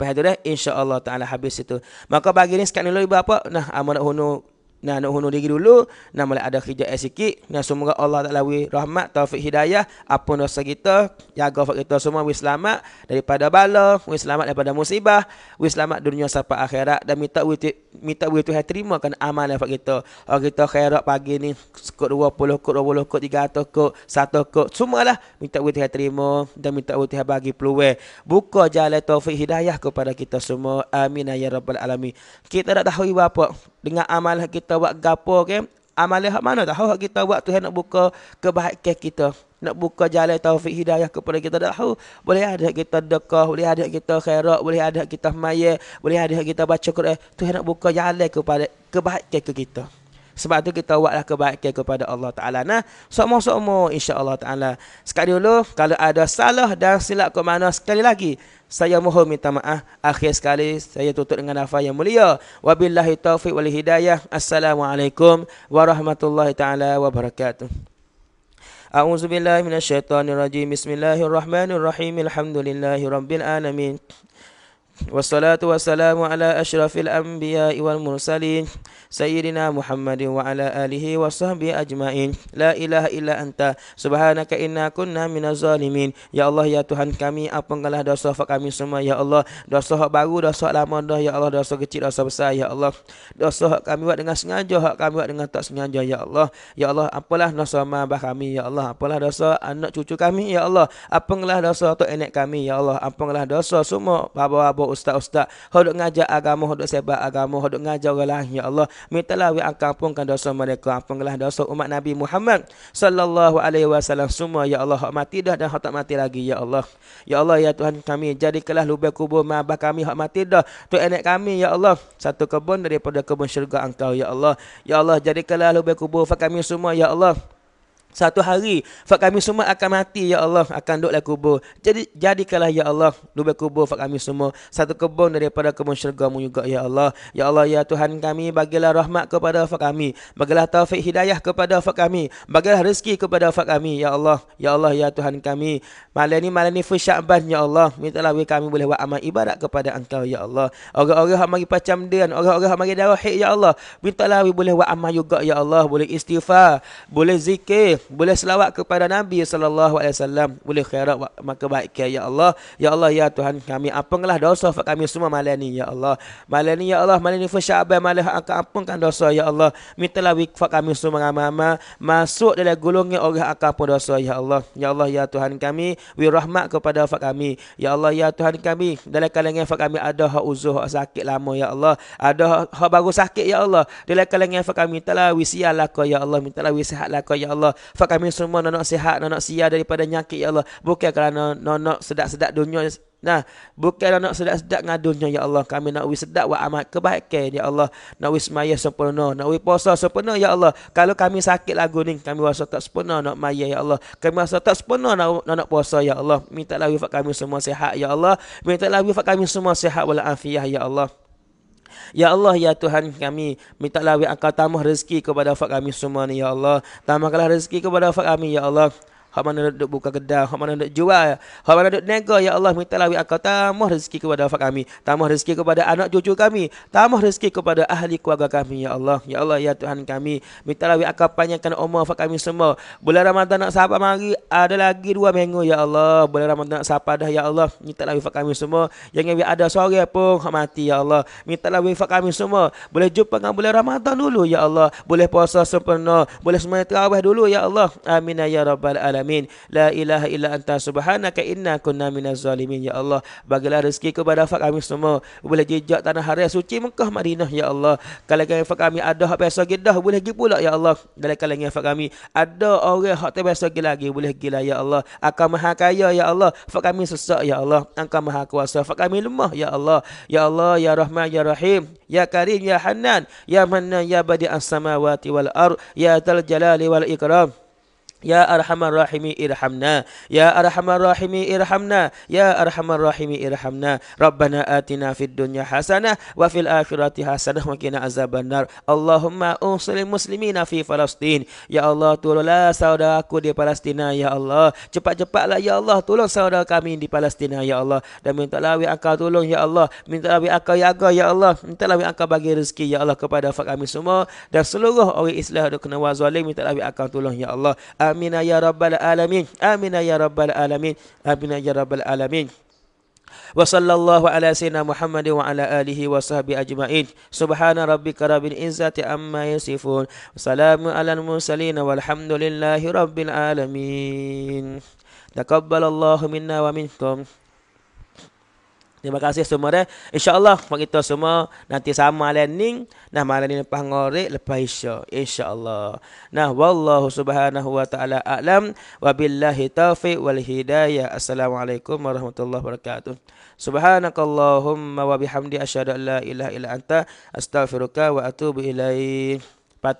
Pihak dah insya-Allah taala habis itu. Maka bagi ni sekali lagi apa? Nah, amanah Hono. Nah nak hunur diri dulu Nak mulai ada kerja air sikit Nah semoga Allah Ta'ala wih rahmat Taufik hidayah Apa dosa kita Jaga fak kita semua Wih selamat Daripada bala Wih selamat daripada musibah Wih selamat dunia sampai akhirat Dan minta wih Minta wih Tuhan terima Kan amal fak kita Orang kita khairat pagi ni Kut 20 Kut 20 Kut 300 Kut 1 Kut Semualah Minta wih Tuhan terima Dan minta wih Tuhan bagi peluang Buka jalan Taufik hidayah Kepada kita semua Amin Ya Rabbal Alamin Kita tak tahu apa dengan amal kita buat gapo ke amal hak mana tahu hak kita buat Tuhan nak buka kebaikan kita nak buka jalan taufik hidayah kepada kita dah tahu boleh ada kita dekah boleh ada kita khairat boleh ada kita maya boleh ada kita baca Quran Tuhan nak buka jalan kepada kebaikan ke kita sebab tu kita buatlah kebaikan kepada Allah Ta'ala. Nah, semua-semua insya Allah Ta'ala. Sekali dulu, kalau ada salah dan silap ke mana, sekali lagi, saya mohon minta maaf. Akhir sekali, saya tutup dengan nafah yang mulia. Wabillahi taufiq wal hidayah. Assalamualaikum warahmatullahi ta'ala wabarakatuh. أعوذ بالله من الشيطان الرجيم بسم الله والصلاة والسلام على أشرف الأنبياء والمرسلين سيدنا محمد وعلى آله وصحبه أجمعين لا إله إلا أنت سبحانك إنا كنا من الظالمين يا الله يا Tuhan kami ampunkanlah dosa fa kami semua ya Allah dosa hak baru dosa lama dah ya Allah dosa kecil dosa besar ya Allah dosa hak kami buat dengan sengaja hak kami buat dengan tak sengaja ya Allah ya Allah apalah dosa mama kami ya Allah apalah dosa anak cucu kami ya Allah ampunkanlah dosa atau enek kami ya Allah ampunkanlah dosa semua bapa-bapa ustaz-ustaz hodok ngajar agama hodok sebab agama hodok ngajar orang lain ya Allah mintalah wi ampunkan dosa mereka ampunkanlah dosa umat Nabi Muhammad sallallahu alaihi wasallam semua ya Allah hak mati dah dan hak tak mati lagi ya Allah ya Allah ya Tuhan kami jadikanlah lubang kubur mabah kami hak mati dah tu anak kami ya Allah satu kebun daripada kebun syurga engkau ya Allah ya Allah jadikanlah lubang kubur fa kami semua ya Allah satu hari Fak kami semua akan mati Ya Allah Akan duduk dalam kubur Jadi Jadikanlah Ya Allah Dua kubur Fak kami semua Satu kebun daripada kebun syurgamu juga Ya Allah Ya Allah Ya Tuhan kami Bagilah rahmat kepada Fak kami Bagilah taufik hidayah kepada Fak kami Bagilah rezeki kepada Fak kami Ya Allah Ya Allah Ya Tuhan kami Malam ini malam ini Fus Syakban Ya Allah Mintalah kami boleh buat amal ibadat kepada engkau Ya Allah Orang-orang yang mari pacam dan Orang-orang yang mari darah Ya Allah Mintalah kami boleh buat amal juga Ya Allah Boleh istighfar Boleh zikir boleh selawat kepada Nabi sallallahu alaihi wasallam boleh khairat maka baik ya Allah ya Allah ya Tuhan kami apanglah dosa fak kami semua malam ni ya Allah malam ni ya Allah malam ni fa Syaban malam akan apungkan dosa ya Allah mintalah wifat kami semua mama masuk dalam golongan orang akan apa dosa ya Allah ya Allah ya Tuhan kami wi rahmat kepada fak kami ya Allah ya Tuhan kami dalam kalangan fak kami ada hak uzur hak sakit lama ya Allah ada hak baru sakit ya Allah dalam kalangan fak kami mintalah wisialah kau ya Allah mintalah wisihatlah kau ya Allah Fak kami semua nak sihat, nak sia daripada nyakit ya Allah. Bukan kerana nak sedap-sedap dunia Nah, bukan nak sedap-sedap ngadunya ya Allah. Kami nak wis sedap wa amat kebaikan ya Allah. Nak wis maya sempurna, nak wis puasa sempurna ya Allah. Kalau kami sakit lagu ni, kami rasa tak sempurna nak maya ya Allah. Kami rasa tak sempurna nak nak puasa ya Allah. Minta lah wifat kami semua sihat ya Allah. Minta lah wifat kami semua sihat wal afiah ya Allah. Ya Allah, Ya Tuhan kami, mintalah wa'aka tamah rezeki kepada wafat kami semua ni, Ya Allah. Tamahkanlah rezeki kepada wafat kami, Ya Allah. Hak mana duk buka kedai, hak mana duk jual, hak mana duk nego, ya Allah minta lawi akal tambah rezeki kepada wafat kami, tambah rezeki kepada anak cucu kami, tambah rezeki kepada ahli keluarga kami, ya Allah, ya Allah, ya Tuhan kami, minta lawi akal panjangkan umur wafat kami semua. Bulan Ramadan nak sapa mari, ada lagi dua minggu, ya Allah. Bulan Ramadan nak sapa dah, ya Allah, minta lawi wafat kami semua. Jangan biar ada sore pun hak mati, ya Allah. Minta lawi wafat kami semua. Boleh jumpa dengan bulan Ramadan dulu, ya Allah. Boleh puasa sempurna, boleh semuanya terawih dulu, ya Allah. Amin, ya Rabbal Alamin alamin la ilaha illa anta subhanaka inna kunna minaz zalimin ya Allah bagilah rezeki kepada fak kami semua boleh jejak tanah haram suci Mekah Madinah ya Allah kalau kami fak kami ada hak biasa gedah boleh gi pula ya Allah dalam kalangan fak kami ada orang hak biasa gi lagi boleh gi lah ya Allah akan maha kaya ya Allah fak kami sesak ya Allah engkau maha kuasa fak kami lemah ya Allah ya Allah ya Rahman ya Rahim ya Karim ya Hanan ya Manan ya Badi as-samawati wal ar ya tal Jalali wal Ikram Ya Arhamar Rahimi Irhamna Ya Arhamar Rahimi Irhamna Ya Arhamar Rahimi Irhamna Rabbana atina fid dunya hasanah Wa fil akhirati hasanah Wa kina azab nar Allahumma unsulil muslimina fi Palestina. Ya Allah tolonglah saudara aku di Palestina Ya Allah Cepat-cepatlah Ya Allah Tolong saudara kami di Palestina Ya Allah Dan minta lawi akal tolong Ya Allah Minta lawi akal jaga Ya Allah Minta lawi akal bagi rezeki Ya Allah Kepada kami semua Dan seluruh orang Islam Dukna wa zalim Minta lawi akal tolong Ya Allah آمين يا رب العالمين آمين يا رب العالمين آمين يا رب العالمين وصلى الله على سيدنا محمد وعلى آله وصحبه أجمعين سبحان ربك رب العزة عما يصفون وسلام على المرسلين والحمد لله رب العالمين تقبل الله منا ومنكم Terima kasih semua dah. InsyaAllah kita semua nanti sama lening. Nah malam ni lepas ngorek lepas isya. InsyaAllah. Nah wallahu subhanahu wa ta'ala a'lam. Wa billahi taufiq wal hidayah. Assalamualaikum warahmatullahi wabarakatuh. Subhanakallahumma wa bihamdi asyadu la ilaha ila anta. Astaghfiruka wa atubu ilaih. Lepas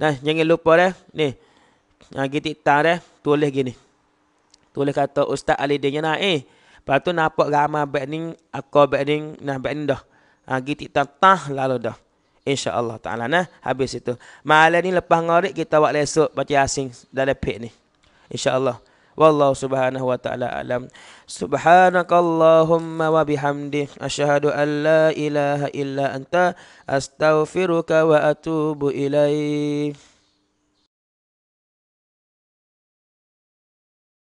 nah jangan lupa dah. Ni. Nah, kita tak dah. Tulis gini. Tulis kata Ustaz Ali Dinyana. Eh. Lepas tu nampak ramai baik ni, aku baik ni, nah baik ni dah. Ha, ah, gitu tak lalu dah. InsyaAllah ta'ala nah. Habis itu. Malam ni lepas ngorik kita buat lesuk baca asing dalam pek ni. InsyaAllah. Wallahu subhanahu wa ta'ala alam. Subhanakallahumma wa bihamdi. Ashadu an la ilaha illa anta. Astaghfiruka wa atubu ilaih.